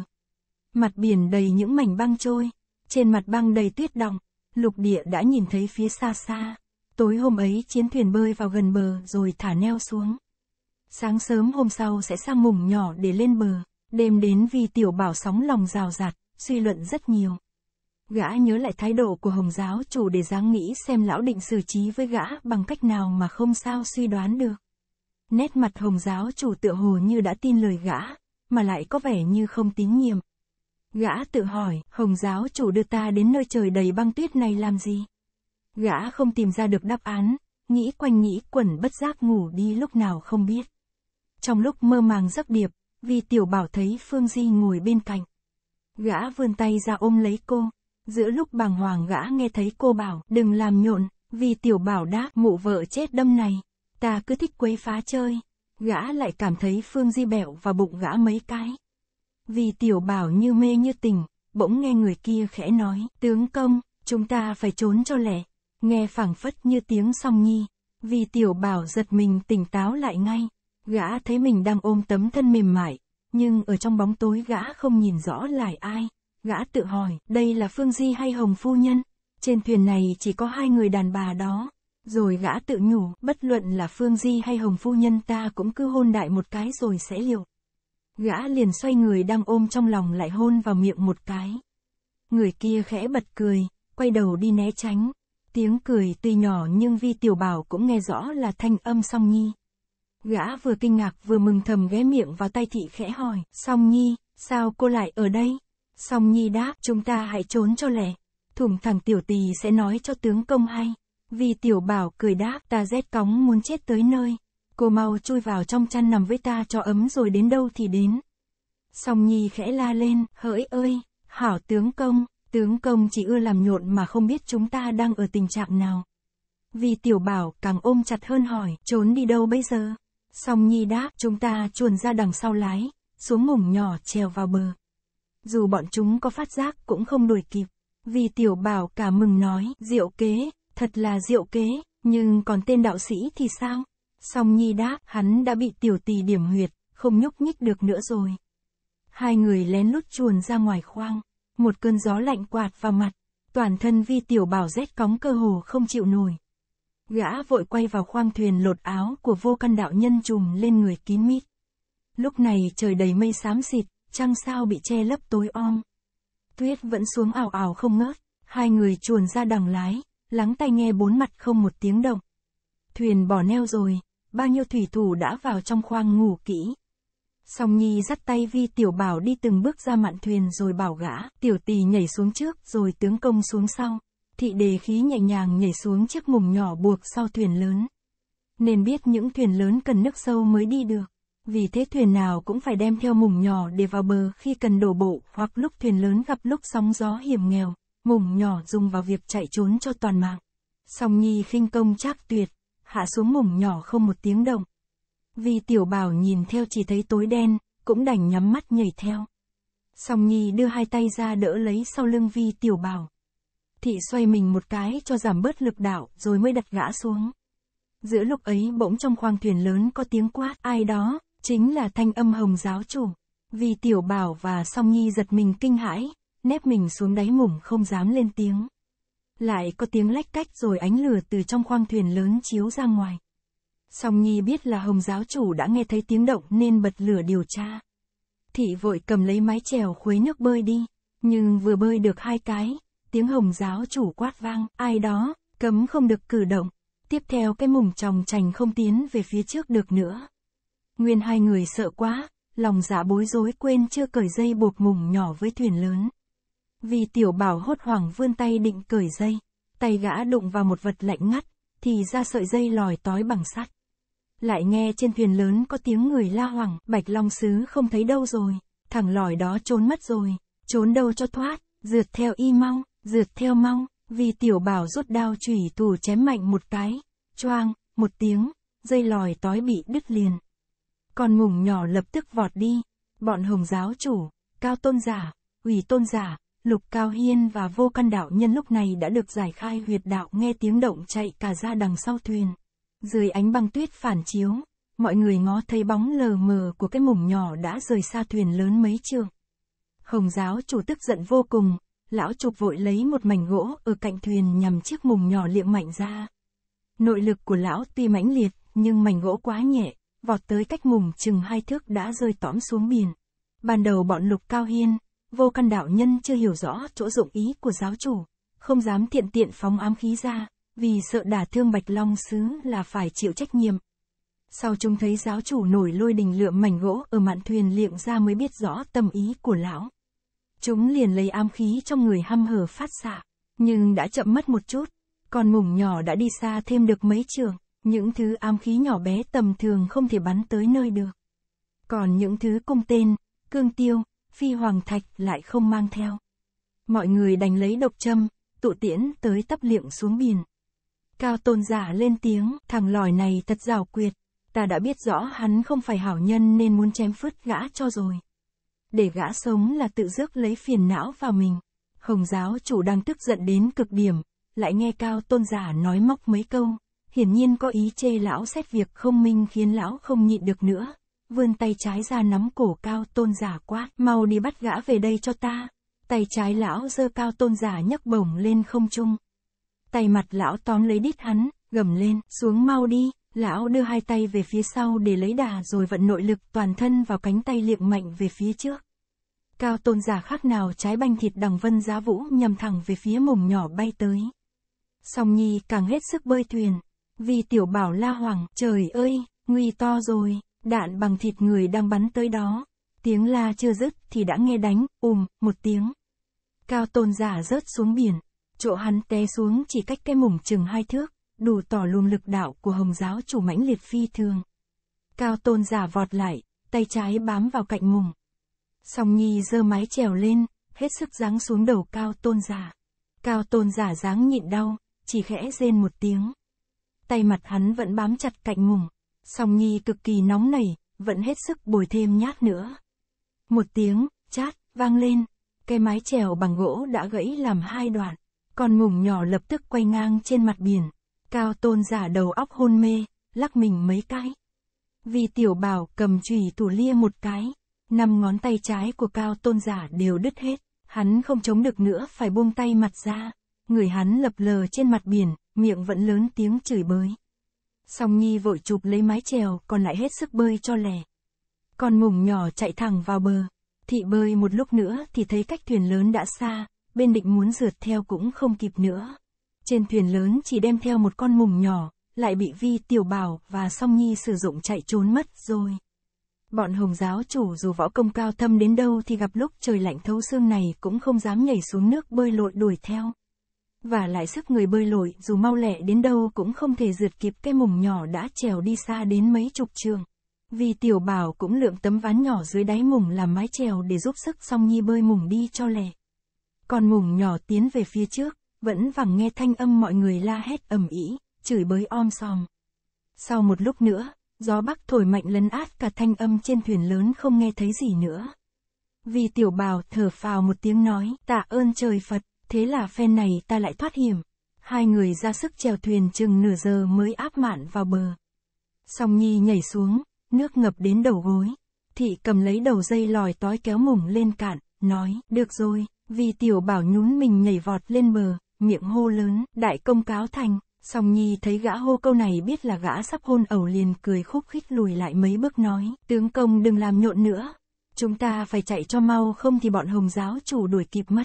Mặt biển đầy những mảnh băng trôi, trên mặt băng đầy tuyết đọng, lục địa đã nhìn thấy phía xa xa. Tối hôm ấy chiến thuyền bơi vào gần bờ rồi thả neo xuống sáng sớm hôm sau sẽ sang mùng nhỏ để lên bờ, đêm đến vì tiểu bảo sóng lòng rào rạt, suy luận rất nhiều. Gã nhớ lại thái độ của Hồng giáo chủ để dáng nghĩ xem lão định xử trí với gã bằng cách nào mà không sao suy đoán được. Nét mặt Hồng giáo chủ tựa hồ như đã tin lời gã, mà lại có vẻ như không tín nhiệm. Gã tự hỏi, Hồng giáo chủ đưa ta đến nơi trời đầy băng tuyết này làm gì? Gã không tìm ra được đáp án, nghĩ quanh nghĩ quẩn bất giác ngủ đi lúc nào không biết. Trong lúc mơ màng giấc điệp, vì Tiểu Bảo thấy Phương Di ngồi bên cạnh. Gã vươn tay ra ôm lấy cô. Giữa lúc bàng hoàng gã nghe thấy cô bảo đừng làm nhộn, vì Tiểu Bảo đáp mụ vợ chết đâm này. Ta cứ thích quấy phá chơi. Gã lại cảm thấy Phương Di bẹo và bụng gã mấy cái. Vì Tiểu Bảo như mê như tình, bỗng nghe người kia khẽ nói, tướng công, chúng ta phải trốn cho lẻ. Nghe phảng phất như tiếng song nhi, vì tiểu bảo giật mình tỉnh táo lại ngay, Gã thấy mình đang ôm tấm thân mềm mại, nhưng ở trong bóng tối gã không nhìn rõ lại ai. Gã tự hỏi, đây là Phương Di hay Hồng Phu Nhân? Trên thuyền này chỉ có hai người đàn bà đó. Rồi gã tự nhủ, bất luận là Phương Di hay Hồng Phu Nhân ta cũng cứ hôn đại một cái rồi sẽ liệu. Gã liền xoay người đang ôm trong lòng lại hôn vào miệng một cái. Người kia khẽ bật cười, quay đầu đi né tránh. Tiếng cười tuy nhỏ nhưng Vi Tiểu Bảo cũng nghe rõ là thanh âm song nhi. Gã vừa kinh ngạc vừa mừng thầm ghé miệng vào tay thị khẽ hỏi, Song Nhi, sao cô lại ở đây? Song Nhi đáp, chúng ta hãy trốn cho lẻ. Thủng thằng tiểu tỳ sẽ nói cho tướng công hay. Vì tiểu bảo cười đáp, ta rét cóng muốn chết tới nơi. Cô mau chui vào trong chăn nằm với ta cho ấm rồi đến đâu thì đến. Song Nhi khẽ la lên, hỡi ơi, hảo tướng công, tướng công chỉ ưa làm nhộn mà không biết chúng ta đang ở tình trạng nào. Vì tiểu bảo càng ôm chặt hơn hỏi, trốn đi đâu bây giờ? Song Nhi đáp, chúng ta chuồn ra đằng sau lái, xuống ngủng nhỏ trèo vào bờ. Dù bọn chúng có phát giác cũng không đuổi kịp, vì tiểu bảo cả mừng nói, diệu kế, thật là diệu kế, nhưng còn tên đạo sĩ thì sao? Song Nhi đáp, hắn đã bị tiểu tỳ điểm huyệt, không nhúc nhích được nữa rồi. Hai người lén lút chuồn ra ngoài khoang, một cơn gió lạnh quạt vào mặt, toàn thân vi tiểu bảo rét cóng cơ hồ không chịu nổi. Gã vội quay vào khoang thuyền lột áo của vô căn đạo nhân trùm lên người kín mít. Lúc này trời đầy mây xám xịt, trăng sao bị che lấp tối om. Tuyết vẫn xuống ảo ảo không ngớt, hai người chuồn ra đằng lái, lắng tai nghe bốn mặt không một tiếng động. Thuyền bỏ neo rồi, bao nhiêu thủy thủ đã vào trong khoang ngủ kỹ. Song Nhi dắt tay Vi Tiểu Bảo đi từng bước ra mạn thuyền rồi bảo gã, Tiểu Tì nhảy xuống trước rồi tướng công xuống sau thị đề khí nhẹ nhàng nhảy xuống chiếc mùng nhỏ buộc sau thuyền lớn. Nên biết những thuyền lớn cần nước sâu mới đi được. Vì thế thuyền nào cũng phải đem theo mùng nhỏ để vào bờ khi cần đổ bộ hoặc lúc thuyền lớn gặp lúc sóng gió hiểm nghèo, mùng nhỏ dùng vào việc chạy trốn cho toàn mạng. Song Nhi khinh công chắc tuyệt, hạ xuống mùng nhỏ không một tiếng động. Vì tiểu bảo nhìn theo chỉ thấy tối đen, cũng đành nhắm mắt nhảy theo. Song Nhi đưa hai tay ra đỡ lấy sau lưng Vi tiểu bảo thị xoay mình một cái cho giảm bớt lực đạo, rồi mới đặt gã xuống. Giữa lúc ấy bỗng trong khoang thuyền lớn có tiếng quát, ai đó, chính là thanh âm hồng giáo chủ. Vì tiểu bảo và song nhi giật mình kinh hãi, nép mình xuống đáy mủng không dám lên tiếng. Lại có tiếng lách cách rồi ánh lửa từ trong khoang thuyền lớn chiếu ra ngoài. Song Nhi biết là Hồng giáo chủ đã nghe thấy tiếng động nên bật lửa điều tra. Thị vội cầm lấy mái chèo khuấy nước bơi đi, nhưng vừa bơi được hai cái, tiếng hồng giáo chủ quát vang, ai đó, cấm không được cử động. Tiếp theo cái mùng tròng trành không tiến về phía trước được nữa. Nguyên hai người sợ quá, lòng dạ bối rối quên chưa cởi dây buộc mùng nhỏ với thuyền lớn. Vì tiểu bảo hốt hoảng vươn tay định cởi dây, tay gã đụng vào một vật lạnh ngắt, thì ra sợi dây lòi tói bằng sắt. Lại nghe trên thuyền lớn có tiếng người la hoảng, bạch long sứ không thấy đâu rồi, thằng lòi đó trốn mất rồi, trốn đâu cho thoát, rượt theo y mong Rượt theo mong, vì tiểu bảo rút đao chủy thủ chém mạnh một cái, choang, một tiếng, dây lòi tói bị đứt liền. Còn ngủng nhỏ lập tức vọt đi, bọn hồng giáo chủ, cao tôn giả, ủy tôn giả, lục cao hiên và vô căn đạo nhân lúc này đã được giải khai huyệt đạo nghe tiếng động chạy cả ra đằng sau thuyền. Dưới ánh băng tuyết phản chiếu, mọi người ngó thấy bóng lờ mờ của cái mủng nhỏ đã rời xa thuyền lớn mấy trường. Hồng giáo chủ tức giận vô cùng, lão chụp vội lấy một mảnh gỗ ở cạnh thuyền nhằm chiếc mùng nhỏ liệm mạnh ra. Nội lực của lão tuy mãnh liệt, nhưng mảnh gỗ quá nhẹ, vọt tới cách mùng chừng hai thước đã rơi tõm xuống biển. Ban đầu bọn lục cao hiên, vô căn đạo nhân chưa hiểu rõ chỗ dụng ý của giáo chủ, không dám thiện tiện phóng ám khí ra, vì sợ đả thương bạch long sứ là phải chịu trách nhiệm. Sau chúng thấy giáo chủ nổi lôi đình lượm mảnh gỗ ở mạn thuyền liệm ra mới biết rõ tâm ý của lão. Chúng liền lấy ám khí trong người hăm hở phát xạ, nhưng đã chậm mất một chút, còn mùng nhỏ đã đi xa thêm được mấy trường, những thứ ám khí nhỏ bé tầm thường không thể bắn tới nơi được. Còn những thứ cung tên, cương tiêu, phi hoàng thạch lại không mang theo. Mọi người đành lấy độc châm, tụ tiễn tới tấp liệng xuống biển. Cao tôn giả lên tiếng, thằng lòi này thật rào quyệt, ta đã biết rõ hắn không phải hảo nhân nên muốn chém phứt gã cho rồi để gã sống là tự rước lấy phiền não vào mình. Hồng giáo chủ đang tức giận đến cực điểm, lại nghe cao tôn giả nói móc mấy câu, hiển nhiên có ý chê lão xét việc không minh khiến lão không nhịn được nữa, vươn tay trái ra nắm cổ cao tôn giả quá, mau đi bắt gã về đây cho ta. Tay trái lão giơ cao tôn giả nhấc bổng lên không trung. Tay mặt lão tóm lấy đít hắn, gầm lên, xuống mau đi, lão đưa hai tay về phía sau để lấy đà rồi vận nội lực toàn thân vào cánh tay liệm mạnh về phía trước. Cao tôn giả khác nào trái banh thịt đằng vân giá vũ nhằm thẳng về phía mồm nhỏ bay tới. Song Nhi càng hết sức bơi thuyền. Vì tiểu bảo la hoàng, trời ơi, nguy to rồi, đạn bằng thịt người đang bắn tới đó. Tiếng la chưa dứt thì đã nghe đánh, ùm, một tiếng. Cao tôn giả rớt xuống biển, chỗ hắn té xuống chỉ cách cái mủng chừng hai thước, đủ tỏ luồng lực đạo của hồng giáo chủ mãnh liệt phi thường. Cao tôn giả vọt lại, tay trái bám vào cạnh mùng, Song Nhi giơ mái trèo lên, hết sức giáng xuống đầu cao tôn giả. Cao tôn giả dáng nhịn đau, chỉ khẽ rên một tiếng. Tay mặt hắn vẫn bám chặt cạnh mùng. song Nhi cực kỳ nóng nảy, vẫn hết sức bồi thêm nhát nữa. Một tiếng, chát, vang lên, cái mái trèo bằng gỗ đã gãy làm hai đoạn, con mùng nhỏ lập tức quay ngang trên mặt biển, cao tôn giả đầu óc hôn mê, lắc mình mấy cái. Vì tiểu bảo cầm chùy thủ lia một cái năm ngón tay trái của cao tôn giả đều đứt hết, hắn không chống được nữa phải buông tay mặt ra, người hắn lập lờ trên mặt biển, miệng vẫn lớn tiếng chửi bới. Song Nhi vội chụp lấy mái chèo còn lại hết sức bơi cho lẻ. Con mùng nhỏ chạy thẳng vào bờ, thị bơi một lúc nữa thì thấy cách thuyền lớn đã xa, bên định muốn rượt theo cũng không kịp nữa. Trên thuyền lớn chỉ đem theo một con mùng nhỏ, lại bị Vi Tiểu Bảo và Song Nhi sử dụng chạy trốn mất rồi. Bọn Hồng giáo chủ dù võ công cao thâm đến đâu thì gặp lúc trời lạnh thấu xương này cũng không dám nhảy xuống nước bơi lội đuổi theo. Và lại sức người bơi lội dù mau lẹ đến đâu cũng không thể rượt kịp cái mùng nhỏ đã trèo đi xa đến mấy chục trường. Vì tiểu bảo cũng lượm tấm ván nhỏ dưới đáy mùng làm mái trèo để giúp sức song nhi bơi mùng đi cho lẹ. Còn mùng nhỏ tiến về phía trước, vẫn vẳng nghe thanh âm mọi người la hét ầm ĩ, chửi bới om sòm. Sau một lúc nữa, Gió bắc thổi mạnh lấn át cả thanh âm trên thuyền lớn không nghe thấy gì nữa. Vì tiểu bào thở phào một tiếng nói, tạ ơn trời Phật, thế là phen này ta lại thoát hiểm. Hai người ra sức chèo thuyền chừng nửa giờ mới áp mạn vào bờ. Song Nhi nhảy xuống, nước ngập đến đầu gối. Thị cầm lấy đầu dây lòi tói kéo mủng lên cạn, nói, được rồi, vì tiểu bảo nhún mình nhảy vọt lên bờ, miệng hô lớn, đại công cáo thành. Song Nhi thấy gã hô câu này biết là gã sắp hôn ẩu liền cười khúc khích lùi lại mấy bước nói, tướng công đừng làm nhộn nữa. Chúng ta phải chạy cho mau không thì bọn hồng giáo chủ đuổi kịp mất.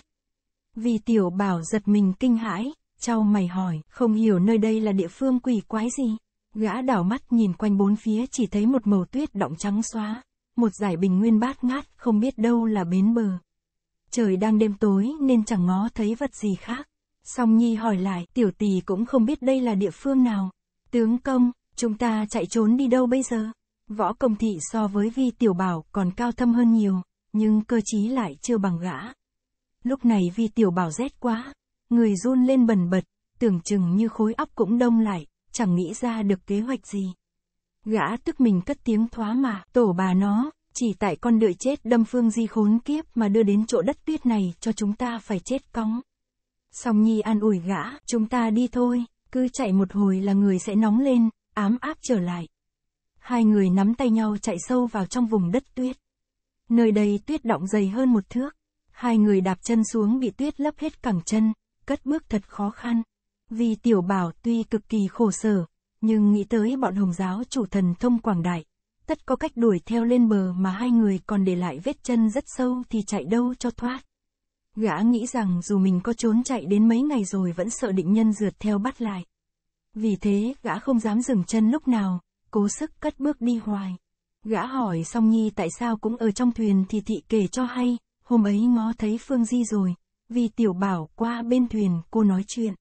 Vì tiểu bảo giật mình kinh hãi, trao mày hỏi, không hiểu nơi đây là địa phương quỷ quái gì. Gã đảo mắt nhìn quanh bốn phía chỉ thấy một màu tuyết động trắng xóa, một giải bình nguyên bát ngát không biết đâu là bến bờ. Trời đang đêm tối nên chẳng ngó thấy vật gì khác. Song Nhi hỏi lại, tiểu tỷ cũng không biết đây là địa phương nào. Tướng công, chúng ta chạy trốn đi đâu bây giờ? Võ công thị so với vi tiểu bảo còn cao thâm hơn nhiều, nhưng cơ trí lại chưa bằng gã. Lúc này vi tiểu bảo rét quá, người run lên bần bật, tưởng chừng như khối óc cũng đông lại, chẳng nghĩ ra được kế hoạch gì. Gã tức mình cất tiếng thoá mà, tổ bà nó, chỉ tại con đợi chết đâm phương di khốn kiếp mà đưa đến chỗ đất tuyết này cho chúng ta phải chết cóng. Song Nhi an ủi gã, chúng ta đi thôi, cứ chạy một hồi là người sẽ nóng lên, ám áp trở lại. Hai người nắm tay nhau chạy sâu vào trong vùng đất tuyết. Nơi đây tuyết động dày hơn một thước. Hai người đạp chân xuống bị tuyết lấp hết cẳng chân, cất bước thật khó khăn. Vì tiểu bảo tuy cực kỳ khổ sở, nhưng nghĩ tới bọn Hồng giáo chủ thần thông quảng đại, tất có cách đuổi theo lên bờ mà hai người còn để lại vết chân rất sâu thì chạy đâu cho thoát. Gã nghĩ rằng dù mình có trốn chạy đến mấy ngày rồi vẫn sợ định nhân rượt theo bắt lại. Vì thế, gã không dám dừng chân lúc nào, cố sức cất bước đi hoài. Gã hỏi song nhi tại sao cũng ở trong thuyền thì thị kể cho hay, hôm ấy ngó thấy Phương Di rồi, vì tiểu bảo qua bên thuyền cô nói chuyện.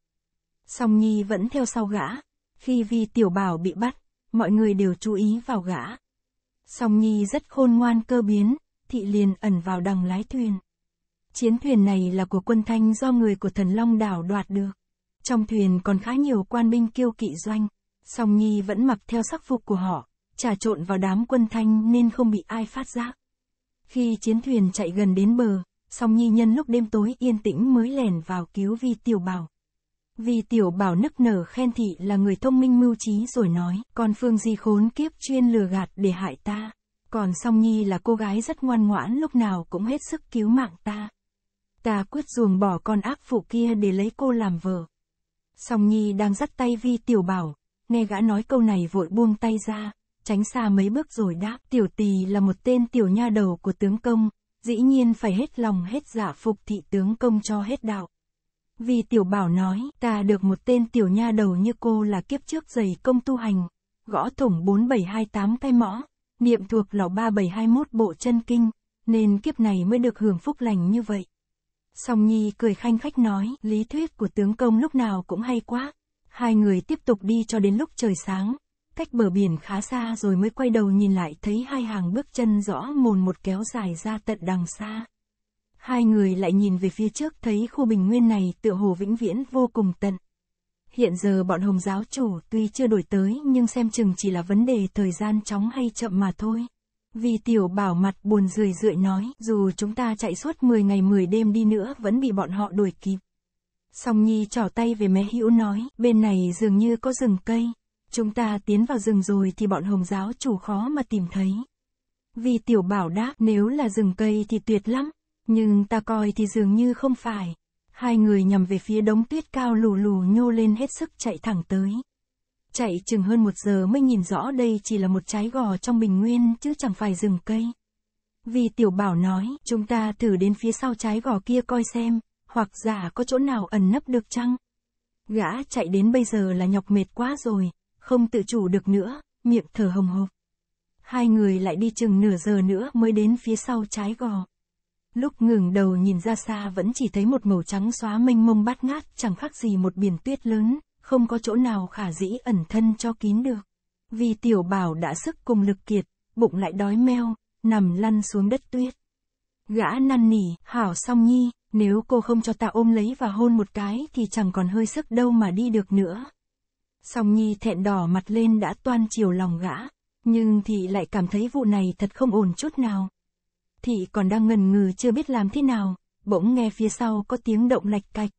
Song nhi vẫn theo sau gã, khi vì tiểu bảo bị bắt, mọi người đều chú ý vào gã. Song nhi rất khôn ngoan cơ biến, thị liền ẩn vào đằng lái thuyền. Chiến thuyền này là của quân Thanh do người của thần Long đảo đoạt được. Trong thuyền còn khá nhiều quan binh kiêu kỵ doanh, song Nhi vẫn mặc theo sắc phục của họ, trà trộn vào đám quân Thanh nên không bị ai phát giác. Khi chiến thuyền chạy gần đến bờ, song Nhi nhân lúc đêm tối yên tĩnh mới lèn vào cứu Vi Tiểu Bảo. Vi Tiểu Bảo nức nở khen thị là người thông minh mưu trí rồi nói, còn Phương Di khốn kiếp chuyên lừa gạt để hại ta. Còn Song Nhi là cô gái rất ngoan ngoãn lúc nào cũng hết sức cứu mạng ta. Ta quyết ruồng bỏ con ác phụ kia để lấy cô làm vợ. Song Nhi đang dắt tay Vi Tiểu Bảo, nghe gã nói câu này vội buông tay ra, tránh xa mấy bước rồi đáp. Tiểu Tỳ là một tên tiểu nha đầu của tướng công, dĩ nhiên phải hết lòng hết dạ phục thị tướng công cho hết đạo. Vì Tiểu Bảo nói, ta được một tên tiểu nha đầu như cô là kiếp trước dày công tu hành, gõ thủng 4728 tay mõ, niệm thuộc lò 3721 bộ chân kinh, nên kiếp này mới được hưởng phúc lành như vậy. Song Nhi cười khanh khách nói, lý thuyết của tướng công lúc nào cũng hay quá. Hai người tiếp tục đi cho đến lúc trời sáng, cách bờ biển khá xa rồi mới quay đầu nhìn lại thấy hai hàng bước chân rõ mồn một kéo dài ra tận đằng xa. Hai người lại nhìn về phía trước thấy khu bình nguyên này tựa hồ vĩnh viễn vô cùng tận. Hiện giờ bọn Hồng giáo chủ tuy chưa đổi tới nhưng xem chừng chỉ là vấn đề thời gian chóng hay chậm mà thôi. Vì tiểu bảo mặt buồn rười rượi nói, dù chúng ta chạy suốt 10 ngày 10 đêm đi nữa vẫn bị bọn họ đuổi kịp. Song Nhi trỏ tay về mẹ hữu nói, bên này dường như có rừng cây. Chúng ta tiến vào rừng rồi thì bọn hồng giáo chủ khó mà tìm thấy. Vì tiểu bảo đáp, nếu là rừng cây thì tuyệt lắm, nhưng ta coi thì dường như không phải. Hai người nhằm về phía đống tuyết cao lù lù nhô lên hết sức chạy thẳng tới. Chạy chừng hơn một giờ mới nhìn rõ đây chỉ là một trái gò trong bình nguyên chứ chẳng phải rừng cây. Vì tiểu bảo nói, chúng ta thử đến phía sau trái gò kia coi xem, hoặc giả có chỗ nào ẩn nấp được chăng? Gã chạy đến bây giờ là nhọc mệt quá rồi, không tự chủ được nữa, miệng thở hồng hộc. Hai người lại đi chừng nửa giờ nữa mới đến phía sau trái gò. Lúc ngừng đầu nhìn ra xa vẫn chỉ thấy một màu trắng xóa mênh mông bát ngát chẳng khác gì một biển tuyết lớn, không có chỗ nào khả dĩ ẩn thân cho kín được. Vì tiểu bảo đã sức cùng lực kiệt, bụng lại đói meo, nằm lăn xuống đất tuyết. Gã năn nỉ, hảo song nhi, nếu cô không cho ta ôm lấy và hôn một cái thì chẳng còn hơi sức đâu mà đi được nữa. Song nhi thẹn đỏ mặt lên đã toan chiều lòng gã, nhưng thị lại cảm thấy vụ này thật không ổn chút nào. Thị còn đang ngần ngừ chưa biết làm thế nào, bỗng nghe phía sau có tiếng động lạch cạch.